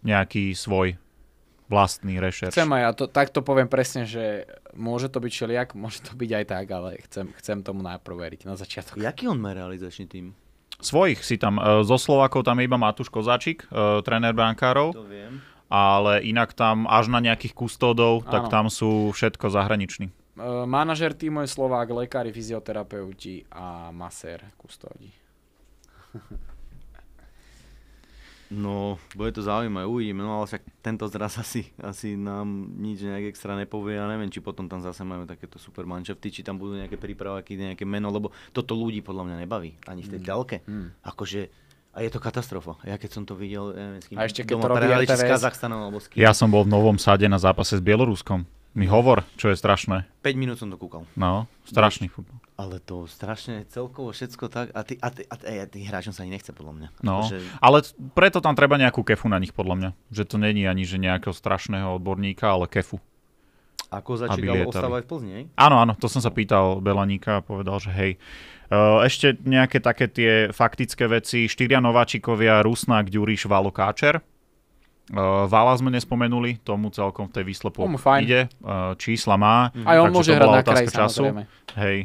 nejaký svoj vlastný rešerš. Chcem aj, ja to, tak to poviem presne, že môže to byť čeliak, môže to byť aj tak, ale chcem, chcem tomu najprv veriť na začiatok. Jaký on má realizačný tým? Svojich si tam, e, zo Slovakov tam je iba Matúš Kozáčik, e, tréner brankárov. To viem ale inak tam až na nejakých kustódov, tak tam sú všetko zahraniční. E, manažer týmu je Slovák, lekári, fyzioterapeuti a masér kustódi. No, bude to zaujímavé, uvidíme, no ale však tento zraz asi, asi nám nič nejak extra nepovie a ja neviem, či potom tam zase majú takéto super manšafty, či tam budú nejaké prípravy, nejaké meno, lebo toto ľudí podľa mňa nebaví, ani v tej mm. ďalke. Mm. Akože a je to katastrofa. Ja keď som to videl, neviem, s kým a ešte keď doma, to robí z Kazachstanu alebo s kým. Ja som bol v Novom Sade na zápase s Bieloruskom. Mi hovor, čo je strašné. 5 minút som to kúkal. No, strašný futbol. Ale to strašne celkovo všetko tak. A ty, a ty, a ty, a ty hráčom sa ani nechce podľa mňa. No, že... Akože- ale preto tam treba nejakú kefu na nich podľa mňa. Že to není ani že nejakého strašného odborníka, ale kefu. Ako začínal ostáva aj v Plzni? Áno, áno, to som sa pýtal Belaníka a povedal, že hej. Ehm, ešte nejaké také tie faktické veci. Štyria nováčikovia, Rusnák, Ďuriš, Valo Káčer. Ehm, Vala sme nespomenuli, tomu celkom v tej výslepu ide, ehm, čísla má. Mhm. Aj on môže hrať na kraj, času. Samozrejme. Hej.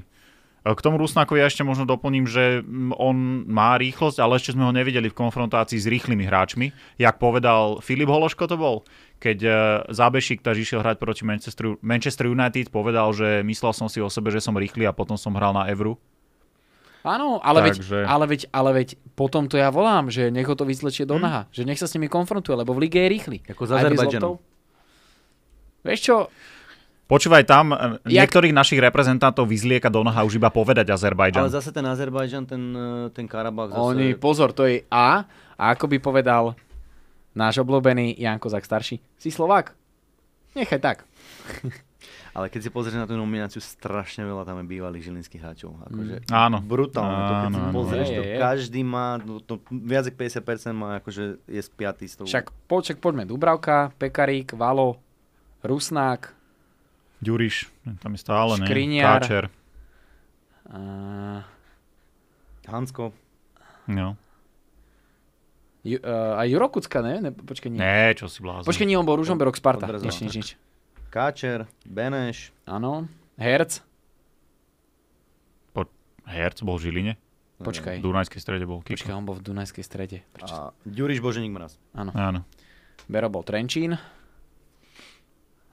K tomu Rusnákovi ja ešte možno doplním, že mm, on má rýchlosť, ale ešte sme ho nevideli v konfrontácii s rýchlymi hráčmi. Jak povedal Filip Hološko to bol, keď e, Zábešik, ktorý išiel hrať proti Manchester, Manchester United, povedal, že myslel som si o sebe, že som rýchly a potom som hral na Evru. Áno, ale, Takže... veď, ale, veď, ale veď potom to ja volám, že nech ho to vyzlečie do hm. naha, hmm. že nech sa s nimi konfrontuje, lebo v lige je rýchly. Ako za Azerbajdžanom. Vieš čo? Počúvaj, tam e, Jak... niektorých našich reprezentantov vyzlieka do naha už iba povedať Azerbajdžan. Ale zase ten Azerbajdžan, ten, e, ten Karabach. Zase... Oni, pozor, to je A. A ako by povedal náš obľúbený Janko Zak starší. Si Slovák? Nechaj tak. Ale keď si pozrieš na tú nomináciu, strašne veľa tam je bývalých žilinských hráčov. Akože mm. Áno. Brutálne. Áno, to, keď si pozrieš, áno. to každý má, no, to, viac ako 50% má, akože je spiatý s tou. Však, po, však poďme, Dubravka, Pekarík, Valo, Rusnák, Ďuriš, tam je stále, ne? Káčer. A... Hansko. No. Ju, uh, aj Juro Kucka, ne? ne Počkaj, nie. Ne, čo si blázni. Počkaj, nie, on bol Ružomberok, Sparta. Nič, nič, nič. Káčer, Beneš. Áno. Herc. Po, herc bol v Žiline? Počkaj. V Dunajskej strede bol Kiko. Počkaj, on bol v Dunajskej strede. Prečo? A Ďuriš Boženík Mraz. Áno. Áno. Bero bol Trenčín.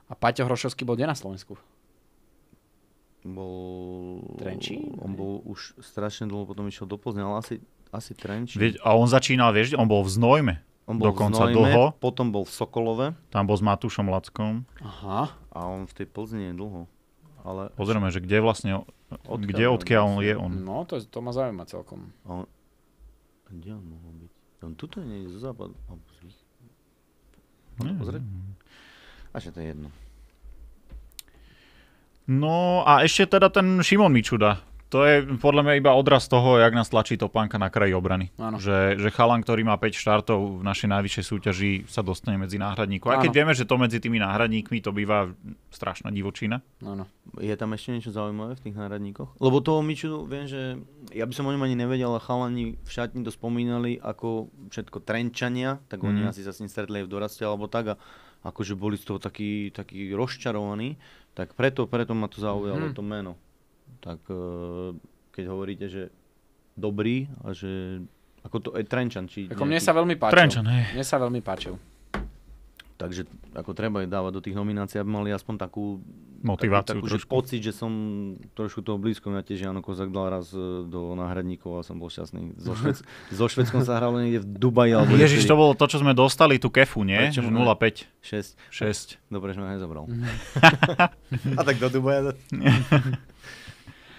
A Paťo Hrošovský bol kde na Slovensku? Bol... Trenčín? On bol už strašne dlho, potom išiel do Plzne, ale asi asi Trenčín. Vie, a on začínal, vieš, on bol v Znojme. On bol dokonca v Znojme, dlho. potom bol v Sokolove. Tam bol s Matúšom Lackom. Aha. A on v tej Plzni je dlho. Ale... Pozrieme, že kde vlastne, odkiaľ kde odkiaľ on vlastne? je on. No, to, to ma zaujíma celkom. A on, kde on mohol byť? On tuto nie je zo západu. No, Pozrieť? A že to je jedno. No a ešte teda ten Šimon Mičuda to je podľa mňa iba odraz toho, jak nás tlačí Topánka na kraji obrany. Že, že chalan, ktorý má 5 štartov v našej najvyššej súťaži, sa dostane medzi náhradníkov. A keď vieme, že to medzi tými náhradníkmi, to býva strašná divočina. Áno. Je tam ešte niečo zaujímavé v tých náhradníkoch? Lebo toho Miču viem, že ja by som o ňom ani nevedel, ale chalani v šatni to spomínali ako všetko trenčania, tak oni mm. asi sa s ním stretli v doraste alebo tak a akože boli z toho takí, takí rozčarovaní, tak preto, preto ma to zaujalo mm. to meno tak e, keď hovoríte, že dobrý a že ako to je Trenčan. Či ako mne sa veľmi páčil. Trenčan, hej. Mne sa veľmi páčil. Takže ako treba je dávať do tých nominácií, aby mali aspoň takú motiváciu. Takú, takú že pocit, že som trošku toho blízko. Mňa tiež Jano Kozak dal raz e, do náhradníkov a som bol šťastný. So, Švec, so Švedskom sa hralo niekde v Dubaji. Alebo Ježiš, to bolo to, čo sme dostali, tú kefu, nie? 0,5. 6. 6. Dobre, že ma nezobral. a tak do Dubaja.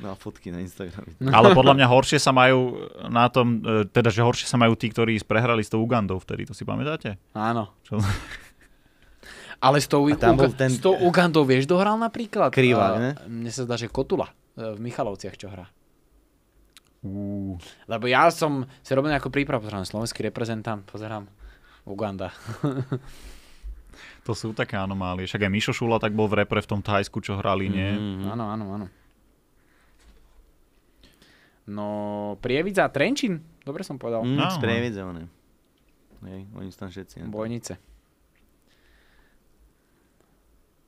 na fotky na Instagrame. Ale podľa mňa horšie sa majú na tom, e, teda že horšie sa majú tí, ktorí prehrali s tou Ugandou vtedy, to si pamätáte? Áno. Čo? Ale s tou, tam Uga- ten... s tou Ugandou vieš, dohral napríklad? Krýva, uh, ne? Mne sa zdá, že Kotula e, v Michalovciach čo hrá. Uh. Lebo ja som si robil ako prípravu, pozerám, slovenský reprezentant, pozerám Uganda. to sú také anomálie. Však aj Mišo Šula tak bol v repre v tom Thajsku, čo hrali, nie? Mm, áno, áno, áno. No, Prievidza a Trenčín, dobre som povedal. No, no, Prievidza, oni. Hej, oni sú tam všetci. Bojnice.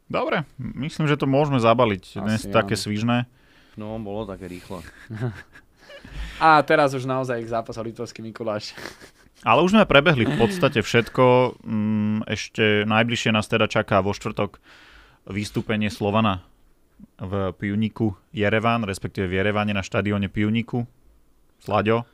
Dobre, myslím, že to môžeme zabaliť. Asi, Dnes také svižné. No, bolo také rýchlo. a teraz už naozaj zápas o Litovský Mikuláš. Ale už sme prebehli v podstate všetko. Mm, ešte najbližšie nás teda čaká vo štvrtok vystúpenie Slovana v Pivniku Jerevan, respektíve v Jerevane na štadióne Pivniku. Slaďo,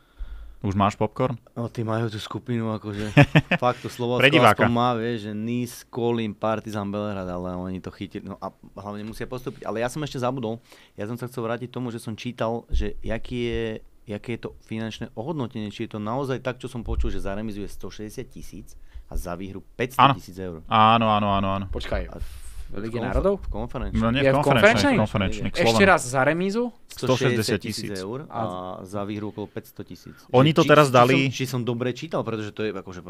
už máš popcorn? No, tí majú tú skupinu, akože fakt to slovo aspoň má, vieš, že Nice, Kolín, Partizan, Belehrad, ale oni to chytili, no a hlavne musia postúpiť. Ale ja som ešte zabudol, ja som sa chcel vrátiť tomu, že som čítal, že jaký je, jaké je to finančné ohodnotenie, či je to naozaj tak, čo som počul, že je 160 tisíc a za výhru 500 tisíc eur. Áno, áno, áno, áno. Počkaj, v Lige konf- národov? V konferenčnej. No nie, v konferenčnej. V konferenčnej. Ešte raz za remízu? 160 tisíc eur a za výhru okolo 500 tisíc. Oni to či, teraz dali... Či som, či som dobre čítal, pretože to je akože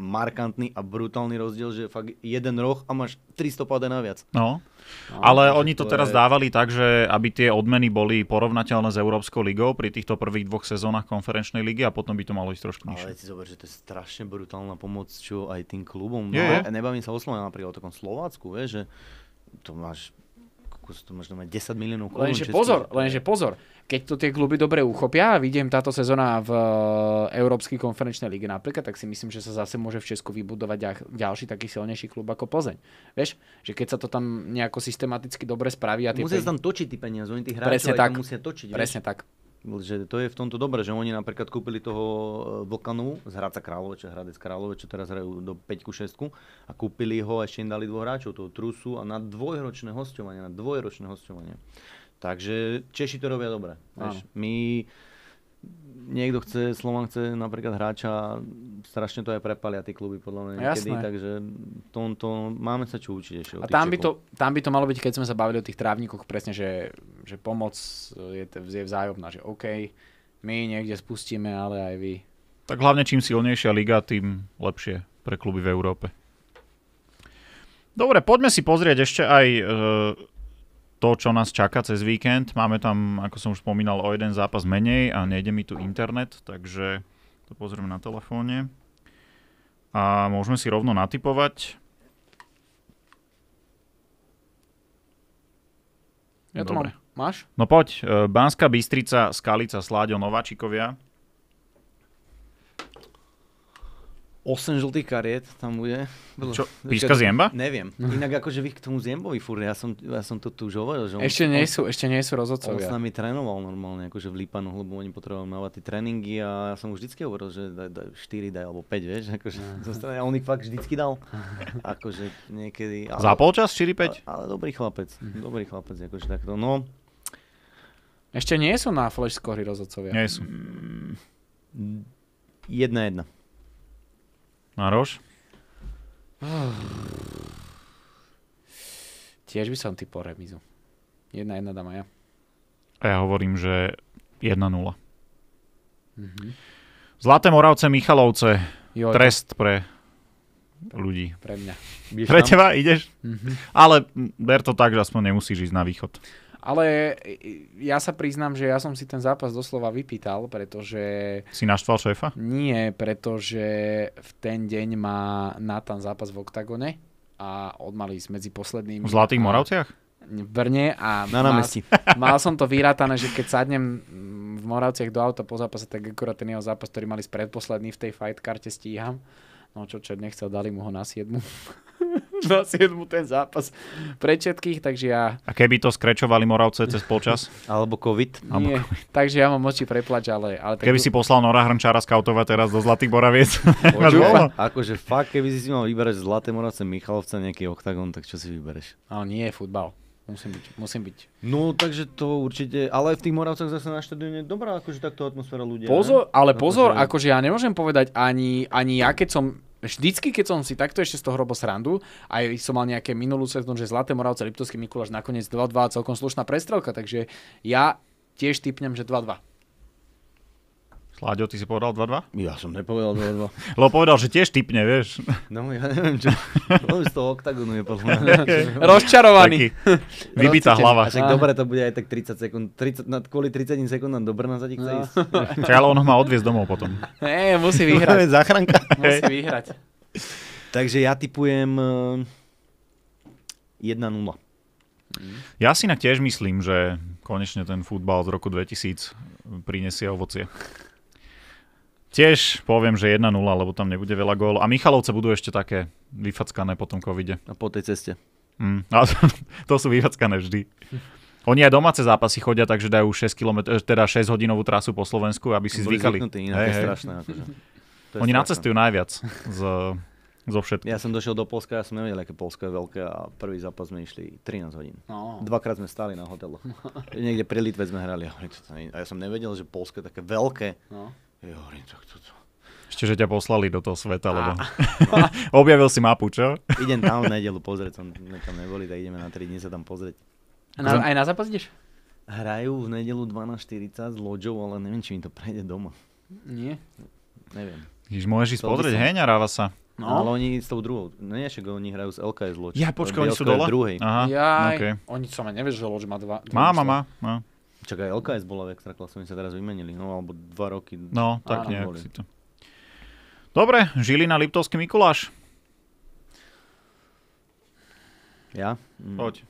markantný a brutálny rozdiel, že fakt jeden roh a máš 300 pade naviac. No. No, Ale oni to, to teraz je... dávali tak, že aby tie odmeny boli porovnateľné s Európskou ligou pri týchto prvých dvoch sezónach konferenčnej ligy a potom by to malo ísť trošku nižšie. Ale si zober, že to je strašne brutálna pomoc čo aj tým klubom. Je, no, je. Nebavím sa o Slovensku, napríklad o takom Slovácku, vie, že to máš kus, to možno mať 10 miliónov korún. Lenže pozor, lenže pozor, keď to tie kluby dobre uchopia, a vidím táto sezóna v eh, Európskej konferenčnej lige napríklad, tak si myslím, že sa zase môže v Česku vybudovať ďalší taký silnejší klub ako Plzeň. Vieš, že keď sa to tam nejako systematicky dobre spraví a tie Musia pe... sa tam točiť tí peniaze, oni tí hráči tak, musia točiť. Presne vieš? tak že to je v tomto dobré, že oni napríklad kúpili toho e, Vlkanu z Hradca Králové, čo Hradec Králové, čo teraz hrajú do 5 6 a kúpili ho a ešte im dali dvoch hráčov, toho Trusu a na dvojročné hostovanie, na dvojročné hostovanie. Takže Češi to robia dobre. my niekto chce, Slovan chce napríklad hráča, strašne to aj prepalia tí kluby podľa mňa niekedy, Jasné. takže to, to, máme sa čo učiť ešte. A tam by, to, tam by to malo byť, keď sme sa bavili o tých trávnikoch, presne, že, že pomoc je, je vzájomná, že OK, my niekde spustíme, ale aj vy. Tak hlavne čím silnejšia liga, tým lepšie pre kluby v Európe. Dobre, poďme si pozrieť ešte aj e, to, čo nás čaká cez víkend. Máme tam, ako som už spomínal, o jeden zápas menej a nejde mi tu internet, takže to pozrieme na telefóne. A môžeme si rovno natypovať. Ja to Dobre. mám. Máš? No poď, eh, Banská Bystrica, Skalica, Sláďo, Nováčikovia. 8 žltých kariet tam bude. Bolo, Čo, píska z jemba? Neviem. Hm. Inak akože vy k tomu Ziembovi furt, ja som, ja som to tu už hovoril. Že ešte, on, nie sú, on, ešte nie sú rozhodcovia. On s nami trénoval normálne, akože v Lipanu, lebo oni potrebovali mávať tie tréningy a ja som už vždycky hovoril, že daj, daj, 4 daj alebo 5, vieš, akože hm. zo strany, a on ich fakt vždycky dal. Akože niekedy... Ale, Za polčas 4-5? Ale, ale dobrý chlapec, mm-hmm. dobrý chlapec, akože takto. No, ešte nie sú na flash skory rozhodcovia. Nie sú. Hm, jedna jedna. Maroš? Tiež by som typol remizu. 1-1 dám aj ja. A ja hovorím, že 1-0. Mm-hmm. Zlaté Moravce Michalovce. Jo, Trest pre ľudí. Pre mňa. Ideš pre tam? teba ideš? Mm-hmm. Ale ber to tak, že aspoň nemusíš ísť na východ. Ale e, e, ja sa priznám, že ja som si ten zápas doslova vypýtal, pretože... Si naštval šéfa? Nie, pretože v ten deň má Nathan zápas v oktagone a odmali sme medzi poslednými... V Zlatých Moravciach? v Brne a na námestí. Mal, mal som to vyrátané, že keď sadnem mm, v Moravciach do auta po zápase, tak akurát ten jeho zápas, ktorý mali z predposledný v tej fight karte stíham. No čo čo nechcel, dali mu ho na 7. na 7 ten zápas pre všetkých, takže ja... A keby to skrečovali Moravce cez polčas? Alebo COVID? Nie, Alebo COVID. takže ja mám oči preplať, ale... ale tak... Keby si poslal Nora Hrnčára skautovať teraz do Zlatých Boraviec. Počúva, akože fakt, keby si si mal vyberať Zlaté Moravce, Michalovce, nejaký oktagon, tak čo si vybereš? Ale nie, je futbal. Musím byť, musím byť. No, takže to určite, ale v tých Moravcoch zase na štadióne dobrá, akože takto atmosféra ľudia. Pozor, ne? ale akože- pozor, akože... akože ja nemôžem povedať ani, ani ja, keď som vždycky, keď som si takto ešte z toho robil srandu, aj som mal nejaké minulú sezónu, že Zlaté Moravce, Liptovský Mikuláš nakoniec 2-2, celkom slušná prestrelka, takže ja tiež typnem, že 2-2. Láďo, ty si povedal 2-2? Ja som nepovedal 2-2. Lebo povedal, že tiež typne, vieš. No ja neviem, čo... z toho oktagonu je podľa mňa. Rozčarovaný. Vybitá no, hlava. A však dobre, to bude aj tak 30 sekúnd. 30, na, no, kvôli 30 sekúndam do Brna za chce no. ísť. Čak, ale on ho má odviezť domov potom. Nie, musí vyhrať. Záchranka. musí vyhrať. Takže ja typujem 1-0. Eh, ja si na tiež myslím, že konečne ten futbal z roku 2000 prinesie ovocie. Tiež poviem, že 1-0, lebo tam nebude veľa gólov. A Michalovce budú ešte také vyfackané po tom covide. A po tej ceste. Mm, a to sú vyfackané vždy. Oni aj domáce zápasy chodia, takže dajú 6 km, eh, teda 6 hodinovú trasu po Slovensku, aby si Boli zvykali. Inak, hey, je strašné, akože. to je Oni strašné. nacestujú najviac z, zo všetkých. Ja som došiel do Polska, ja som nevedel, aké Polsko je veľké a prvý zápas sme išli 13 hodín. No. Dvakrát sme stáli na hoteloch. Niekde pri Litve sme hrali a ja som nevedel, že Polsko je také veľké. No ja hovorím, tak toto... Ešte, že ťa poslali do toho sveta, lebo no. objavil si mapu, čo? Idem tam v nedelu pozrieť, som, tam neboli, tak ideme na 3 dní sa tam pozrieť. A na, aj na zápas ideš? Hrajú v nedelu 12.40 s loďou, ale neviem, či mi to prejde doma. Nie? Neviem. Když môžeš ísť pozrieť, som... Heňa naráva sa. No. Ale oni s tou druhou, no nie, však oni hrajú s LKS loď. Ja, počkaj, oni sú dole? Druhej. Aha, ja, okay. oni sa ma nevieš, že loď má dva. dva má, má, má, má. Čak aj LKS bola v extraklase, oni sa teraz vymenili, no alebo dva roky. No, tak nejak boli. si to. Dobre, žili na Liptovský Mikuláš. Ja? Mm. Poď.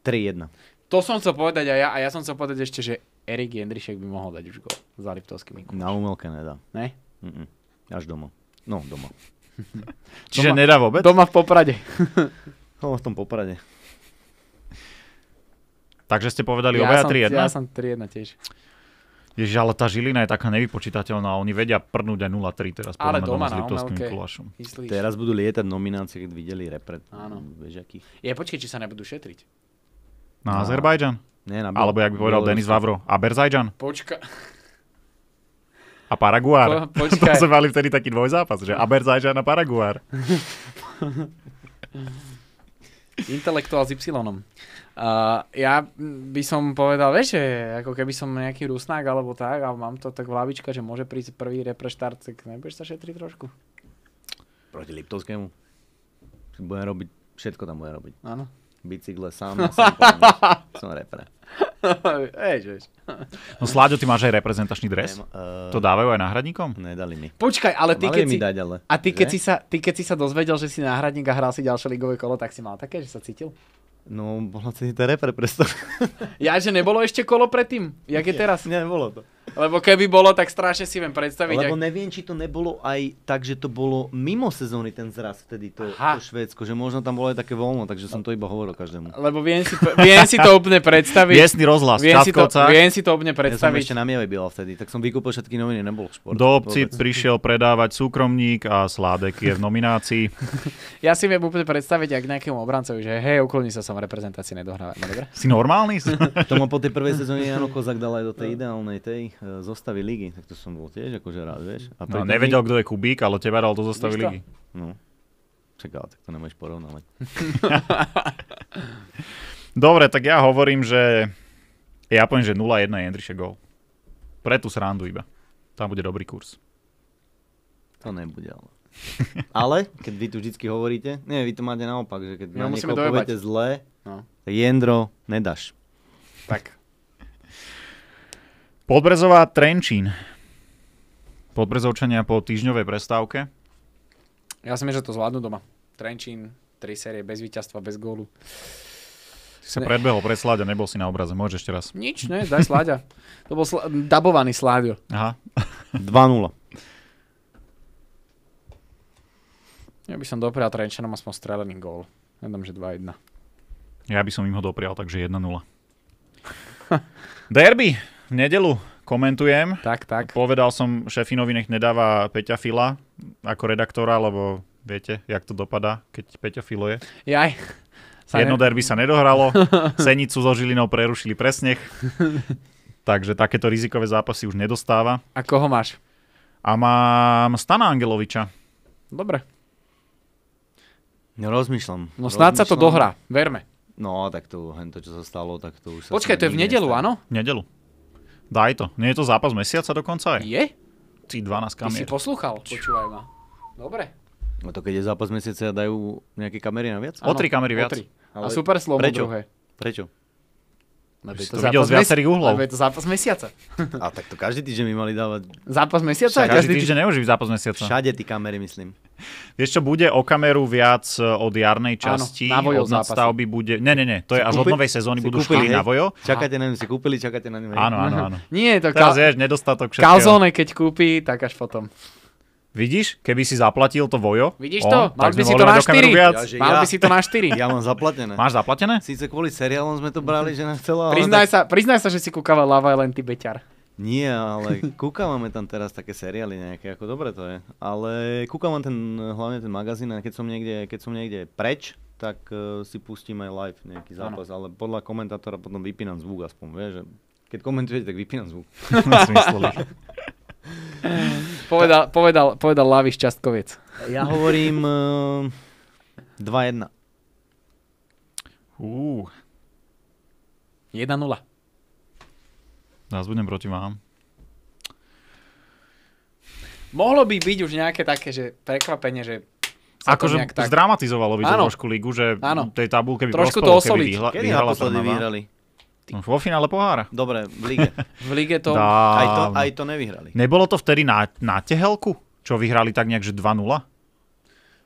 3-1. To som chcel povedať a ja, a ja som chcel povedať ešte, že Erik Jendrišek by mohol dať už go za Liptovský Mikuláš. Na umelke nedá. Ne? Mm-mm. Až doma. No, doma. Čiže doma, nedá vôbec? Doma v Poprade. no, v tom Poprade. Takže ste povedali ja obaja 3-1? Ja som 3-1 tiež. Ježiš, ale tá Žilina je taká nevypočítateľná. Oni vedia prnúť aj 0-3 teraz ale doma, doma s no, Liptovským okay. Myslíš. Teraz budú lietať nominácie, keď videli repre. Áno. aký... Je, počkej, či sa nebudú šetriť. Na no. Azerbajďan? Nie, na Alebo, jak by povedal Denis Vavro, Aberzajdžan? Počka... A Paraguár. Po, to sme mali vtedy taký dvojzápas, že Aberzajdžan a Paraguár. Intelektuál s Y. Uh, ja by som povedal, vieš, že ako keby som nejaký rusnák alebo tak a mám to tak v hlavička, že môže prísť prvý repreštart, tak nebudeš sa šetriť trošku? Proti Liptovskému? Budem robiť, všetko tam bude robiť. Áno. Bicykle sám, ja som, som repre. Vieš, No Sláďo, ty máš aj reprezentačný dres? Nem, uh... Eh, to dávajú aj náhradníkom? Nedali mi. Počkaj, ale ty, keď si... Dať, ale, a ty keď, si sa, ty, keď si sa dozvedel, že si náhradník a hral si ďalšie ligové kolo, tak si mal také, že sa cítil? No, bola to teda reper presto. Ja, že nebolo ešte kolo predtým? Jak je teraz? Ne, nebolo to. Lebo keby bolo, tak strašne si viem predstaviť. Lebo ak... neviem, či to nebolo aj tak, že to bolo mimo sezóny ten zraz vtedy, to, to Švédsko, že možno tam bolo aj také voľno, takže som to iba hovoril každému. Lebo viem si, viem si to úplne predstaviť. Jasný rozhlas, viem si, to, viem si to úplne predstaviť. Ja som ešte na mieve byla vtedy, tak som vykúpil všetky noviny, nebol šport. Do obci vôbec. prišiel predávať súkromník a Sládek je v nominácii. ja si viem úplne predstaviť, ak nejakému obrancovi, že hej, ukloni sa som reprezentácii nedohráva. No, dobre? Si normálny? to ma po tej prvej sezóne Jano Kozak dal aj do tej ideálnej tej E, zostavy ligy, tak to som bol tiež akože rád, vieš. A no, nevedel, kto je Kubík, ale teba dal do zostavy ligy. No. Čaká, tak to nemôžeš porovnávať. Dobre, tak ja hovorím, že ja poviem, že 0-1 je Jendriše gol. Pre tú srandu iba. Tam bude dobrý kurz. To nebude, ale. ale, keď vy tu vždy hovoríte, nie, vy to máte naopak, že keď no, na niekoho poviete zle, no. tak Jendro nedáš. Tak. Podbrezová Trenčín. Podbrezovčania po týždňovej prestávke. Ja si myslím, že to zvládnu doma. Trenčín, tri série bez víťazstva, bez gólu. Ty sa ne. predbehol pred Sláďa, nebol si na obraze, môžeš ešte raz. Nič, ne, daj Sláďa. To bol sl- dabovaný Sláďo. Aha. 2-0. Ja by som doprial Trenčanom aspoň strelený gól. Ja dám, že 2-1. Ja by som im ho doprial, takže 1-0. Derby v nedelu komentujem. Tak, tak. Povedal som šéfinovi, nech nedáva Peťa Fila ako redaktora, lebo viete, jak to dopadá, keď Peťa Filo je. Jaj. Sa Jedno ne... derby sa nedohralo, Senicu so Žilinou prerušili presnech, takže takéto rizikové zápasy už nedostáva. A koho máš? A mám Stana Angeloviča. Dobre. No rozmýšľam. No snáď sa to dohrá, verme. No, tak to, to, čo sa stalo, tak to už sa... Počkaj, to je v nedelu, áno? V nedelu. Daj to. Nie je to zápas mesiaca dokonca aj? Je? Ty 12 kamier. Ty si poslúchal, počúvaj ma. Dobre. No to keď je zápas mesiaca, dajú nejaké kamery na viac? o tri kamery viac. O tri. A super slovo druhé. Prečo? Lebo je to, to videl z viacerých uhlov. Lebo je to zápas mesiaca. A tak to každý týždeň mi mali dávať. Zápas mesiaca? Však, každý, týždeň nemôže byť zápas mesiaca. Všade ty kamery, myslím. Vieš čo, bude o kameru viac e, od jarnej časti, Áno, od nadstavby bude... Ne, ne, ne, to je až kúpili? od novej sezóny, budú kúpili, na vojo. Čakáte na ňu, si kúpili, čakáte na ňu. Áno, áno, áno. Nie, to Teraz ka... nedostatok všetkého. Kalzone, keď kúpi, tak až potom. Vidíš, keby si zaplatil to vojo. Vidíš to? Mal by si to na 4. Ja, Mal ja, by si to na 4. Ja mám zaplatené. Máš zaplatené? Sice kvôli seriálom sme to brali, že nám chcelo... Priznaj, tak... sa, priznaj sa, že si kúkava Lava len ty beťar. Nie, ale kúkávame tam teraz také seriály nejaké, ako dobre to je. Ale kúkam ten, hlavne ten magazín a keď som niekde, keď som niekde preč, tak uh, si pustím aj live nejaký zápas, ano. ale podľa komentátora potom vypínam zvuk aspoň, vieš, že keď komentujete, tak vypínam zvuk. povedal, povedal, povedal Laviš Častkoviec. Ja hovorím uh, 2-1. Uh. 1-0. Nás budem proti vám. Mohlo by byť už nejaké také, že prekvapenie, že Akože tak... zdramatizovalo by to trošku ligu, že ano. tej tabulke by trošku prospelo, to osoliť. keby vyhla, Kedy vyhrala Trnava. vyhrali? Ty. Vo finále pohára. Dobre, v lige. V lige to, aj to, aj to nevyhrali. Nebolo to vtedy na, na tehelku, čo vyhrali tak nejak, že 2-0?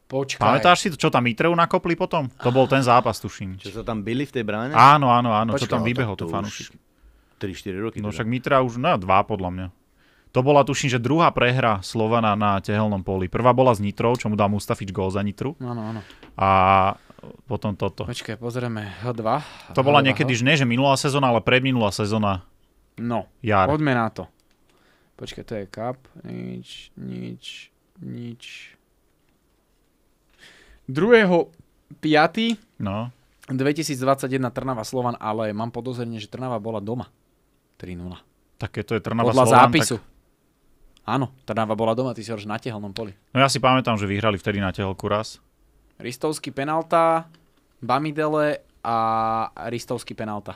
Počkaj. Pamätáš si, čo tam Mitreu nakopli potom? To bol ten zápas, tuším. Čo sa tam byli v tej bráne? Áno, áno, áno. Počkaj, čo tam no, vybehol to, to fanúšik. 3-4 roky. No teda. však Mitra už, no dva podľa mňa. To bola, tuším, že druhá prehra Slovana na tehelnom poli. Prvá bola s Nitrou, čo mu dal Mustafič gól za Nitru. Áno, áno. A potom toto. Počkaj, pozrieme H2. To bola H2, niekedy, H2. No. že nie, že minulá sezóna, ale predminulá sezóna. No, jar. poďme na to. Počkaj, to je kap. Nič, nič, nič. Druhého, piatý. No. 2021 Trnava Slovan, ale mám podozrenie, že Trnava bola doma. 3-0. Tak keď to je Trnava Podľa Slovan, zápisu. Tak... Áno, Trnava bola doma, ty si hovoríš na tehelnom poli. No ja si pamätám, že vyhrali vtedy na tehelku raz. Ristovský penalta, Bamidele a Ristovský penalta.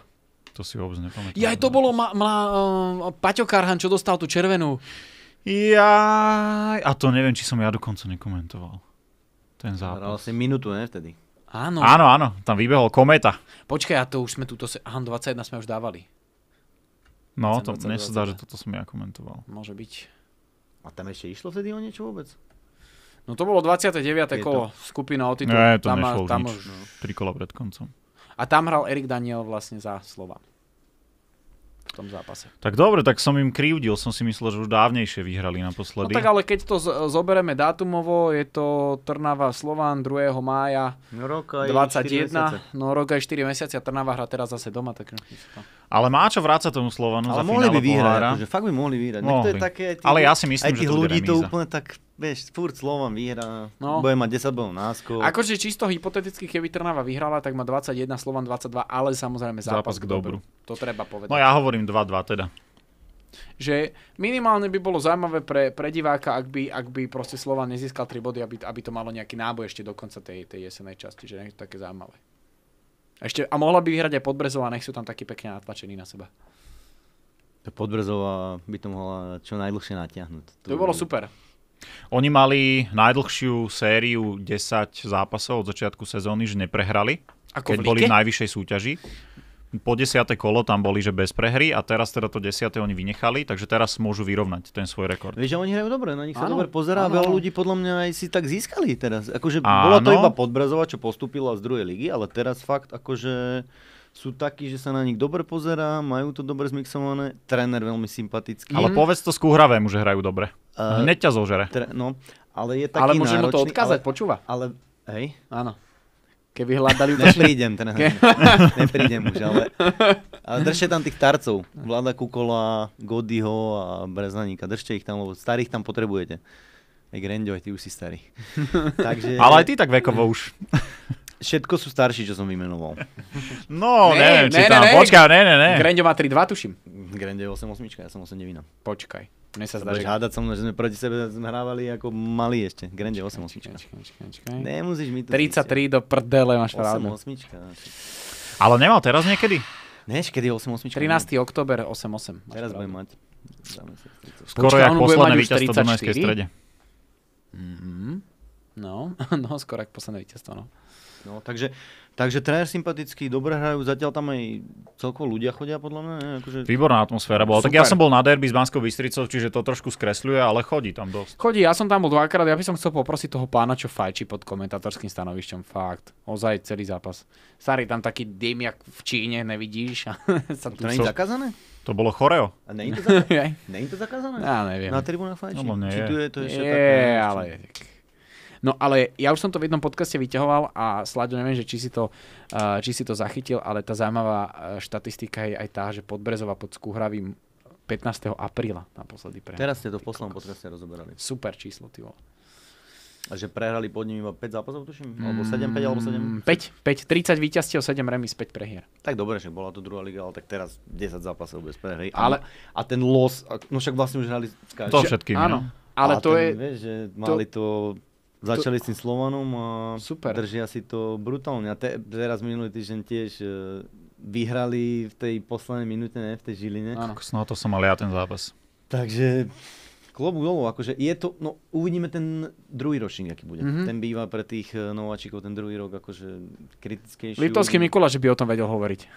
To si vôbec nepamätám. Ja aj to bolo ma, ma, uh, eh, Paťo Karhan, čo dostal tú červenú. Ja, a to neviem, či som ja dokonca nekomentoval. Ten zápas. Hral si minútu, ne, vtedy? Áno. Áno, áno, tam vybehol kometa. Počkaj, a to už sme túto... Se... Áno, 21 sme už dávali. No, 20, to mne sa zdá, že toto som ja komentoval. Môže byť. A tam ešte išlo vtedy o niečo vôbec? No to bolo 29. Je kolo, to... skupina o titul. Ne, to tam, nešlo tam nič. Už... No. Tri kola pred koncom. A tam hral Erik Daniel vlastne za slova. v tom zápase. Tak dobre, tak som im krivdil, som si myslel, že už dávnejšie vyhrali no naposledy. No tak ale keď to z- zobereme dátumovo, je to Trnava Slován 2. mája no, roka 21, no roka aj 4 mesiace a Trnava hrá teraz zase doma, tak... No, ale má čo vrácať tomu Slovanu ale za mohli by vyhrať, pohára. akože, fakt by mohli vyhrať. Mohli. je také, tí, ale ja si myslím, aj tých že to ľudí to úplne tak, vieš, furt Slovan vyhrá, no. bude mať 10 bodov násko. Akože čisto hypoteticky, keby Trnava vyhrala, tak má 21, Slovan 22, ale samozrejme zápas, zápas k dobru. dobru. To treba povedať. No ja hovorím 2-2 teda že minimálne by bolo zaujímavé pre, pre diváka, ak by, ak by proste Slovan nezískal 3 body, aby, aby to malo nejaký náboj ešte do konca tej, tej jesenej časti, že je to také zaujímavé. Ešte, a mohla by vyhrať aj Podbrezová, nech sú tam takí pekne natlačení na seba. Podbrezová by to mohla čo najdlhšie natiahnuť. To by bolo super. Oni mali najdlhšiu sériu 10 zápasov od začiatku sezóny, že neprehrali, Ako keď v boli v najvyššej súťaži po desiate kolo tam boli, že bez prehry a teraz teda to desiate oni vynechali, takže teraz môžu vyrovnať ten svoj rekord. Vieš, že oni hrajú dobre, na nich sa dobre pozerá, ano, veľa ľudí podľa mňa aj si tak získali teraz. Akože bola to iba Podbrazová, čo postúpila z druhej ligy, ale teraz fakt akože sú takí, že sa na nich dobre pozerá, majú to dobre zmixované, tréner veľmi sympatický. Ale mhm. povedz to skúhravému, že hrajú dobre. Uh, Hneď ťa zožere. Tre, no, ale je taký Ale môže náročný, mu to odkázať, ale, počúva. Ale, hej. Áno. Keby hľadali... Neprídem ten teda. Ke... Neprídem už, ale... ale držte tam tých tarcov. Vláda Kukola, Godyho a Breznaníka. Držte ich tam, lebo starých tam potrebujete. Aj Grendio, aj ty už si starý. Takže... Ale aj ty tak vekovo už. Všetko sú starší, čo som vymenoval. No, ne, neviem, či ne, tam. Ne, Počkaj, ne, ne, ne. Grendio má 3-2, tuším. Grand je 88, ja som 9. Počkaj. Mne sa zdá, že... hádať som, že sme proti sebe hrávali ako malí ešte. Grande 8 8 Nemusíš mi tu... 33 do prdele máš pravdu. 8 Ale nemal teraz niekedy? Než kedy 8 8 13. október 8 8. Teraz budem mať. Skoro jak posledné víťazstvo do Dunajskej strede. Mm-hmm. No, no, skoro ako posledné víťazstvo, no. No, takže Takže tréner sympatický, dobre hrajú, zatiaľ tam aj celkovo ľudia chodia podľa mňa. Ne? Akože... Výborná atmosféra bola. Super. Tak ja som bol na derby s Banskou Bystricou, čiže to trošku skresľuje, ale chodí tam dosť. Chodí, ja som tam bol dvakrát, ja by som chcel poprosiť toho pána, čo fajči pod komentátorským stanovišťom, fakt. Ozaj celý zápas. Sari, tam taký dym, jak v Číne, nevidíš. sa tu... To nie je zakázané? To bolo choreo. A není to, zaka- není to zakázané? Ja neviem. Na tribúnach fajčí? No, nie. Či tu je to ešte je, také? ale... No ale ja už som to v jednom podcaste vyťahoval a Sláďo, neviem, že či si, to, eh, či si to zachytil, ale tá zaujímavá eh, štatistika je aj tá, že Podbrezova pod Skuhravým 15. apríla naposledy prehľad. Teraz ste to v poslednom podcaste rozoberali. Super číslo, ty vole. A že prehrali pod ním iba 5 zápasov, tuším? Mm, alebo 7, 5, alebo 7? 5, 5, 30 víťazstiev, 7 remis, 5 prehier. Tak dobre, že bola to druhá liga, ale tak teraz 10 zápasov bez prehry. Ale... A, ten los, no však vlastne už hrali... To všetkým. Áno, ale a to ten, je... Vieš, že mali to... to Začali to... s tým Slovanom a Super. držia si to brutálne. A te, teraz minulý týždeň tiež uh, vyhrali v tej poslednej minúte, ne? V tej Žiline. Áno, no to som mal ja ten zápas. Takže klobúk dolu, akože je to, no uvidíme ten druhý ročník, aký bude. Mm-hmm. Ten býva pre tých e, nováčikov, ten druhý rok akože kritickejší. Litovský Mikuláš by o tom vedel hovoriť.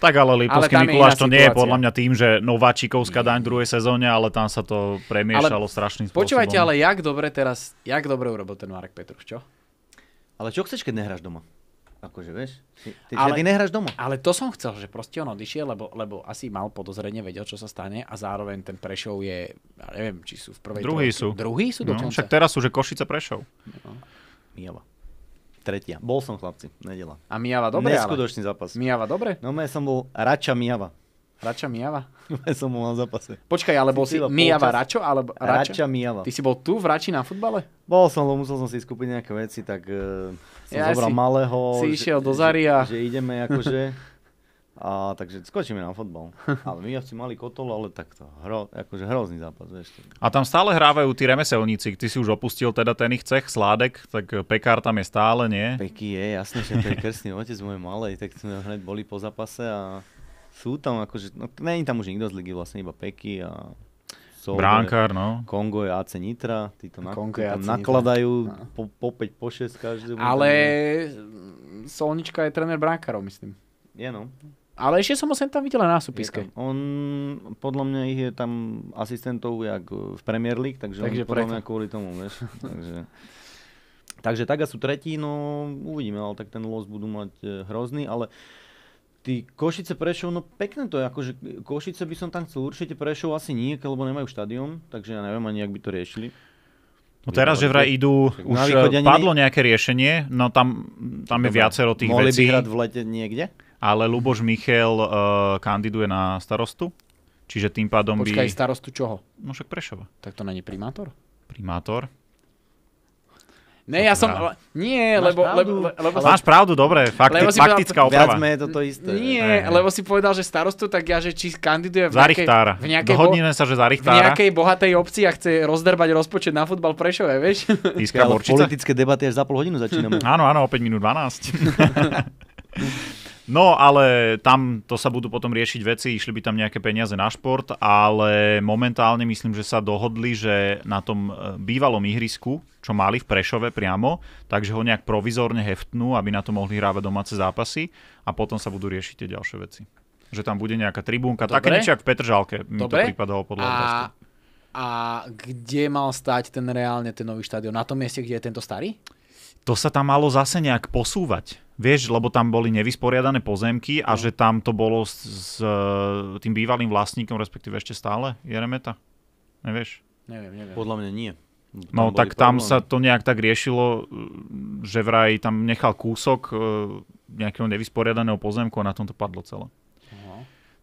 Tak ale Liptovský ale Mikuláš to nie je podľa mňa tým, že Nováčikovská daň v druhej sezóne, ale tam sa to premiešalo ale, strašným spôsobom. Počúvajte, ale jak dobre teraz, jak dobre urobil ten Marek Petruš, čo? Ale čo chceš, keď nehráš doma? Akože, vieš, ty, ty, ale, ty nehráš doma. Ale to som chcel, že proste on odišiel, lebo, lebo asi mal podozrenie, vedel, čo sa stane a zároveň ten Prešov je, ja neviem, či sú v prvej Druhý trojke. sú. Druhý sú no, dokonca. Však teraz sú, že Košice Prešov. No tretia. Bol som chlapci, nedela. A Miava dobre Neskutočný ale. zápas. Miava dobre? No ja som bol Rača Mijava. Rača Mijava? ja som bol na zápase. Počkaj, ale bol si, si polčas? Račo? Alebo Rača? Rača Mijava. Ty si bol tu v Rači na futbale? Bol som, lebo musel som si skúpiť nejaké veci, tak uh, som ja zobral si, malého. Si že, išiel do Zary a... Že, že ideme akože... A, takže skočíme na fotbal. Ale my si mali kotol, ale takto. Hro, akože hrozný zápas. Vieš. A tam stále hrávajú tí remeselníci. Ty si už opustil teda ten ich cech, Sládek, tak pekár tam je stále, nie? Peky je, jasné, že to je krstný otec môj malej, tak sme hneď boli po zápase a sú tam akože, no není tam už nikto z ligy, vlastne iba Peky a Sol, Bránkár, no. Kongo je AC Nitra, tí to, na, Kongo tí nakladajú no. po, po 5, po 6 každému. Ale Solnička je tréner Bránkarov, myslím. Je no. Ale ešte som ho sem tam videl na súpiske. On, podľa mňa ich je tam asistentov jak e, v Premier League, takže, takže on, podľa mňa kvôli tomu, vieš. takže, takže tak a sú tretí, no uvidíme, ale tak ten los budú mať e, hrozný, ale Ty Košice Prešov, no pekné to je, akože Košice by som tam chcel určite, Prešov asi nie, lebo nemajú štadión, takže ja neviem ani, jak by to riešili. No teraz, že vraj idú, tak už e, padlo nejaké riešenie, no tam, tam je viacero tých mohli vecí. Mohli by hrať v lete niekde? ale Luboš Michel uh, kandiduje na starostu, čiže tým pádom Počkaj, by... Počkaj, starostu čoho? No však Prešova. Tak to není primátor? Primátor. Ne, ja som... nie, máš lebo, pravdu. lebo, lebo... Máš pravdu, dobre, fakti, lebo faktická faktická oprava. Viac je toto isté. Nie, ne, lebo si povedal, že starostu, tak ja, že či kandiduje v nejakej... V nejakej Dohodnime bo, sa, že Richtára. V nejakej bohatej obci a chce rozdrbať rozpočet na futbal Prešové, vieš? Iskra Politické debaty až za pol hodinu začíname. áno, áno, o 5 minút 12. No, ale tam to sa budú potom riešiť veci, išli by tam nejaké peniaze na šport, ale momentálne myslím, že sa dohodli, že na tom e, bývalom ihrisku, čo mali v Prešove priamo, takže ho nejak provizorne heftnú, aby na to mohli hrávať domáce zápasy a potom sa budú riešiť tie ďalšie veci. Že tam bude nejaká tribúnka, Dobre. také niečo v Petržalke, mi Dobre. to prípadalo podľa a... A kde mal stať ten reálne ten nový štadión? Na tom mieste, kde je tento starý? to sa tam malo zase nejak posúvať. Vieš, lebo tam boli nevysporiadané pozemky a no. že tam to bolo s, s e, tým bývalým vlastníkom, respektíve ešte stále Jeremeta? Nevieš? Neviem, neviem. Podľa mňa nie. Tam no tak tam problémy. sa to nejak tak riešilo, e, že vraj tam nechal kúsok e, nejakého nevysporiadaného pozemku a na tom to padlo celé.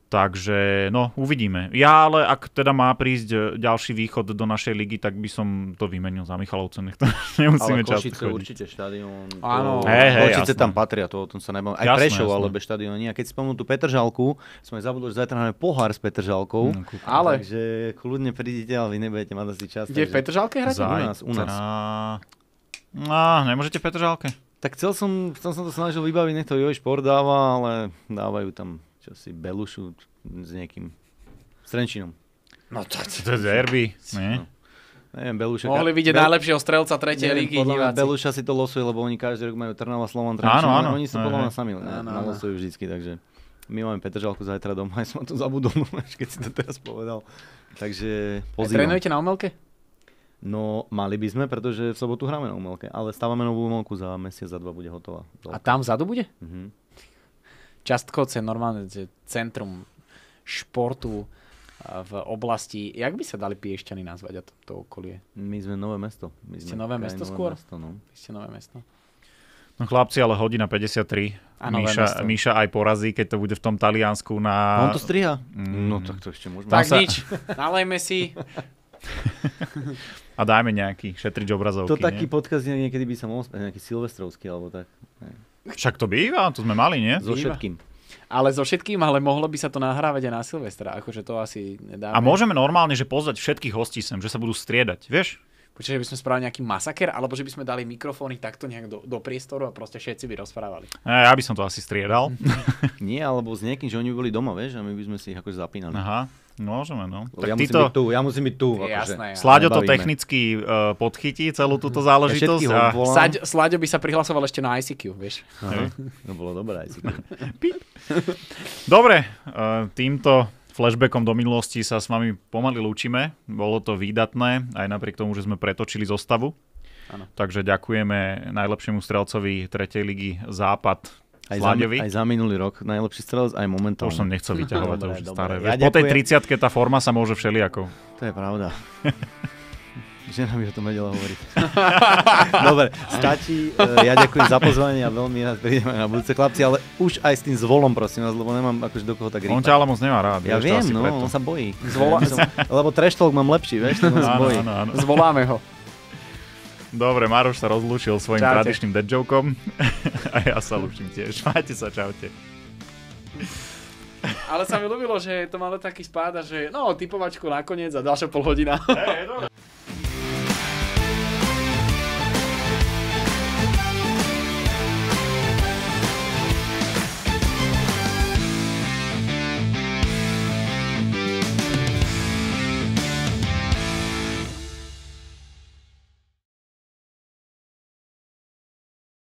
Takže no, uvidíme. Ja ale, ak teda má prísť e, ďalší východ do našej ligy, tak by som to vymenil za Michalovce, nech to nemusíme ale Košice chodiť. určite štadión. Áno, to... hey, hey, Košice jasné. tam patria, to o tom sa nebavím. Aj Prešov, jasné. ale bez A keď spomnú tú Petržalku, sme zabudli, že zajtra máme pohár s Petržalkou. No, ale... Takže kľudne prídite, ale vy nebudete mať asi čas. Kde v Petržalke hráte? U nás, u nás. No, nemôžete v Petržalke. Tak chcel som, chcel som to snažil vybaviť, nech to Joj Šport dáva, ale dávajú tam čo si Belušu s nejakým Srenčinom. No to, to, to je derby, nie? No. Neviem, Beluša... Mohli vidieť Bel... najlepšieho strelca tretej ligy. Beluša si to losuje, lebo oni každý rok majú Trnava, Slovan, Trenčín. Áno, áno. Oni sa podľa mňa sami losujú vždycky, takže my máme Petržalku zajtra doma, aj som to zabudol, keď si to teraz povedal. Takže pozývam. Trénujete na Umelke? No, mali by sme, pretože v sobotu hráme na umelke, ale stávame novú umelku za mesiac, za dva bude hotová. Dolka. A tam vzadu bude? Mhm. Častkovce normálne centrum športu v oblasti, jak by sa dali Piešťany nazvať a to, to okolie? My sme Nové mesto. My ste Nové mesto nové skôr? Mesto, no. Vy ste Nové mesto. No chlapci, ale hodina 53. A Míša, Míša aj porazí, keď to bude v tom Taliansku na... On to striha? Mm. No tak to ešte môžeme. Tak sa... nič, nalejme si. a dajme nejaký šetrič obrazovky. To taký podkaz niekedy by sa mohol nejaký silvestrovský alebo tak. Ne. Však to býva, to sme mali, nie? So všetkým. Ale so všetkým, ale mohlo by sa to nahrávať aj na Silvestra, akože to asi nedá. A môžeme normálne, že pozvať všetkých hostí sem, že sa budú striedať, vieš? Počkaj, že by sme spravili nejaký masaker, alebo že by sme dali mikrofóny takto nejak do, do priestoru a proste všetci by rozprávali. E, ja by som to asi striedal. Nie, alebo s niekým, že oni by boli doma, vieš, a my by sme si ich akože zapínali. Aha. Môžeme, no. Tak ja, musím to... tu, ja musím byť tu. akože. Sláďo to technicky uh, podchytí, celú túto záležitosť. Ja a... Saď, Sláďo by sa prihlasoval ešte na ICQ, vieš. Aha, no bolo dobré ICQ. Dobre, uh, týmto flashbackom do minulosti sa s vami pomaly lúčime. Bolo to výdatné, aj napriek tomu, že sme pretočili zostavu. Ano. Takže ďakujeme najlepšiemu strelcovi 3. ligy Západ aj za, aj za minulý rok najlepší strelec, aj momentálne. Už som nechcel vyťahovať, to už dobre. staré. Ja po tej 30 tá forma sa môže všelijako. To je pravda. Žena mi o tom vedela hovoriť. Dobre, stačí. E, ja ďakujem za pozvanie a veľmi rád prídem na budúce chlapci, ale už aj s tým zvolom prosím vás, lebo nemám akože do koho tak rýpať. On ťa ale moc nemá rád. Ja viem, no, preto. on sa bojí. Zvolá... lebo treštolk mám lepší, vieš, ten no, bojí. Zvoláme ho. Dobre, Maroš sa rozlúčil svojim čaute. tradičným deadjokom a ja sa lúčim tiež. Majte sa, čaute. Ale sa mi ľúbilo, že to malo taký spáda, že no, typovačku nakoniec a ďalšia pol hodina. Hey,